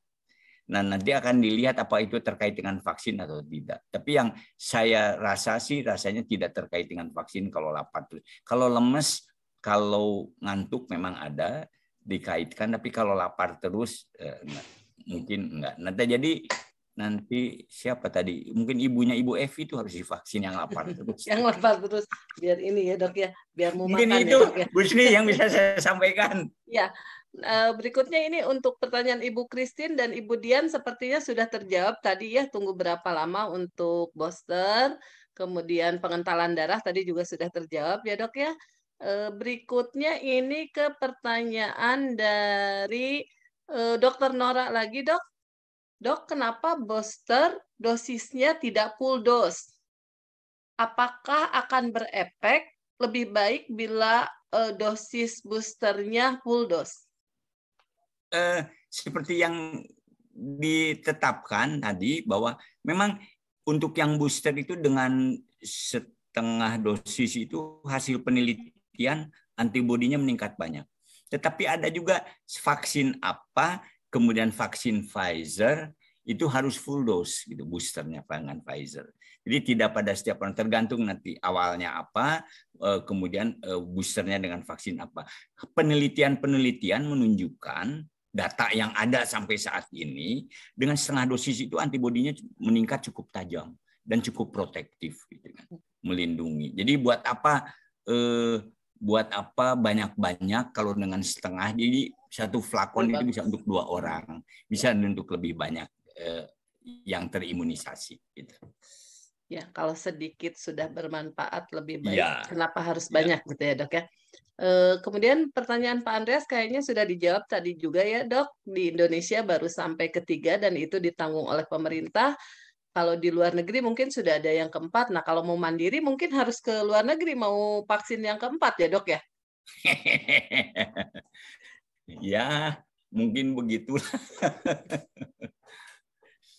nah nanti akan dilihat apa itu terkait dengan vaksin atau tidak tapi yang saya rasa sih rasanya tidak terkait dengan vaksin kalau lapar kalau lemes kalau ngantuk memang ada dikaitkan tapi kalau lapar terus eh, nah, mungkin enggak Nanti jadi nanti siapa tadi? Mungkin ibunya Ibu Evi itu harus divaksin yang lapar terus. yang lapar terus biar ini ya dok ya, biar mau Mungkin makan ya, itu ya, ya. Busni yang bisa saya sampaikan. ya. Eh, berikutnya ini untuk pertanyaan Ibu Kristin dan Ibu Dian sepertinya sudah terjawab tadi ya tunggu berapa lama untuk booster, kemudian pengentalan darah tadi juga sudah terjawab ya dok ya. Eh, berikutnya ini ke pertanyaan dari eh, Dokter Nora lagi dok dok kenapa booster dosisnya tidak full dose? Apakah akan berefek lebih baik bila uh, dosis boosternya full dose? Uh, seperti yang ditetapkan tadi bahwa memang untuk yang booster itu dengan setengah dosis itu hasil penelitian antibodinya meningkat banyak. Tetapi ada juga vaksin apa kemudian vaksin Pfizer itu harus full dose gitu boosternya dengan Pfizer. Jadi tidak pada setiap orang tergantung nanti awalnya apa, eh, kemudian eh, boosternya dengan vaksin apa. Penelitian-penelitian menunjukkan data yang ada sampai saat ini dengan setengah dosis itu antibodinya meningkat cukup tajam dan cukup protektif gitu kan, melindungi. Jadi buat apa eh, buat apa banyak-banyak kalau dengan setengah jadi satu flakon itu bisa untuk dua orang bisa untuk lebih banyak eh, yang terimunisasi gitu ya kalau sedikit sudah bermanfaat lebih baik ya. kenapa harus ya. banyak gitu ya dok ya e, kemudian pertanyaan Pak Andreas kayaknya sudah dijawab tadi juga ya dok di Indonesia baru sampai ketiga dan itu ditanggung oleh pemerintah kalau di luar negeri mungkin sudah ada yang keempat. Nah, kalau mau mandiri mungkin harus ke luar negeri mau vaksin yang keempat ya, Dok ya? ya, mungkin begitulah.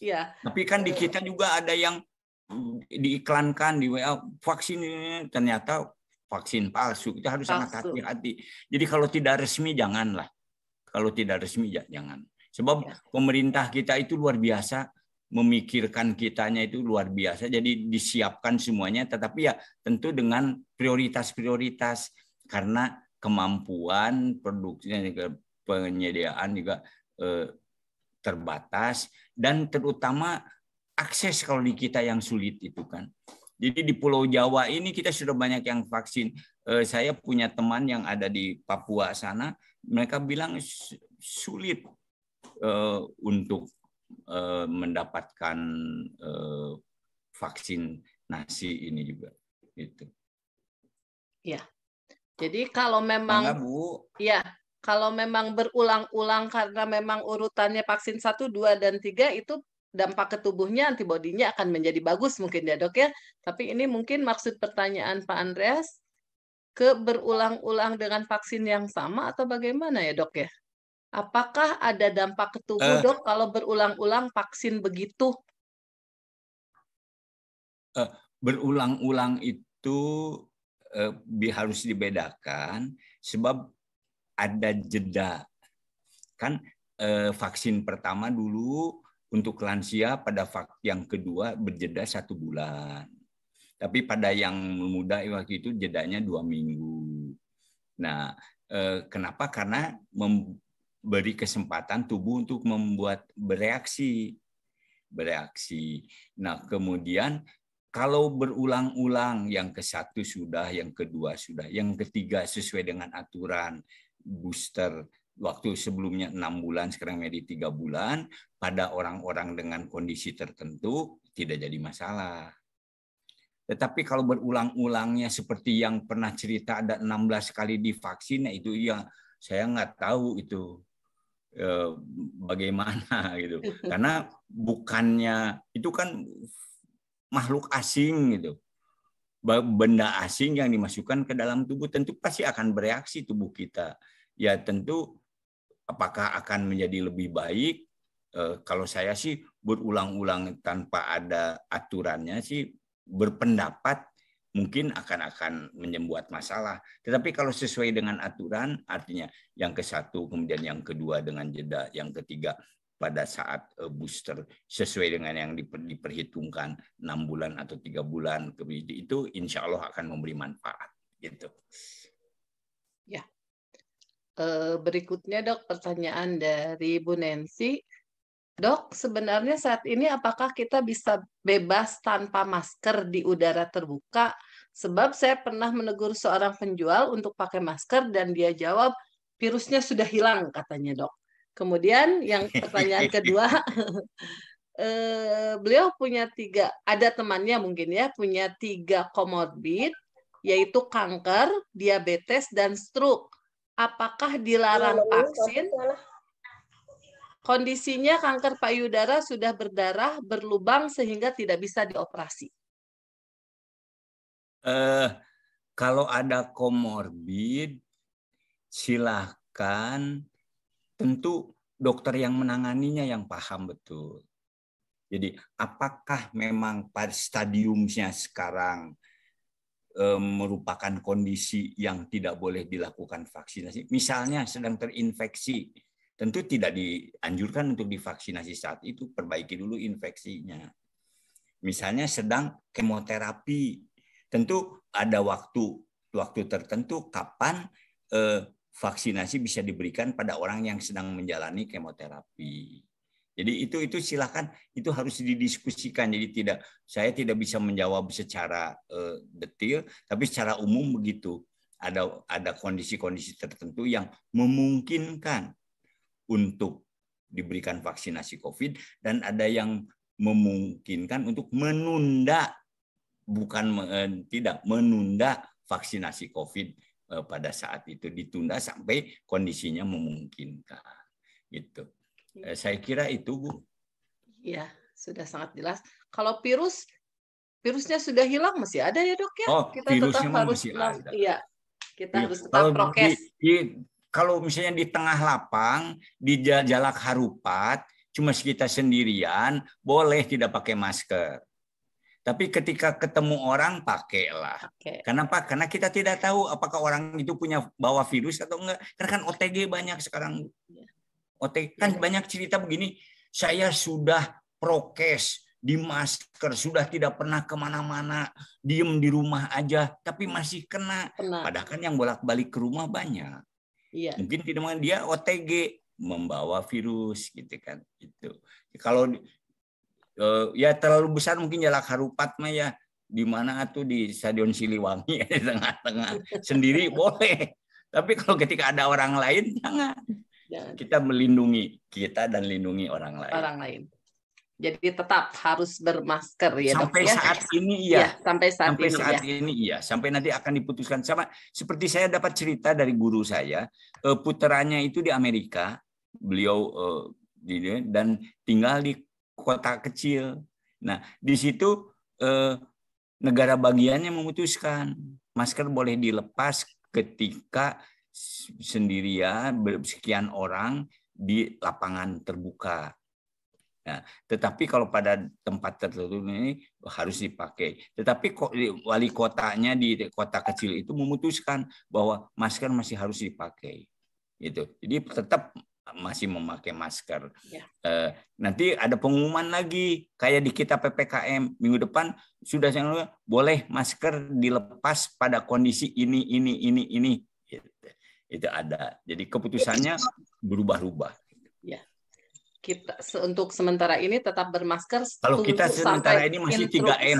ya. Tapi kan di kita juga ada yang diiklankan di WA vaksin ternyata vaksin palsu. Kita harus palsu. sangat hati-hati. Jadi kalau tidak resmi janganlah. Kalau tidak resmi jangan. Sebab ya. pemerintah kita itu luar biasa memikirkan kitanya itu luar biasa. Jadi disiapkan semuanya, tetapi ya tentu dengan prioritas-prioritas karena kemampuan produksinya juga penyediaan juga eh, terbatas dan terutama akses kalau di kita yang sulit itu kan. Jadi di Pulau Jawa ini kita sudah banyak yang vaksin. Eh, saya punya teman yang ada di Papua sana, mereka bilang sulit eh, untuk Eh, mendapatkan eh, vaksin nasi ini juga itu. Ya. Jadi kalau memang Mangga, Bu. Ya, kalau memang berulang-ulang karena memang urutannya vaksin 1, 2 dan 3 itu dampak ke tubuhnya antibodinya akan menjadi bagus mungkin ya dok ya. Tapi ini mungkin maksud pertanyaan Pak Andreas ke berulang-ulang dengan vaksin yang sama atau bagaimana ya dok ya? Apakah ada dampak ke tubuh, uh, Dok, kalau berulang-ulang vaksin begitu? Uh, berulang-ulang itu uh, harus dibedakan sebab ada jeda. Kan uh, vaksin pertama dulu untuk lansia pada vaksin yang kedua berjeda satu bulan. Tapi pada yang muda waktu itu jedanya dua minggu. Nah, kenapa? Karena beri kesempatan tubuh untuk membuat bereaksi bereaksi. Nah, kemudian kalau berulang-ulang yang ke satu sudah, yang kedua sudah, yang ketiga sesuai dengan aturan booster waktu sebelumnya enam bulan sekarang menjadi tiga bulan pada orang-orang dengan kondisi tertentu tidak jadi masalah. Tetapi kalau berulang-ulangnya seperti yang pernah cerita ada 16 kali divaksin, itu ya saya nggak tahu itu Eh, bagaimana gitu karena bukannya itu kan makhluk asing gitu benda asing yang dimasukkan ke dalam tubuh tentu pasti akan bereaksi tubuh kita ya tentu apakah akan menjadi lebih baik eh, kalau saya sih berulang-ulang tanpa ada aturannya sih berpendapat mungkin akan akan menyembuat masalah. Tetapi kalau sesuai dengan aturan, artinya yang ke satu, kemudian yang kedua dengan jeda, yang ketiga pada saat eh, booster sesuai dengan yang diperhitungkan enam bulan atau tiga bulan itu insya Allah akan memberi manfaat gitu. Ya. Eh, berikutnya dok pertanyaan dari Bu Nancy Dok, sebenarnya saat ini apakah kita bisa bebas tanpa masker di udara terbuka? Sebab saya pernah menegur seorang penjual untuk pakai masker dan dia jawab virusnya sudah hilang katanya dok. Kemudian yang pertanyaan kedua, eh, beliau punya tiga, ada temannya mungkin ya punya tiga komorbid yaitu kanker, diabetes dan stroke. Apakah dilarang iya, vaksin? Kondisinya kanker payudara sudah berdarah, berlubang sehingga tidak bisa dioperasi. Eh, kalau ada komorbid, silahkan. Tentu dokter yang menanganinya yang paham betul. Jadi apakah memang pada stadiumnya sekarang eh, merupakan kondisi yang tidak boleh dilakukan vaksinasi? Misalnya sedang terinfeksi Tentu tidak dianjurkan untuk divaksinasi saat itu, perbaiki dulu infeksinya. Misalnya sedang kemoterapi, tentu ada waktu waktu tertentu kapan eh, vaksinasi bisa diberikan pada orang yang sedang menjalani kemoterapi. Jadi itu itu silakan itu harus didiskusikan. Jadi tidak saya tidak bisa menjawab secara eh, detail, tapi secara umum begitu. Ada ada kondisi-kondisi tertentu yang memungkinkan untuk diberikan vaksinasi COVID dan ada yang memungkinkan untuk menunda bukan eh, tidak menunda vaksinasi COVID eh, pada saat itu ditunda sampai kondisinya memungkinkan gitu. Iya. Eh, saya kira itu Bu. Ya, sudah sangat jelas. Kalau virus virusnya sudah hilang masih ada ya dok ya? Oh, kita tetap harus masih hilang. Iya, kita ya, harus tetap prokes. Di, di, kalau misalnya di tengah lapang, di jalak harupat, cuma kita sendirian, boleh tidak pakai masker. Tapi ketika ketemu orang pakailah. Okay. Kenapa? Karena kita tidak tahu apakah orang itu punya bawa virus atau enggak. Karena kan OTG banyak sekarang. Iya. OTG kan yeah. banyak cerita begini. Saya sudah prokes di masker, sudah tidak pernah kemana-mana, diem di rumah aja, tapi masih kena. kena. Padahal kan yang bolak-balik ke rumah banyak. Iya. Mungkin dengan dia OTG membawa virus gitu kan itu. Kalau uh, ya terlalu besar mungkin jalak ya harupat mah ya di mana tuh di Stadion Siliwangi di tengah-tengah sendiri boleh. Tapi kalau ketika ada orang lain jangan. jangan. Kita melindungi kita dan lindungi orang lain. Orang lain. Jadi tetap harus bermasker ya Sampai dok, ya? saat ini iya. Ya, sampai saat, sampai ini, saat ya. ini iya. Sampai nanti akan diputuskan sama seperti saya dapat cerita dari guru saya, eh, puteranya itu di Amerika, beliau eh, dan tinggal di kota kecil. Nah, di situ eh, negara bagiannya memutuskan masker boleh dilepas ketika sendirian sekian orang di lapangan terbuka Nah, tetapi kalau pada tempat tertentu ini harus dipakai. Tetapi wali kotanya di kota kecil itu memutuskan bahwa masker masih harus dipakai. Gitu. Jadi tetap masih memakai masker. Ya. Eh, nanti ada pengumuman lagi kayak di kita ppkm minggu depan sudah yang boleh masker dilepas pada kondisi ini ini ini ini. Gitu. Itu ada. Jadi keputusannya berubah-ubah kita untuk sementara ini tetap bermasker. Kalau kita sementara ini masih 3 M,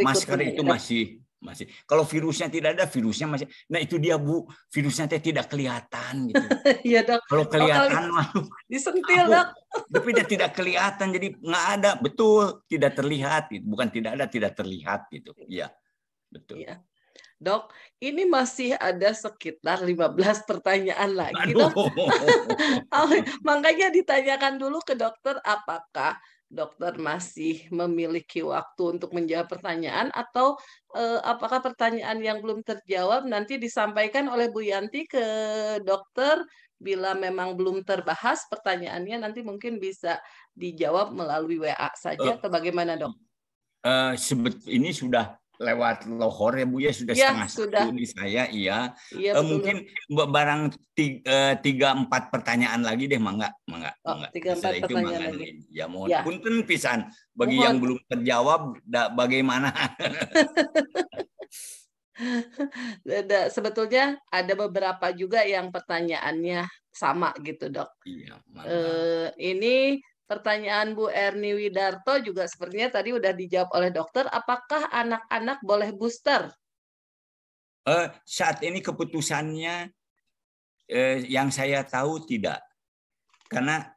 masker itu masih masih. Kalau virusnya tidak ada, virusnya masih. Nah itu dia bu, virusnya tidak kelihatan gitu. Iya dok. Kalau kelihatan malu disentil dok. Tapi dia tidak kelihatan, jadi nggak ada. Betul, tidak terlihat. Gitu. Bukan tidak ada, tidak terlihat gitu. Iya, betul. Iya. Dok, ini masih ada sekitar 15 pertanyaan lagi. Aduh. Dok. Oh, makanya ditanyakan dulu ke dokter apakah dokter masih memiliki waktu untuk menjawab pertanyaan atau eh, apakah pertanyaan yang belum terjawab nanti disampaikan oleh Bu Yanti ke dokter bila memang belum terbahas pertanyaannya nanti mungkin bisa dijawab melalui WA saja eh, atau bagaimana dok? Uh, sebet ini sudah lewat lohor ya Bu ya sudah ya, setengah sudah. satu di saya iya ya, uh, mungkin barang tiga, eh, tiga empat pertanyaan lagi deh mangga mangga oh, mangga tiga empat itu, mangga, ya mohon ya. punten pisan bagi mohon. yang belum terjawab da, bagaimana sebetulnya ada beberapa juga yang pertanyaannya sama gitu dok iya, eh, ini pertanyaan Bu Erni Widarto juga sepertinya tadi udah dijawab oleh dokter. Apakah anak-anak boleh booster? Uh, saat ini keputusannya uh, yang saya tahu tidak, karena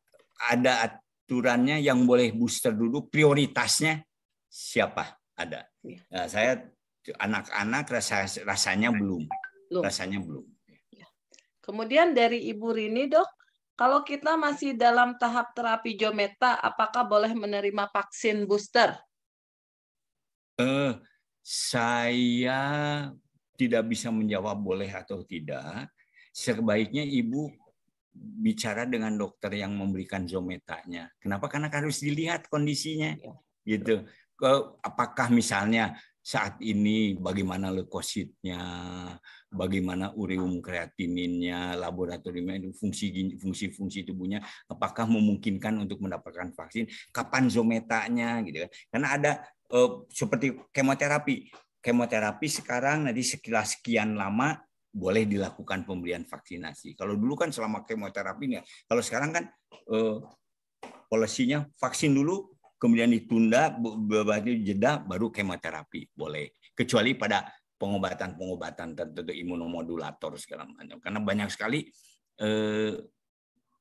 ada aturannya yang boleh booster dulu prioritasnya siapa ada. Uh, saya anak-anak rasa, rasanya belum, belum. rasanya belum. Iya. Kemudian dari Ibu Rini dok, kalau kita masih dalam tahap terapi Jometa, apakah boleh menerima vaksin booster? Eh, saya tidak bisa menjawab boleh atau tidak. Sebaiknya Ibu bicara dengan dokter yang memberikan Zometanya. Kenapa? Karena harus dilihat kondisinya. Iya. Gitu. Apakah misalnya saat ini bagaimana leukositnya, bagaimana ureum kreatininnya, laboratoriumnya, fungsi fungsi-fungsi tubuhnya, apakah memungkinkan untuk mendapatkan vaksin, kapan zometanya gitu kan. Karena ada eh, seperti kemoterapi. Kemoterapi sekarang nanti sekilas sekian lama boleh dilakukan pemberian vaksinasi. Kalau dulu kan selama kemoterapi ya, kalau sekarang kan eh, polisinya vaksin dulu kemudian ditunda berarti jeda baru kemoterapi boleh kecuali pada pengobatan-pengobatan tertentu imunomodulator segala macam. Karena banyak sekali eh,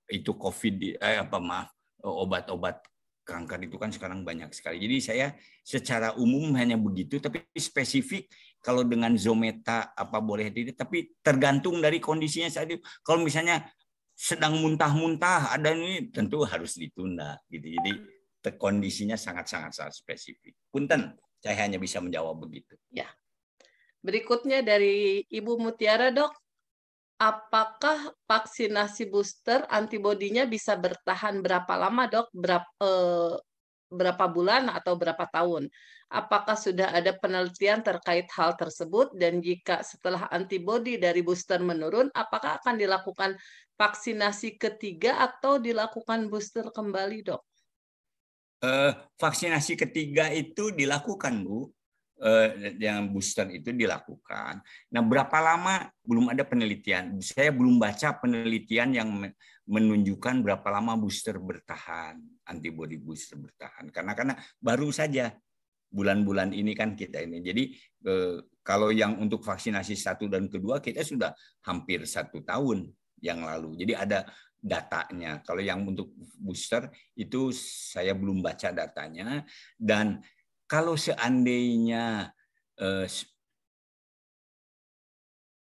itu COVID eh, apa maaf obat-obat kanker itu kan sekarang banyak sekali. Jadi saya secara umum hanya begitu, tapi spesifik kalau dengan zometa apa boleh tidak, tapi tergantung dari kondisinya saat itu. Kalau misalnya sedang muntah-muntah ada ini tentu harus ditunda gitu. Jadi kondisinya sangat-sangat sangat spesifik. Punten, saya hanya bisa menjawab begitu. Ya, Berikutnya dari Ibu Mutiara, Dok. Apakah vaksinasi booster antibodinya bisa bertahan berapa lama, Dok? Berapa eh, berapa bulan atau berapa tahun? Apakah sudah ada penelitian terkait hal tersebut dan jika setelah antibodi dari booster menurun, apakah akan dilakukan vaksinasi ketiga atau dilakukan booster kembali, Dok? Eh, vaksinasi ketiga itu dilakukan, Bu Eh, yang booster itu dilakukan. Nah, berapa lama belum ada penelitian? Saya belum baca penelitian yang menunjukkan berapa lama booster bertahan, antibody booster bertahan. Karena karena baru saja bulan-bulan ini kan kita ini. Jadi eh, kalau yang untuk vaksinasi satu dan kedua kita sudah hampir satu tahun yang lalu. Jadi ada datanya. Kalau yang untuk booster itu saya belum baca datanya dan kalau seandainya eh,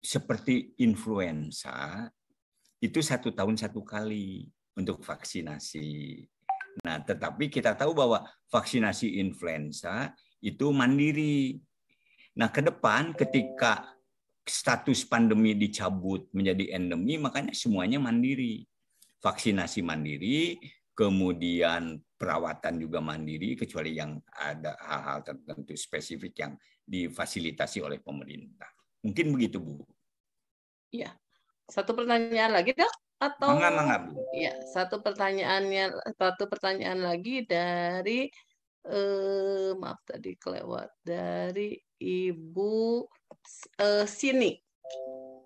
seperti influenza, itu satu tahun satu kali untuk vaksinasi. Nah, tetapi kita tahu bahwa vaksinasi influenza itu mandiri. Nah, ke depan ketika status pandemi dicabut menjadi endemi, makanya semuanya mandiri. Vaksinasi mandiri, kemudian perawatan juga mandiri kecuali yang ada hal-hal tertentu spesifik yang difasilitasi oleh pemerintah. Mungkin begitu Bu. Iya. Satu pertanyaan lagi dok atau mangga, mangga, Bu. Iya, satu pertanyaannya satu pertanyaan lagi dari eh, maaf tadi kelewat dari Ibu eh, sini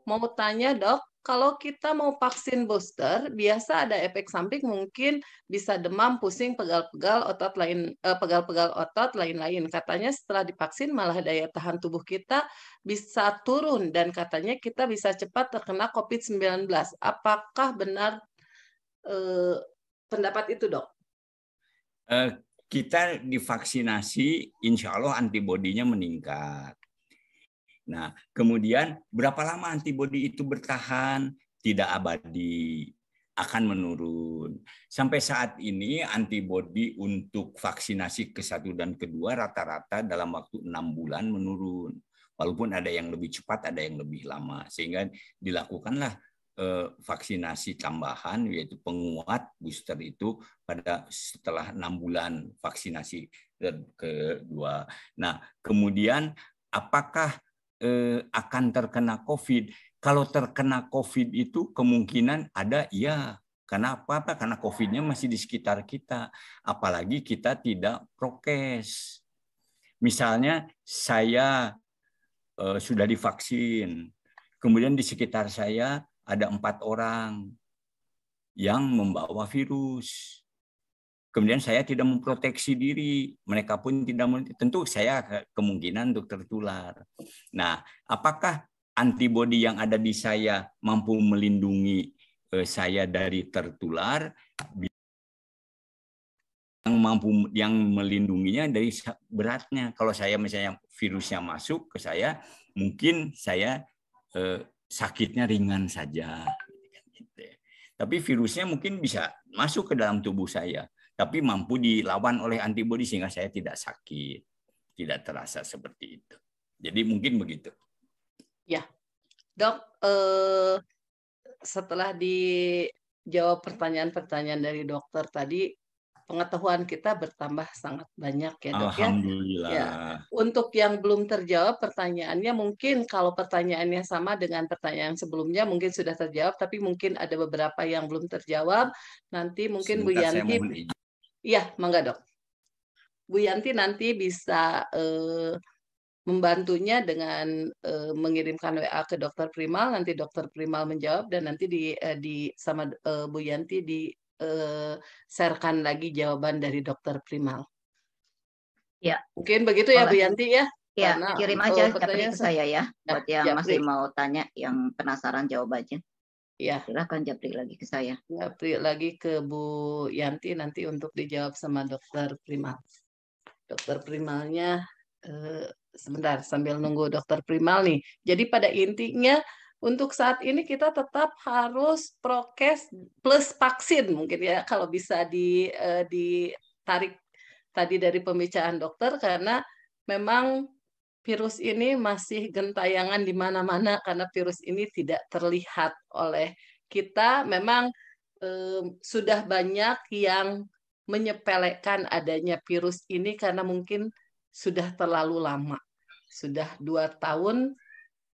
mau tanya dok, kalau kita mau vaksin booster, biasa ada efek samping mungkin bisa demam, pusing, pegal-pegal otot lain, eh, pegal-pegal otot lain-lain. Katanya setelah divaksin malah daya tahan tubuh kita bisa turun dan katanya kita bisa cepat terkena COVID-19. Apakah benar eh, pendapat itu dok? Eh, kita divaksinasi, insya Allah antibodinya meningkat. Nah, kemudian berapa lama antibodi itu bertahan? Tidak abadi, akan menurun. Sampai saat ini antibodi untuk vaksinasi ke-1 dan kedua rata-rata dalam waktu enam bulan menurun. Walaupun ada yang lebih cepat, ada yang lebih lama. Sehingga dilakukanlah eh, vaksinasi tambahan yaitu penguat booster itu pada setelah enam bulan vaksinasi kedua. Nah, kemudian apakah eh, akan terkena COVID. Kalau terkena COVID itu kemungkinan ada ya. Kenapa? Apa? Karena COVID-nya masih di sekitar kita. Apalagi kita tidak prokes. Misalnya saya eh, sudah divaksin, kemudian di sekitar saya ada empat orang yang membawa virus kemudian saya tidak memproteksi diri, mereka pun tidak tentu saya kemungkinan untuk tertular. Nah, apakah antibodi yang ada di saya mampu melindungi eh, saya dari tertular? yang mampu yang melindunginya dari beratnya. Kalau saya misalnya virusnya masuk ke saya, mungkin saya eh, sakitnya ringan saja. Tapi virusnya mungkin bisa masuk ke dalam tubuh saya tapi mampu dilawan oleh antibodi sehingga saya tidak sakit, tidak terasa seperti itu. Jadi mungkin begitu. Ya, dok. Eh, setelah dijawab pertanyaan-pertanyaan dari dokter tadi, pengetahuan kita bertambah sangat banyak ya dok ya. Alhamdulillah. ya. Untuk yang belum terjawab pertanyaannya mungkin kalau pertanyaannya sama dengan pertanyaan sebelumnya mungkin sudah terjawab tapi mungkin ada beberapa yang belum terjawab. Nanti mungkin Sebentar, Bu Yanti Iya, mangga dok. Bu Yanti nanti bisa uh, membantunya dengan uh, mengirimkan WA ke Dokter Primal, nanti Dokter Primal menjawab dan nanti di, uh, di sama uh, Bu Yanti di uh, sharekan lagi jawaban dari Dokter Primal. Ya. Mungkin begitu ya Bu Yanti ya. Ya, kirim aja oh, ke saya ya, buat yang ya, masih mau tanya, yang penasaran jawabannya. Ya. Silakan Japri lagi ke saya. Japri lagi ke Bu Yanti nanti untuk dijawab sama dokter Primal. Dokter Primalnya eh, sebentar sambil nunggu dokter Primal nih. Jadi pada intinya untuk saat ini kita tetap harus prokes plus vaksin mungkin ya kalau bisa di eh, ditarik tadi dari pembicaraan dokter karena memang virus ini masih gentayangan di mana-mana karena virus ini tidak terlihat oleh kita. Memang eh, sudah banyak yang menyepelekan adanya virus ini karena mungkin sudah terlalu lama. Sudah dua tahun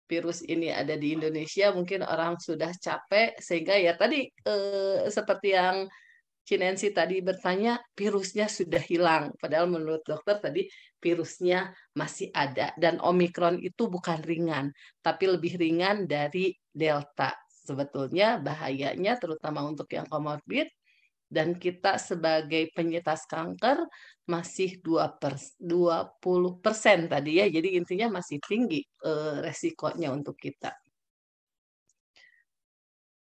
virus ini ada di Indonesia, mungkin orang sudah capek sehingga ya tadi eh, seperti yang Cinensi tadi bertanya, virusnya sudah hilang. Padahal menurut dokter tadi virusnya masih ada. Dan Omikron itu bukan ringan, tapi lebih ringan dari Delta. Sebetulnya bahayanya terutama untuk yang komorbid, dan kita sebagai penyintas kanker masih 20 persen tadi ya. Jadi intinya masih tinggi eh, resikonya untuk kita.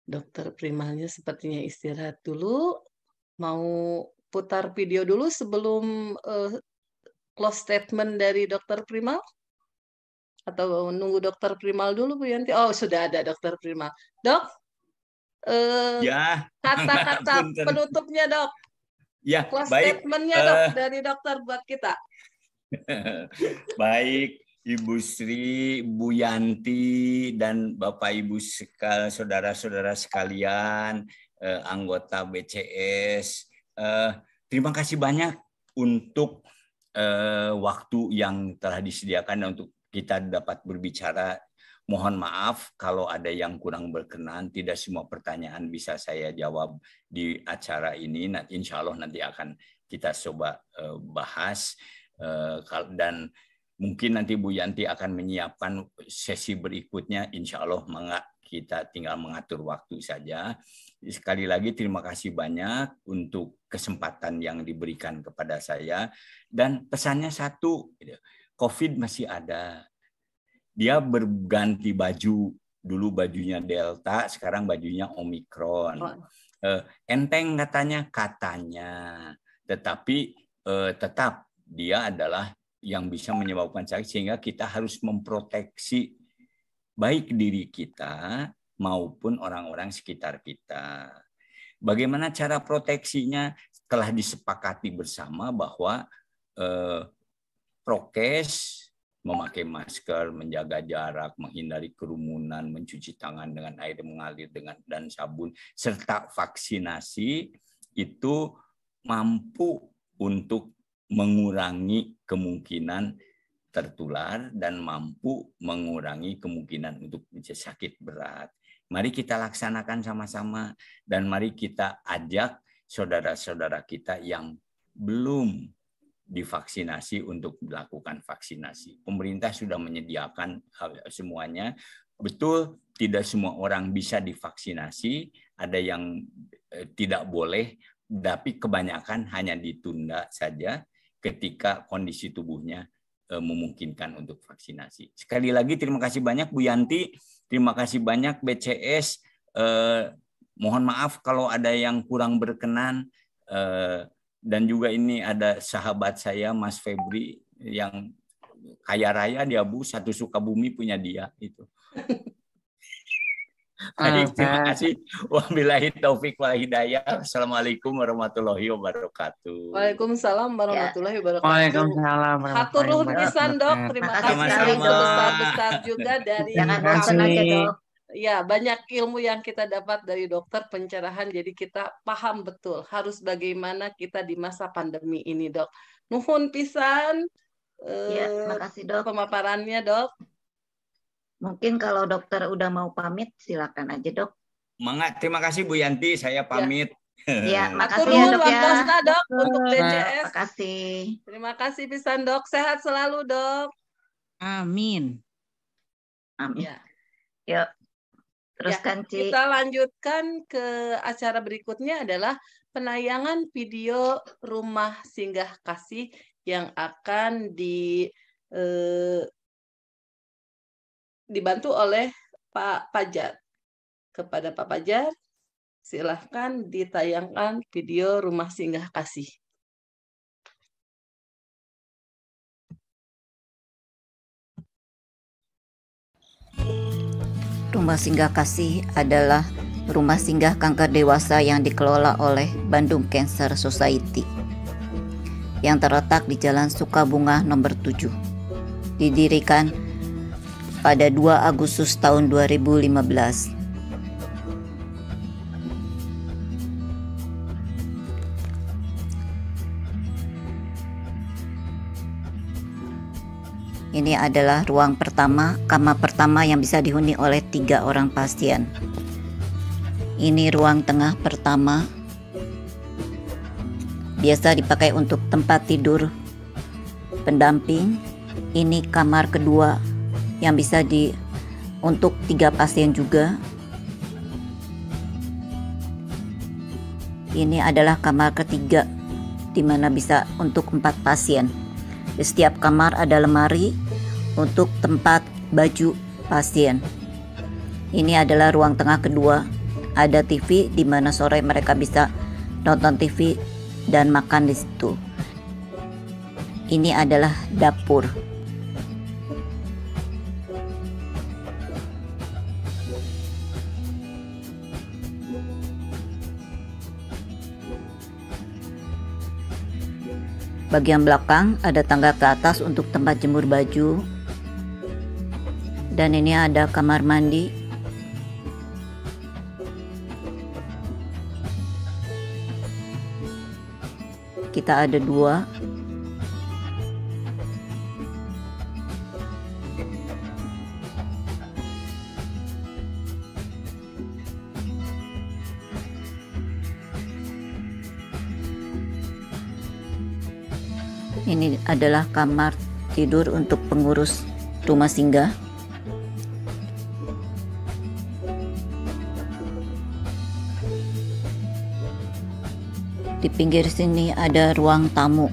Dokter Primalnya sepertinya istirahat dulu. Mau putar video dulu sebelum uh, close statement dari Dokter Primal? Atau nunggu Dokter Primal dulu Bu Yanti? Oh sudah ada Dokter Primal. Dok, uh, ya. kata-kata penutupnya Dok. Ya, close baik. statementnya dok uh, dari dokter buat kita. baik, Ibu Sri, Bu Yanti, dan Bapak Ibu sekal, saudara-saudara sekalian eh, anggota BCS. Eh, terima kasih banyak untuk eh, waktu yang telah disediakan untuk kita dapat berbicara. Mohon maaf kalau ada yang kurang berkenan, tidak semua pertanyaan bisa saya jawab di acara ini. Nanti insya Allah nanti akan kita coba eh, bahas eh, dan mungkin nanti Bu Yanti akan menyiapkan sesi berikutnya. Insya Allah kita tinggal mengatur waktu saja sekali lagi terima kasih banyak untuk kesempatan yang diberikan kepada saya dan pesannya satu gitu. COVID masih ada dia berganti baju dulu bajunya delta sekarang bajunya omikron oh. Eh, enteng katanya katanya tetapi eh, tetap dia adalah yang bisa menyebabkan sakit sehingga kita harus memproteksi baik diri kita maupun orang-orang sekitar kita. Bagaimana cara proteksinya? Telah disepakati bersama bahwa eh, prokes memakai masker, menjaga jarak, menghindari kerumunan, mencuci tangan dengan air mengalir dengan dan sabun serta vaksinasi itu mampu untuk mengurangi kemungkinan tertular dan mampu mengurangi kemungkinan untuk sakit berat. Mari kita laksanakan sama-sama dan mari kita ajak saudara-saudara kita yang belum divaksinasi untuk melakukan vaksinasi. Pemerintah sudah menyediakan eh, semuanya. Betul, tidak semua orang bisa divaksinasi, ada yang eh, tidak boleh, tapi kebanyakan hanya ditunda saja ketika kondisi tubuhnya eh, memungkinkan untuk vaksinasi. Sekali lagi terima kasih banyak Bu Yanti. Terima kasih banyak BCS. Eh, mohon maaf kalau ada yang kurang berkenan. Eh, dan juga ini ada sahabat saya Mas Febri yang kaya raya dia Bu satu Sukabumi punya dia itu. Baik, ah, terima kasih. Wabillahi taufik wal hidayah. Assalamualaikum warahmatullahi wabarakatuh. Waalaikumsalam warahmatullahi ya. wabarakatuh. Waalaikumsalam. warahmatullahi wabarakatuh. pisan, Dok. Terima kasih Terima besar-besar juga dari Terima kasih. Terima kasih. Ya, banyak ilmu yang kita dapat dari dokter pencerahan jadi kita paham betul harus bagaimana kita di masa pandemi ini, Dok. Nuhun pisan. Ya, eh, makasih, Dok. Pemaparannya, Dok. Mungkin kalau dokter udah mau pamit, silakan aja dok. Mangat, terima kasih Bu Yanti, saya ya. pamit. Ya. ya makasih ya, dok ya. dok, Betul. untuk Terima kasih. Terima kasih pisan dok. Sehat selalu dok. Amin. Amin. Ya. Yuk, ya, teruskan ya, Kita lanjutkan ke acara berikutnya adalah penayangan video Rumah Singgah Kasih yang akan di eh, dibantu oleh Pak Pajar. Kepada Pak Pajar, silahkan ditayangkan video Rumah Singgah Kasih. Rumah Singgah Kasih adalah rumah singgah kanker dewasa yang dikelola oleh Bandung Cancer Society yang terletak di Jalan Sukabunga nomor 7. Didirikan pada 2 Agustus tahun 2015. Ini adalah ruang pertama, kamar pertama yang bisa dihuni oleh tiga orang pasien. Ini ruang tengah pertama, biasa dipakai untuk tempat tidur pendamping. Ini kamar kedua, yang bisa di untuk tiga pasien juga. Ini adalah kamar ketiga di mana bisa untuk empat pasien. Di setiap kamar ada lemari untuk tempat baju pasien. Ini adalah ruang tengah kedua. Ada TV di mana sore mereka bisa nonton TV dan makan di situ. Ini adalah dapur. Bagian belakang ada tangga ke atas untuk tempat jemur baju. Dan ini ada kamar mandi. Kita ada dua Ini adalah kamar tidur untuk pengurus rumah singgah. Di pinggir sini ada ruang tamu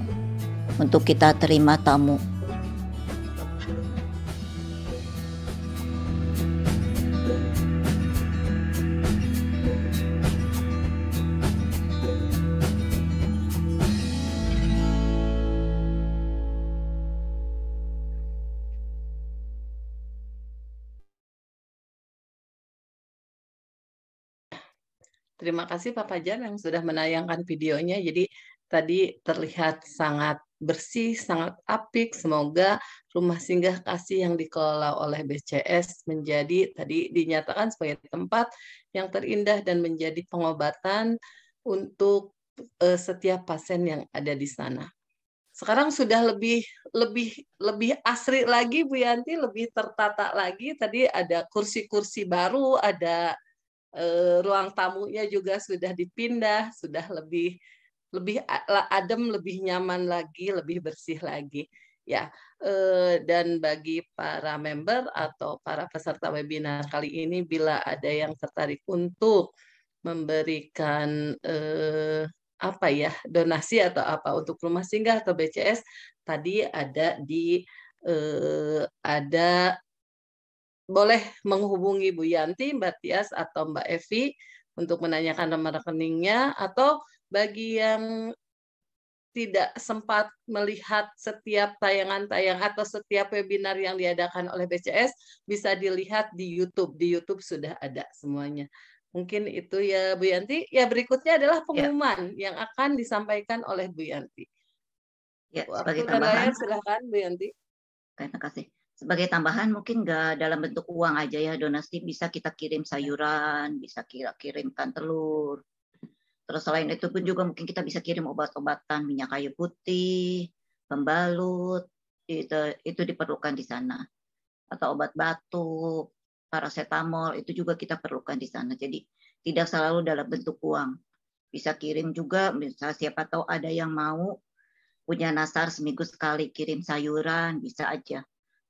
untuk kita terima tamu. Terima kasih Papa Jan yang sudah menayangkan videonya. Jadi tadi terlihat sangat bersih, sangat apik. Semoga rumah singgah kasih yang dikelola oleh BCS menjadi tadi dinyatakan sebagai tempat yang terindah dan menjadi pengobatan untuk uh, setiap pasien yang ada di sana. Sekarang sudah lebih lebih lebih asri lagi Bu Yanti, lebih tertata lagi. Tadi ada kursi-kursi baru, ada Eh, ruang tamunya juga sudah dipindah, sudah lebih lebih adem, lebih nyaman lagi, lebih bersih lagi. Ya, eh, dan bagi para member atau para peserta webinar kali ini bila ada yang tertarik untuk memberikan eh, apa ya, donasi atau apa untuk rumah singgah atau BCS tadi ada di ada boleh menghubungi Bu Yanti, Mbak Tias, atau Mbak Evi untuk menanyakan nomor rekeningnya, atau bagi yang tidak sempat melihat setiap tayangan tayangan atau setiap webinar yang diadakan oleh BCS bisa dilihat di YouTube. Di YouTube sudah ada semuanya. Mungkin itu ya Bu Yanti. Ya berikutnya adalah ya. pengumuman ya. yang akan disampaikan oleh Bu Yanti. Ya, sebagai tambahan. silahkan Bu Yanti. Terima kasih sebagai tambahan mungkin nggak dalam bentuk uang aja ya donasi bisa kita kirim sayuran bisa kira kirimkan telur terus selain itu pun juga mungkin kita bisa kirim obat-obatan minyak kayu putih pembalut itu itu diperlukan di sana atau obat batuk paracetamol itu juga kita perlukan di sana jadi tidak selalu dalam bentuk uang bisa kirim juga bisa siapa tahu ada yang mau punya nasar seminggu sekali kirim sayuran bisa aja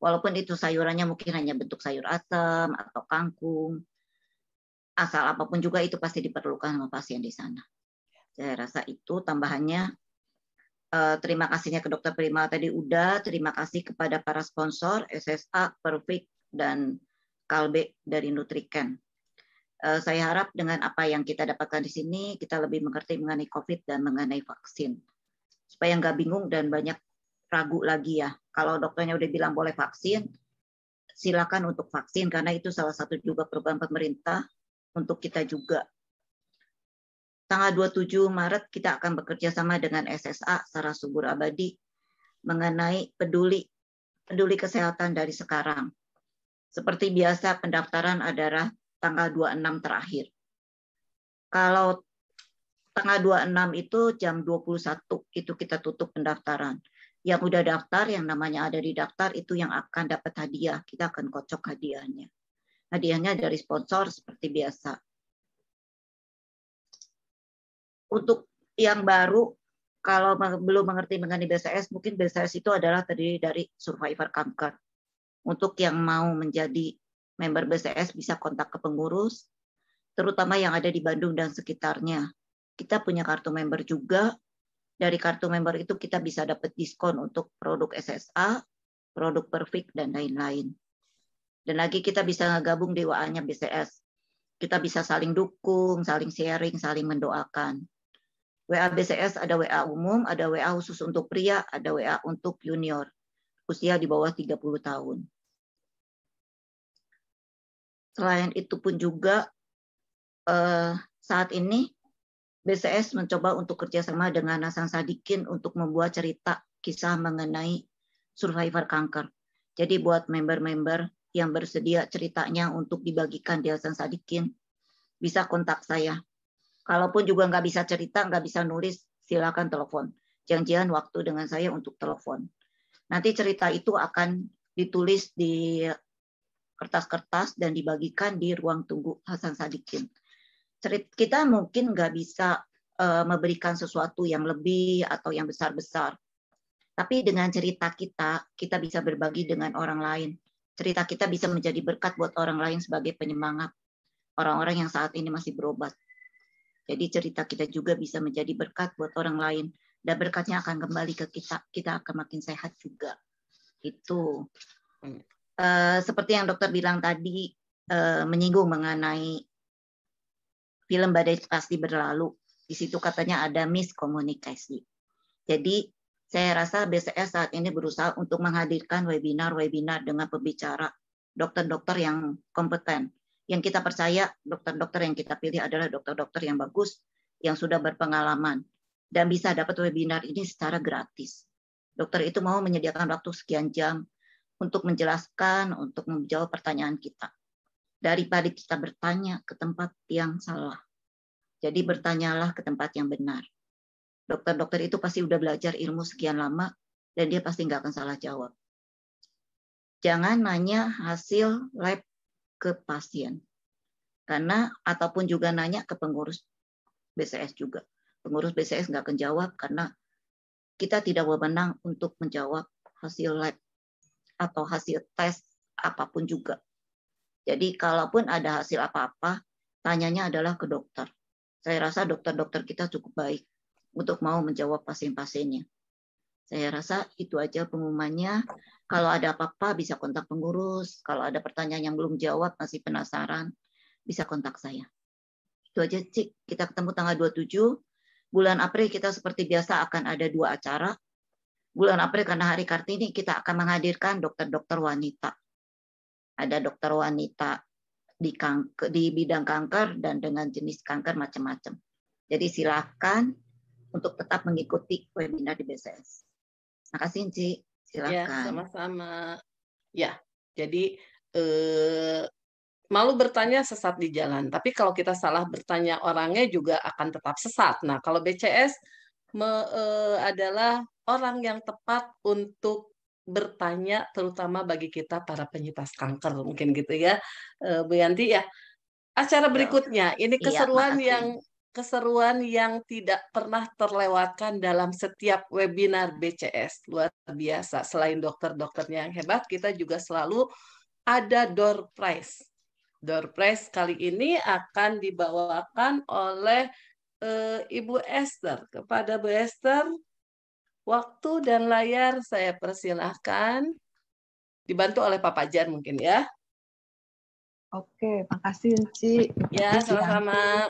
Walaupun itu sayurannya mungkin hanya bentuk sayur asam atau kangkung, asal apapun juga itu pasti diperlukan sama pasien di sana. Saya rasa itu tambahannya. Eh, terima kasihnya ke Dokter Prima tadi udah. Terima kasih kepada para sponsor SSA, Perfect, dan Kalbe dari Nutriken. Eh, saya harap dengan apa yang kita dapatkan di sini, kita lebih mengerti mengenai COVID dan mengenai vaksin. Supaya nggak bingung dan banyak ragu lagi ya. Kalau dokternya udah bilang boleh vaksin, silakan untuk vaksin karena itu salah satu juga program pemerintah untuk kita juga. Tanggal 27 Maret kita akan bekerja sama dengan SSA Sarah Subur Abadi mengenai peduli peduli kesehatan dari sekarang. Seperti biasa pendaftaran adalah tanggal 26 terakhir. Kalau tanggal 26 itu jam 21 itu kita tutup pendaftaran yang udah daftar, yang namanya ada di daftar itu yang akan dapat hadiah. Kita akan kocok hadiahnya. Hadiahnya dari sponsor seperti biasa. Untuk yang baru, kalau belum mengerti mengenai BCS, mungkin BCS itu adalah terdiri dari survivor kanker. Untuk yang mau menjadi member BCS bisa kontak ke pengurus, terutama yang ada di Bandung dan sekitarnya. Kita punya kartu member juga, dari kartu member itu kita bisa dapat diskon untuk produk SSA, produk Perfect dan lain-lain. Dan lagi kita bisa gabung dewaannya BCS. Kita bisa saling dukung, saling sharing, saling mendoakan. WA BCS ada WA umum, ada WA khusus untuk pria, ada WA untuk junior usia di bawah 30 tahun. Selain itu pun juga eh, saat ini BCS mencoba untuk kerjasama dengan Hasan Sadikin untuk membuat cerita kisah mengenai survivor kanker. Jadi buat member-member yang bersedia ceritanya untuk dibagikan di Hasan Sadikin, bisa kontak saya. Kalaupun juga nggak bisa cerita, nggak bisa nulis, silakan telepon. Janjian waktu dengan saya untuk telepon. Nanti cerita itu akan ditulis di kertas-kertas dan dibagikan di ruang tunggu Hasan Sadikin kita mungkin nggak bisa eh, memberikan sesuatu yang lebih atau yang besar-besar. Tapi dengan cerita kita, kita bisa berbagi dengan orang lain. Cerita kita bisa menjadi berkat buat orang lain sebagai penyemangat orang-orang yang saat ini masih berobat. Jadi cerita kita juga bisa menjadi berkat buat orang lain dan berkatnya akan kembali ke kita. Kita akan makin sehat juga. Itu. Uh, seperti yang dokter bilang tadi uh, menyinggung mengenai film badai pasti berlalu. Di situ katanya ada miskomunikasi. Jadi saya rasa BCS saat ini berusaha untuk menghadirkan webinar-webinar dengan pembicara dokter-dokter yang kompeten. Yang kita percaya dokter-dokter yang kita pilih adalah dokter-dokter yang bagus, yang sudah berpengalaman, dan bisa dapat webinar ini secara gratis. Dokter itu mau menyediakan waktu sekian jam untuk menjelaskan, untuk menjawab pertanyaan kita daripada kita bertanya ke tempat yang salah. Jadi bertanyalah ke tempat yang benar. Dokter-dokter itu pasti udah belajar ilmu sekian lama dan dia pasti nggak akan salah jawab. Jangan nanya hasil lab ke pasien. Karena ataupun juga nanya ke pengurus BCS juga. Pengurus BCS nggak akan jawab karena kita tidak wewenang untuk menjawab hasil lab atau hasil tes apapun juga jadi kalaupun ada hasil apa-apa, tanyanya adalah ke dokter. Saya rasa dokter-dokter kita cukup baik untuk mau menjawab pasien-pasiennya. Saya rasa itu aja pengumumannya. Kalau ada apa-apa bisa kontak pengurus. Kalau ada pertanyaan yang belum jawab, masih penasaran, bisa kontak saya. Itu aja, Cik. Kita ketemu tanggal 27. Bulan April kita seperti biasa akan ada dua acara. Bulan April karena Hari Kartini kita akan menghadirkan dokter-dokter wanita ada dokter wanita di, kanker, di bidang kanker dan dengan jenis kanker macam-macam. Jadi silakan untuk tetap mengikuti webinar di BCS. Makasih Inci, ya, silakan. Ya, sama-sama. Ya, jadi eh, malu bertanya sesat di jalan, tapi kalau kita salah bertanya orangnya juga akan tetap sesat. Nah, kalau BCS me, eh, adalah orang yang tepat untuk bertanya terutama bagi kita para penyintas kanker mungkin gitu ya eh, Bu Yanti ya acara ya, berikutnya ini iya, keseruan iya, yang keseruan yang tidak pernah terlewatkan dalam setiap webinar BCS luar biasa selain dokter-dokternya yang hebat kita juga selalu ada door prize door prize kali ini akan dibawakan oleh eh, Ibu Esther kepada Bu Esther Waktu dan layar saya persilahkan. Dibantu oleh Pak Pajar mungkin ya. Oke, makasih Unci. Ya, sama-sama.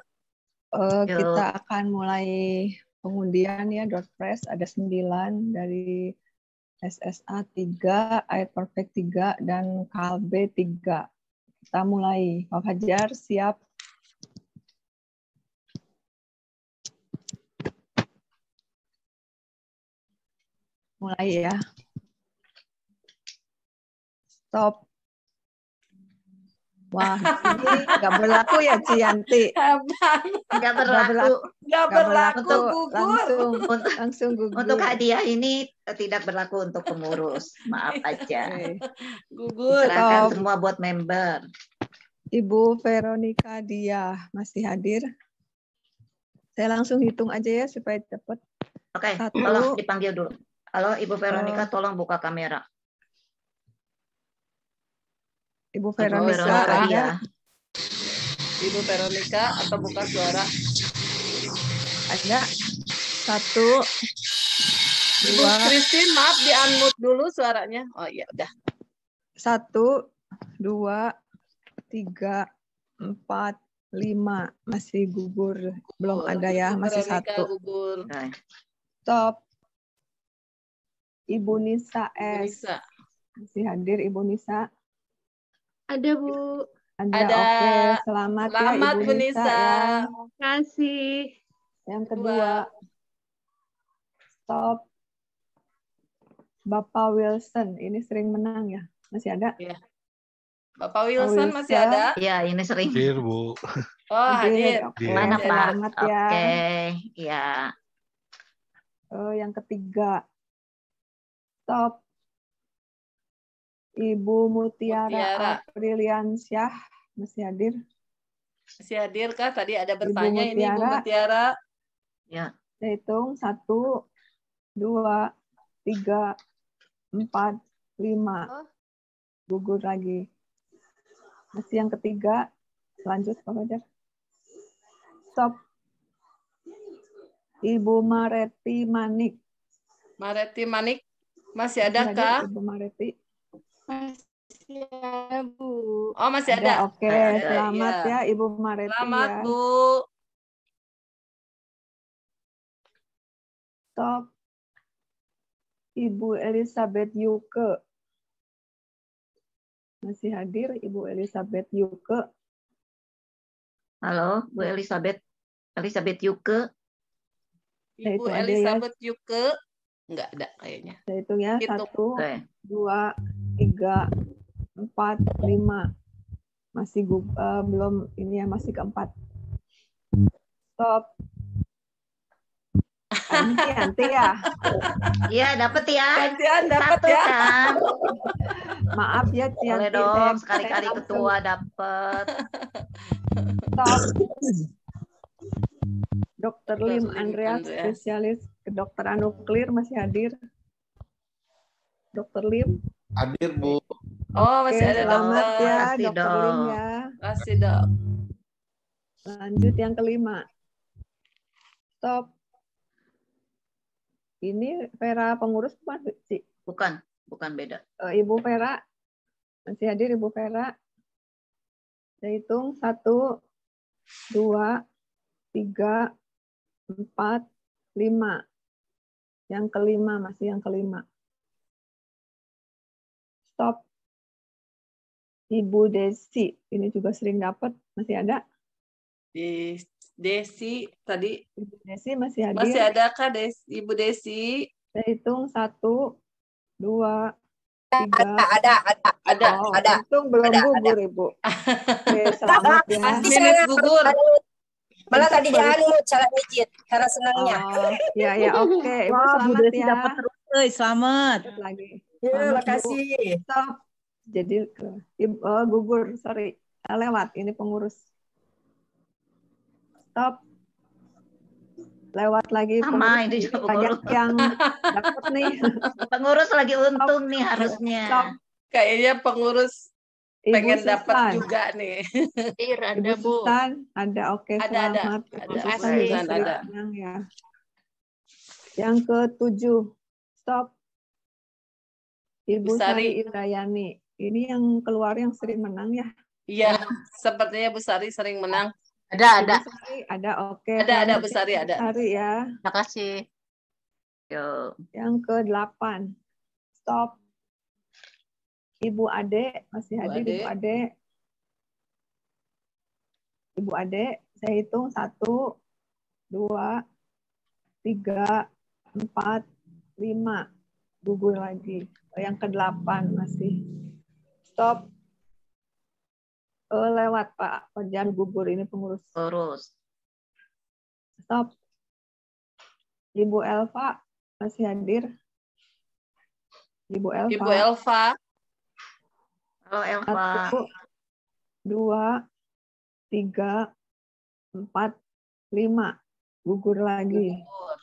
Uh, kita akan mulai pengundian ya Dot press ada sembilan dari SSA 3, Air Perfect 3 dan KB 3. Kita mulai. Pak Fajar siap mulai ya. Stop. Wah, ini nggak berlaku ya Cianti. Nggak berlaku. Nggak berlaku, gugur. Langsung, langsung gugur. Untuk hadiah ini tidak berlaku untuk pengurus. Maaf aja. Gugur. Serahkan Stop. semua buat member. Ibu Veronica Dia masih hadir. Saya langsung hitung aja ya supaya cepat. Oke, okay, tolong dipanggil dulu. Halo Ibu Veronica, tolong buka kamera. Ibu Veronica, Ibu Veronica. Ya. Ibu Veronica atau buka suara. Ada satu. Ibu Kristin maaf di unmute dulu suaranya. Oh iya udah. Satu, dua, tiga, empat, lima. Masih gugur. Belum oh, ada ya, masih Veronica satu. Gugur. Stop. Ibu Nisa S. Nisa. Masih hadir Ibu Nisa? Ada Bu. Ada. Ada. Oke, selamat, ya, selamat ya Ibu, Nisa. Nisa. Yang... Terima kasih. Yang kedua. Stop. Bapak Wilson, ini sering menang ya? Masih ada? Iya. Bapak Wilson, Wilson. masih ada? Iya, ini sering. Hadir, Bu. Oh, hadir. hadir. Okay. Mana Pak? Selamat ya. Oke, okay. iya. Oh, yang ketiga, Stop, Ibu Mutiara, Mutiara. Apriliansyah masih hadir. Masih hadir kah? Tadi ada bertanya Ibu ini Ibu Mutiara. Ya. Saya hitung satu, dua, tiga, empat, lima. Oh. Gugur lagi. Masih yang ketiga. Lanjut Pak Fajar. Stop. Ibu Mareti Manik. Mareti Manik masih ada, Kak? ibu Mareti. Masih ada, Bu. Oh, masih ada. Oke, okay. Iya. selamat ya. ya Ibu Mareti. Selamat, Bu. Top. Ibu Elizabeth Yuke. Masih hadir Ibu Elizabeth Yuke. Halo, Bu Elizabeth. Elizabeth Yuke. Ibu nah, ya. Elizabeth Yuke. Enggak ada kayaknya. Saya hitung ya. Hitung. Satu, okay. dua, tiga, empat, lima. Masih uh, belum ini ya masih keempat. Stop. Nanti, nanti ya. Iya, dapat ya. Gantian ah, dapat ya. Kan. Maaf ya, Cianti. Boleh dong, sekali-kali ketua dapat. Stop. Dokter Lim Andrea, Andreas, ya. spesialis kedokteran nuklir masih hadir. Dokter Lim. Hadir, Bu. Oh, masih ada selamat dong. ya, Dokter Lim ya. Masih, Dok. Lanjut yang kelima. Stop. Ini Vera pengurus bukan, sih? Bukan, bukan beda. Eh, Ibu Vera, masih hadir Ibu Vera. Saya hitung satu, dua, tiga, empat, lima. Yang kelima, masih yang kelima. Stop. Ibu Desi, ini juga sering dapat, masih ada? Desi tadi. Ibu Desi masih ada. Masih ada kak Desi, Ibu Desi? Saya hitung satu, dua, tiga. Ada, ada, ada, ada, oh, ada. Hitung belum ada, gugur ada. ibu. selamat ya. gugur. Malah tadi jalan lu cara mijit karena senangnya. Oh, ya ya oke. Okay. wow, selamat ya. dapat terus, eh, selamat. selamat lagi. Ya, terima kasih. Stop. Jadi eh, Ibu oh, gugur, sorry. Eh, lewat ini pengurus. Stop. Lewat lagi Sama, ini juga pengurus. yang dapat nih. pengurus lagi untung Stop. nih harusnya. Stop. Kayaknya pengurus pengen dapat juga nih. Ir, iya, ada Ibu Bu. ada oke okay, ada, selamat. Ada, Ibu ada, Sultan, ada. Yang, ya. yang ketujuh, stop. Ibu Sari, Sari Indrayani. Ini yang keluar yang sering menang ya? Iya, sepertinya Bu Sari sering menang. Ada, ada. Sari, ada oke. Okay. Ada, ada Bu Sari, ada. Sari ya. Terima kasih. Yo. Yang ke-8. Stop. Ibu Ade masih Ibu hadir Ibu Ade. Ibu Ade, saya hitung satu, dua, tiga, empat, lima, gugur lagi. Yang ke delapan masih. Stop. Eh, lewat Pak, kerjaan gugur ini pengurus. Pengurus. Stop. Ibu Elva masih hadir. Ibu Elva. Ibu Elva. Oh, Elva. Satu, dua, tiga, empat, lima. Gugur lagi. Gugur.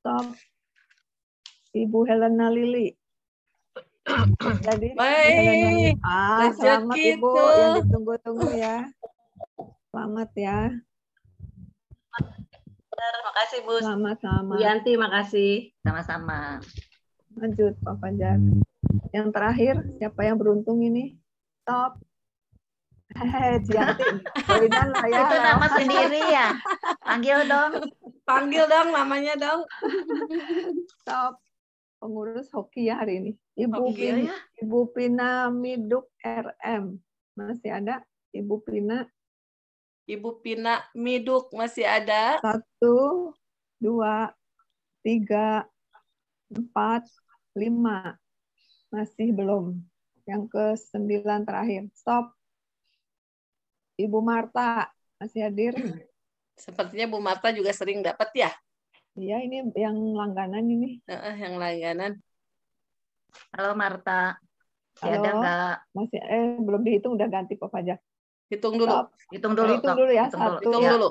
Stop. Ibu Helena Lili. Jadi, Baik. Ah, selamat gitu. Ibu yang ditunggu-tunggu ya. Selamat ya. Terima kasih Bu. Sama-sama. Yanti, makasih. Sama-sama. Lanjut Pak Panjang yang terakhir siapa yang beruntung ini top Hehehe, ya. Itu nama sendiri ya. Panggil dong. Panggil dong namanya dong. Top pengurus hoki ya hari ini. Ibu hoki, Pina, ya? Ibu Pina Miduk RM. Masih ada Ibu Pina? Ibu Pina Miduk masih ada. Satu, dua, tiga, empat, lima. Masih belum. Yang ke sembilan terakhir. Stop. Ibu Marta masih hadir. Sepertinya Bu Marta juga sering dapat ya. Iya, ini yang langganan ini. Uh, yang langganan. Halo Marta. Masih Halo. ada nggak? Masih eh belum dihitung udah ganti Pak Fajar. Hitung dulu. Stop. Hitung dulu. hitung dulu ya. Hitung Satu, hitung ya. dulu.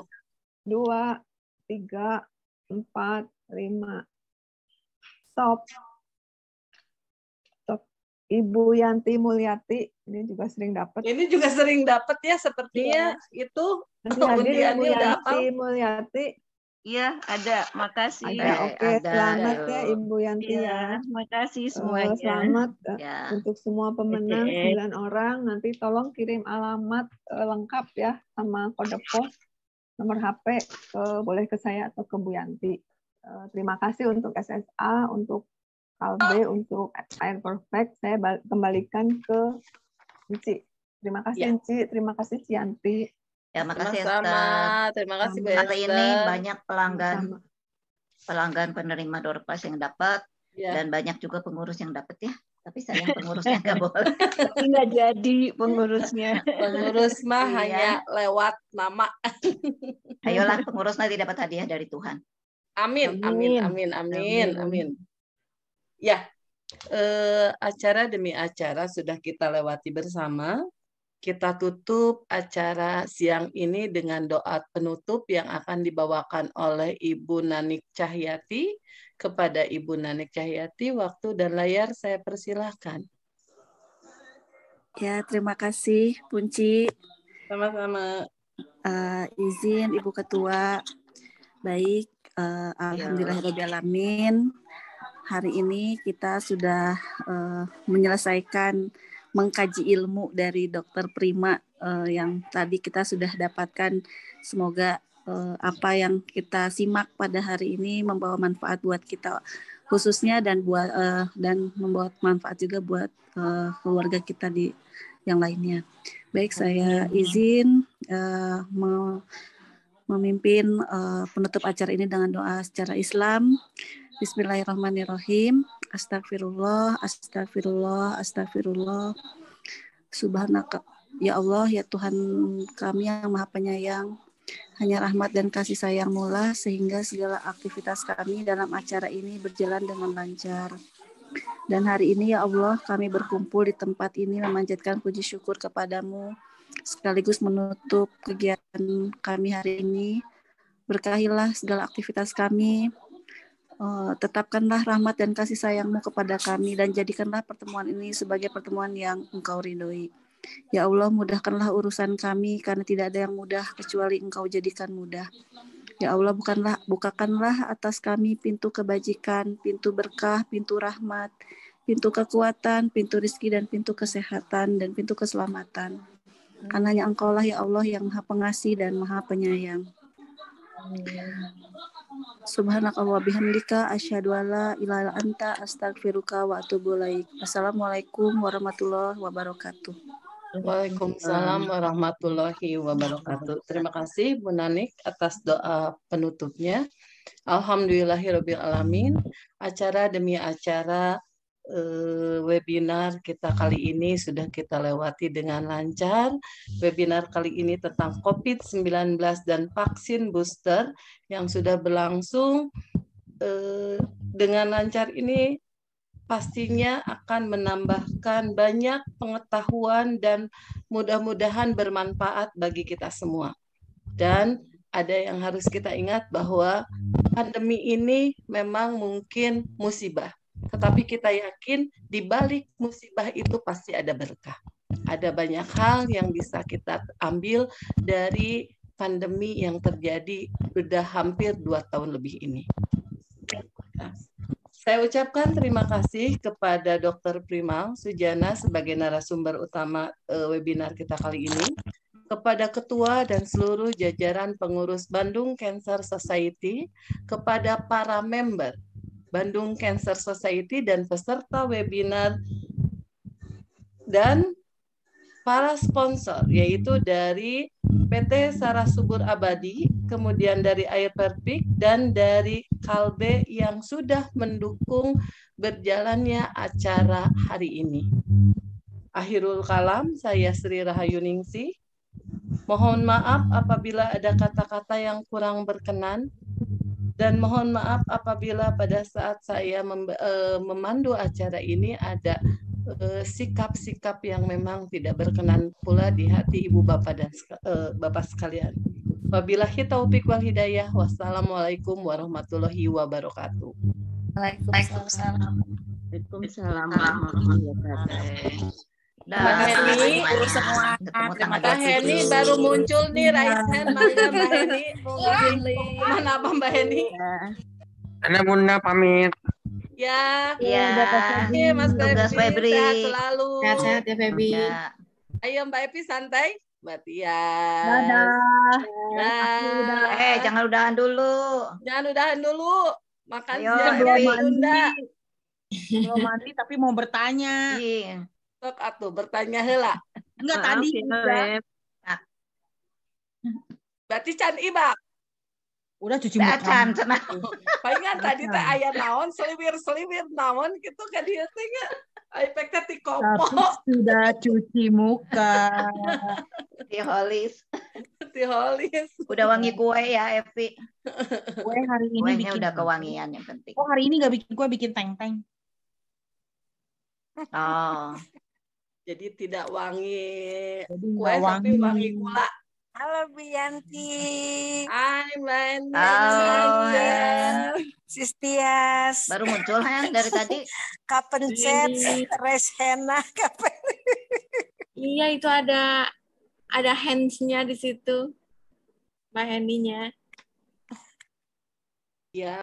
Dua, tiga, empat, lima. Stop. Ibu Yanti Mulyati ini juga sering dapat. Ini juga sering dapat ya sepertinya ya. itu Nanti hadir Ibu Yanti Mulyati. Iya, ada. Makasih. Ada. Oke, selamat ya Ibu Yanti iya, ya. makasih Terima eh, semuanya. selamat eh, ya. untuk semua pemenang sembilan orang. Nanti tolong kirim alamat eh, lengkap ya sama kode pos, nomor HP uh, boleh ke saya atau ke Bu Yanti. terima kasih untuk SSA untuk kalau oh. untuk air perfect, saya kembalikan ke Inci. Terima kasih ya. Inci, terima kasih Cianti. Ya, makasih Sama, -sama. terima kasih Bu Hari ini banyak pelanggan Sama. pelanggan penerima Dorpas yang dapat ya. dan banyak juga pengurus yang dapat ya. Tapi saya pengurusnya nggak boleh. Nggak jadi pengurusnya. Pengurus mah iya. hanya lewat nama. Ayolah pengurusnya dapat hadiah dari Tuhan. Amin, amin, amin, amin, amin. amin. Ya, eh, acara demi acara sudah kita lewati bersama. Kita tutup acara siang ini dengan doa penutup yang akan dibawakan oleh Ibu Nanik Cahyati. Kepada Ibu Nanik Cahyati, waktu dan layar saya persilahkan. Ya, terima kasih Punci. Sama-sama. Uh, izin Ibu Ketua. Baik, uh, eh, ya. Alhamdulillahirrahmanirrahim hari ini kita sudah uh, menyelesaikan mengkaji ilmu dari Dokter Prima uh, yang tadi kita sudah dapatkan. Semoga uh, apa yang kita simak pada hari ini membawa manfaat buat kita khususnya dan buat uh, dan membuat manfaat juga buat uh, keluarga kita di yang lainnya. Baik, saya izin uh, memimpin uh, penutup acara ini dengan doa secara Islam. Bismillahirrahmanirrahim. Astagfirullah, astagfirullah, astagfirullah. Subhanaka. Ya Allah, ya Tuhan kami yang maha penyayang. Hanya rahmat dan kasih sayang mula sehingga segala aktivitas kami dalam acara ini berjalan dengan lancar. Dan hari ini ya Allah, kami berkumpul di tempat ini memanjatkan puji syukur kepadamu sekaligus menutup kegiatan kami hari ini. Berkahilah segala aktivitas kami, Eh, tetapkanlah rahmat dan kasih sayangmu kepada kami dan jadikanlah pertemuan ini sebagai pertemuan yang engkau ridhoi. Ya Allah mudahkanlah urusan kami karena tidak ada yang mudah kecuali engkau jadikan mudah. Ya Allah bukanlah bukakanlah atas kami pintu kebajikan, pintu berkah, pintu rahmat, pintu kekuatan, pintu rizki dan pintu kesehatan dan pintu keselamatan. Karena hanya lah ya Allah yang maha pengasih dan maha penyayang. Subhanakallah bihamdika asyhadu alla ilaha illa anta astagfiruka wa atubu ilaik. Assalamualaikum warahmatullahi wabarakatuh. Waalaikumsalam warahmatullahi wabarakatuh. Terima kasih Bu Nanik atas doa penutupnya. Alhamdulillahirabbil alamin. Acara demi acara Eh, webinar kita kali ini sudah kita lewati dengan lancar. Webinar kali ini tentang COVID-19 dan vaksin booster yang sudah berlangsung eh, dengan lancar ini pastinya akan menambahkan banyak pengetahuan dan mudah-mudahan bermanfaat bagi kita semua. Dan ada yang harus kita ingat bahwa pandemi ini memang mungkin musibah tetapi kita yakin di balik musibah itu pasti ada berkah. Ada banyak hal yang bisa kita ambil dari pandemi yang terjadi sudah hampir dua tahun lebih ini. Nah, saya ucapkan terima kasih kepada Dr. Primal Sujana sebagai narasumber utama eh, webinar kita kali ini, kepada Ketua dan seluruh jajaran pengurus Bandung Cancer Society, kepada para member Bandung Cancer Society dan peserta webinar dan para sponsor yaitu dari PT Sarah Subur Abadi, kemudian dari Air Perpik dan dari Kalbe yang sudah mendukung berjalannya acara hari ini. Akhirul kalam, saya Sri Rahayu Ningsi. Mohon maaf apabila ada kata-kata yang kurang berkenan dan mohon maaf apabila pada saat saya mem uh, eh, memandu acara ini ada eh, sikap-sikap uh, yang memang tidak berkenan pula di hati ibu bapak dan uh, bapak sekalian. Wabillahi taufiq wal hidayah. Wassalamualaikum warahmatullahi wabarakatuh. Waalaikumsalam. Waalaikumsalam warahmatullahi wabarakatuh. Nah, Mbak Heni, semua. kasih. Mbak Heni baru muncul nih, iya. raise hand, Mbak Heni. Iya. Mana apa Mbak Heni? Iya. Anak Bunda pamit. Ya. Iya. Oke, Mas Febri. Sehat selalu. Sehat-sehat ya, Febri. Ayo Mbak Epi santai. Mbak Tia. Dadah. Eh, jangan udahan dulu. Jangan udahan dulu. Makan siang ya, Belum mandi tapi mau bertanya. Iya sok atuh bertanya heula. Enggak ah, tadi. Okay, nah. Berarti can iba Udah cuci nah, muka. Can cenah. Gitu. Palingan tadi teh aya naon seliwir-seliwir naon gitu ka dieu teh Aipek teh udah sudah cuci muka. ti holis Udah wangi kue ya, Evi. Kue hari ini Kuenya bikin. udah kewangian yang penting. Oh, hari ini gak bikin kue, bikin teng-teng. Oh. Jadi tidak wangi Jadi kue wangi. tapi wangi gula. Halo Bianti. Hai Mbak Halo. Sistias. Baru muncul yang dari tadi. Kapan chat? Reshena kapan? iya itu ada ada handsnya di situ. Mbak Heninya. Ya.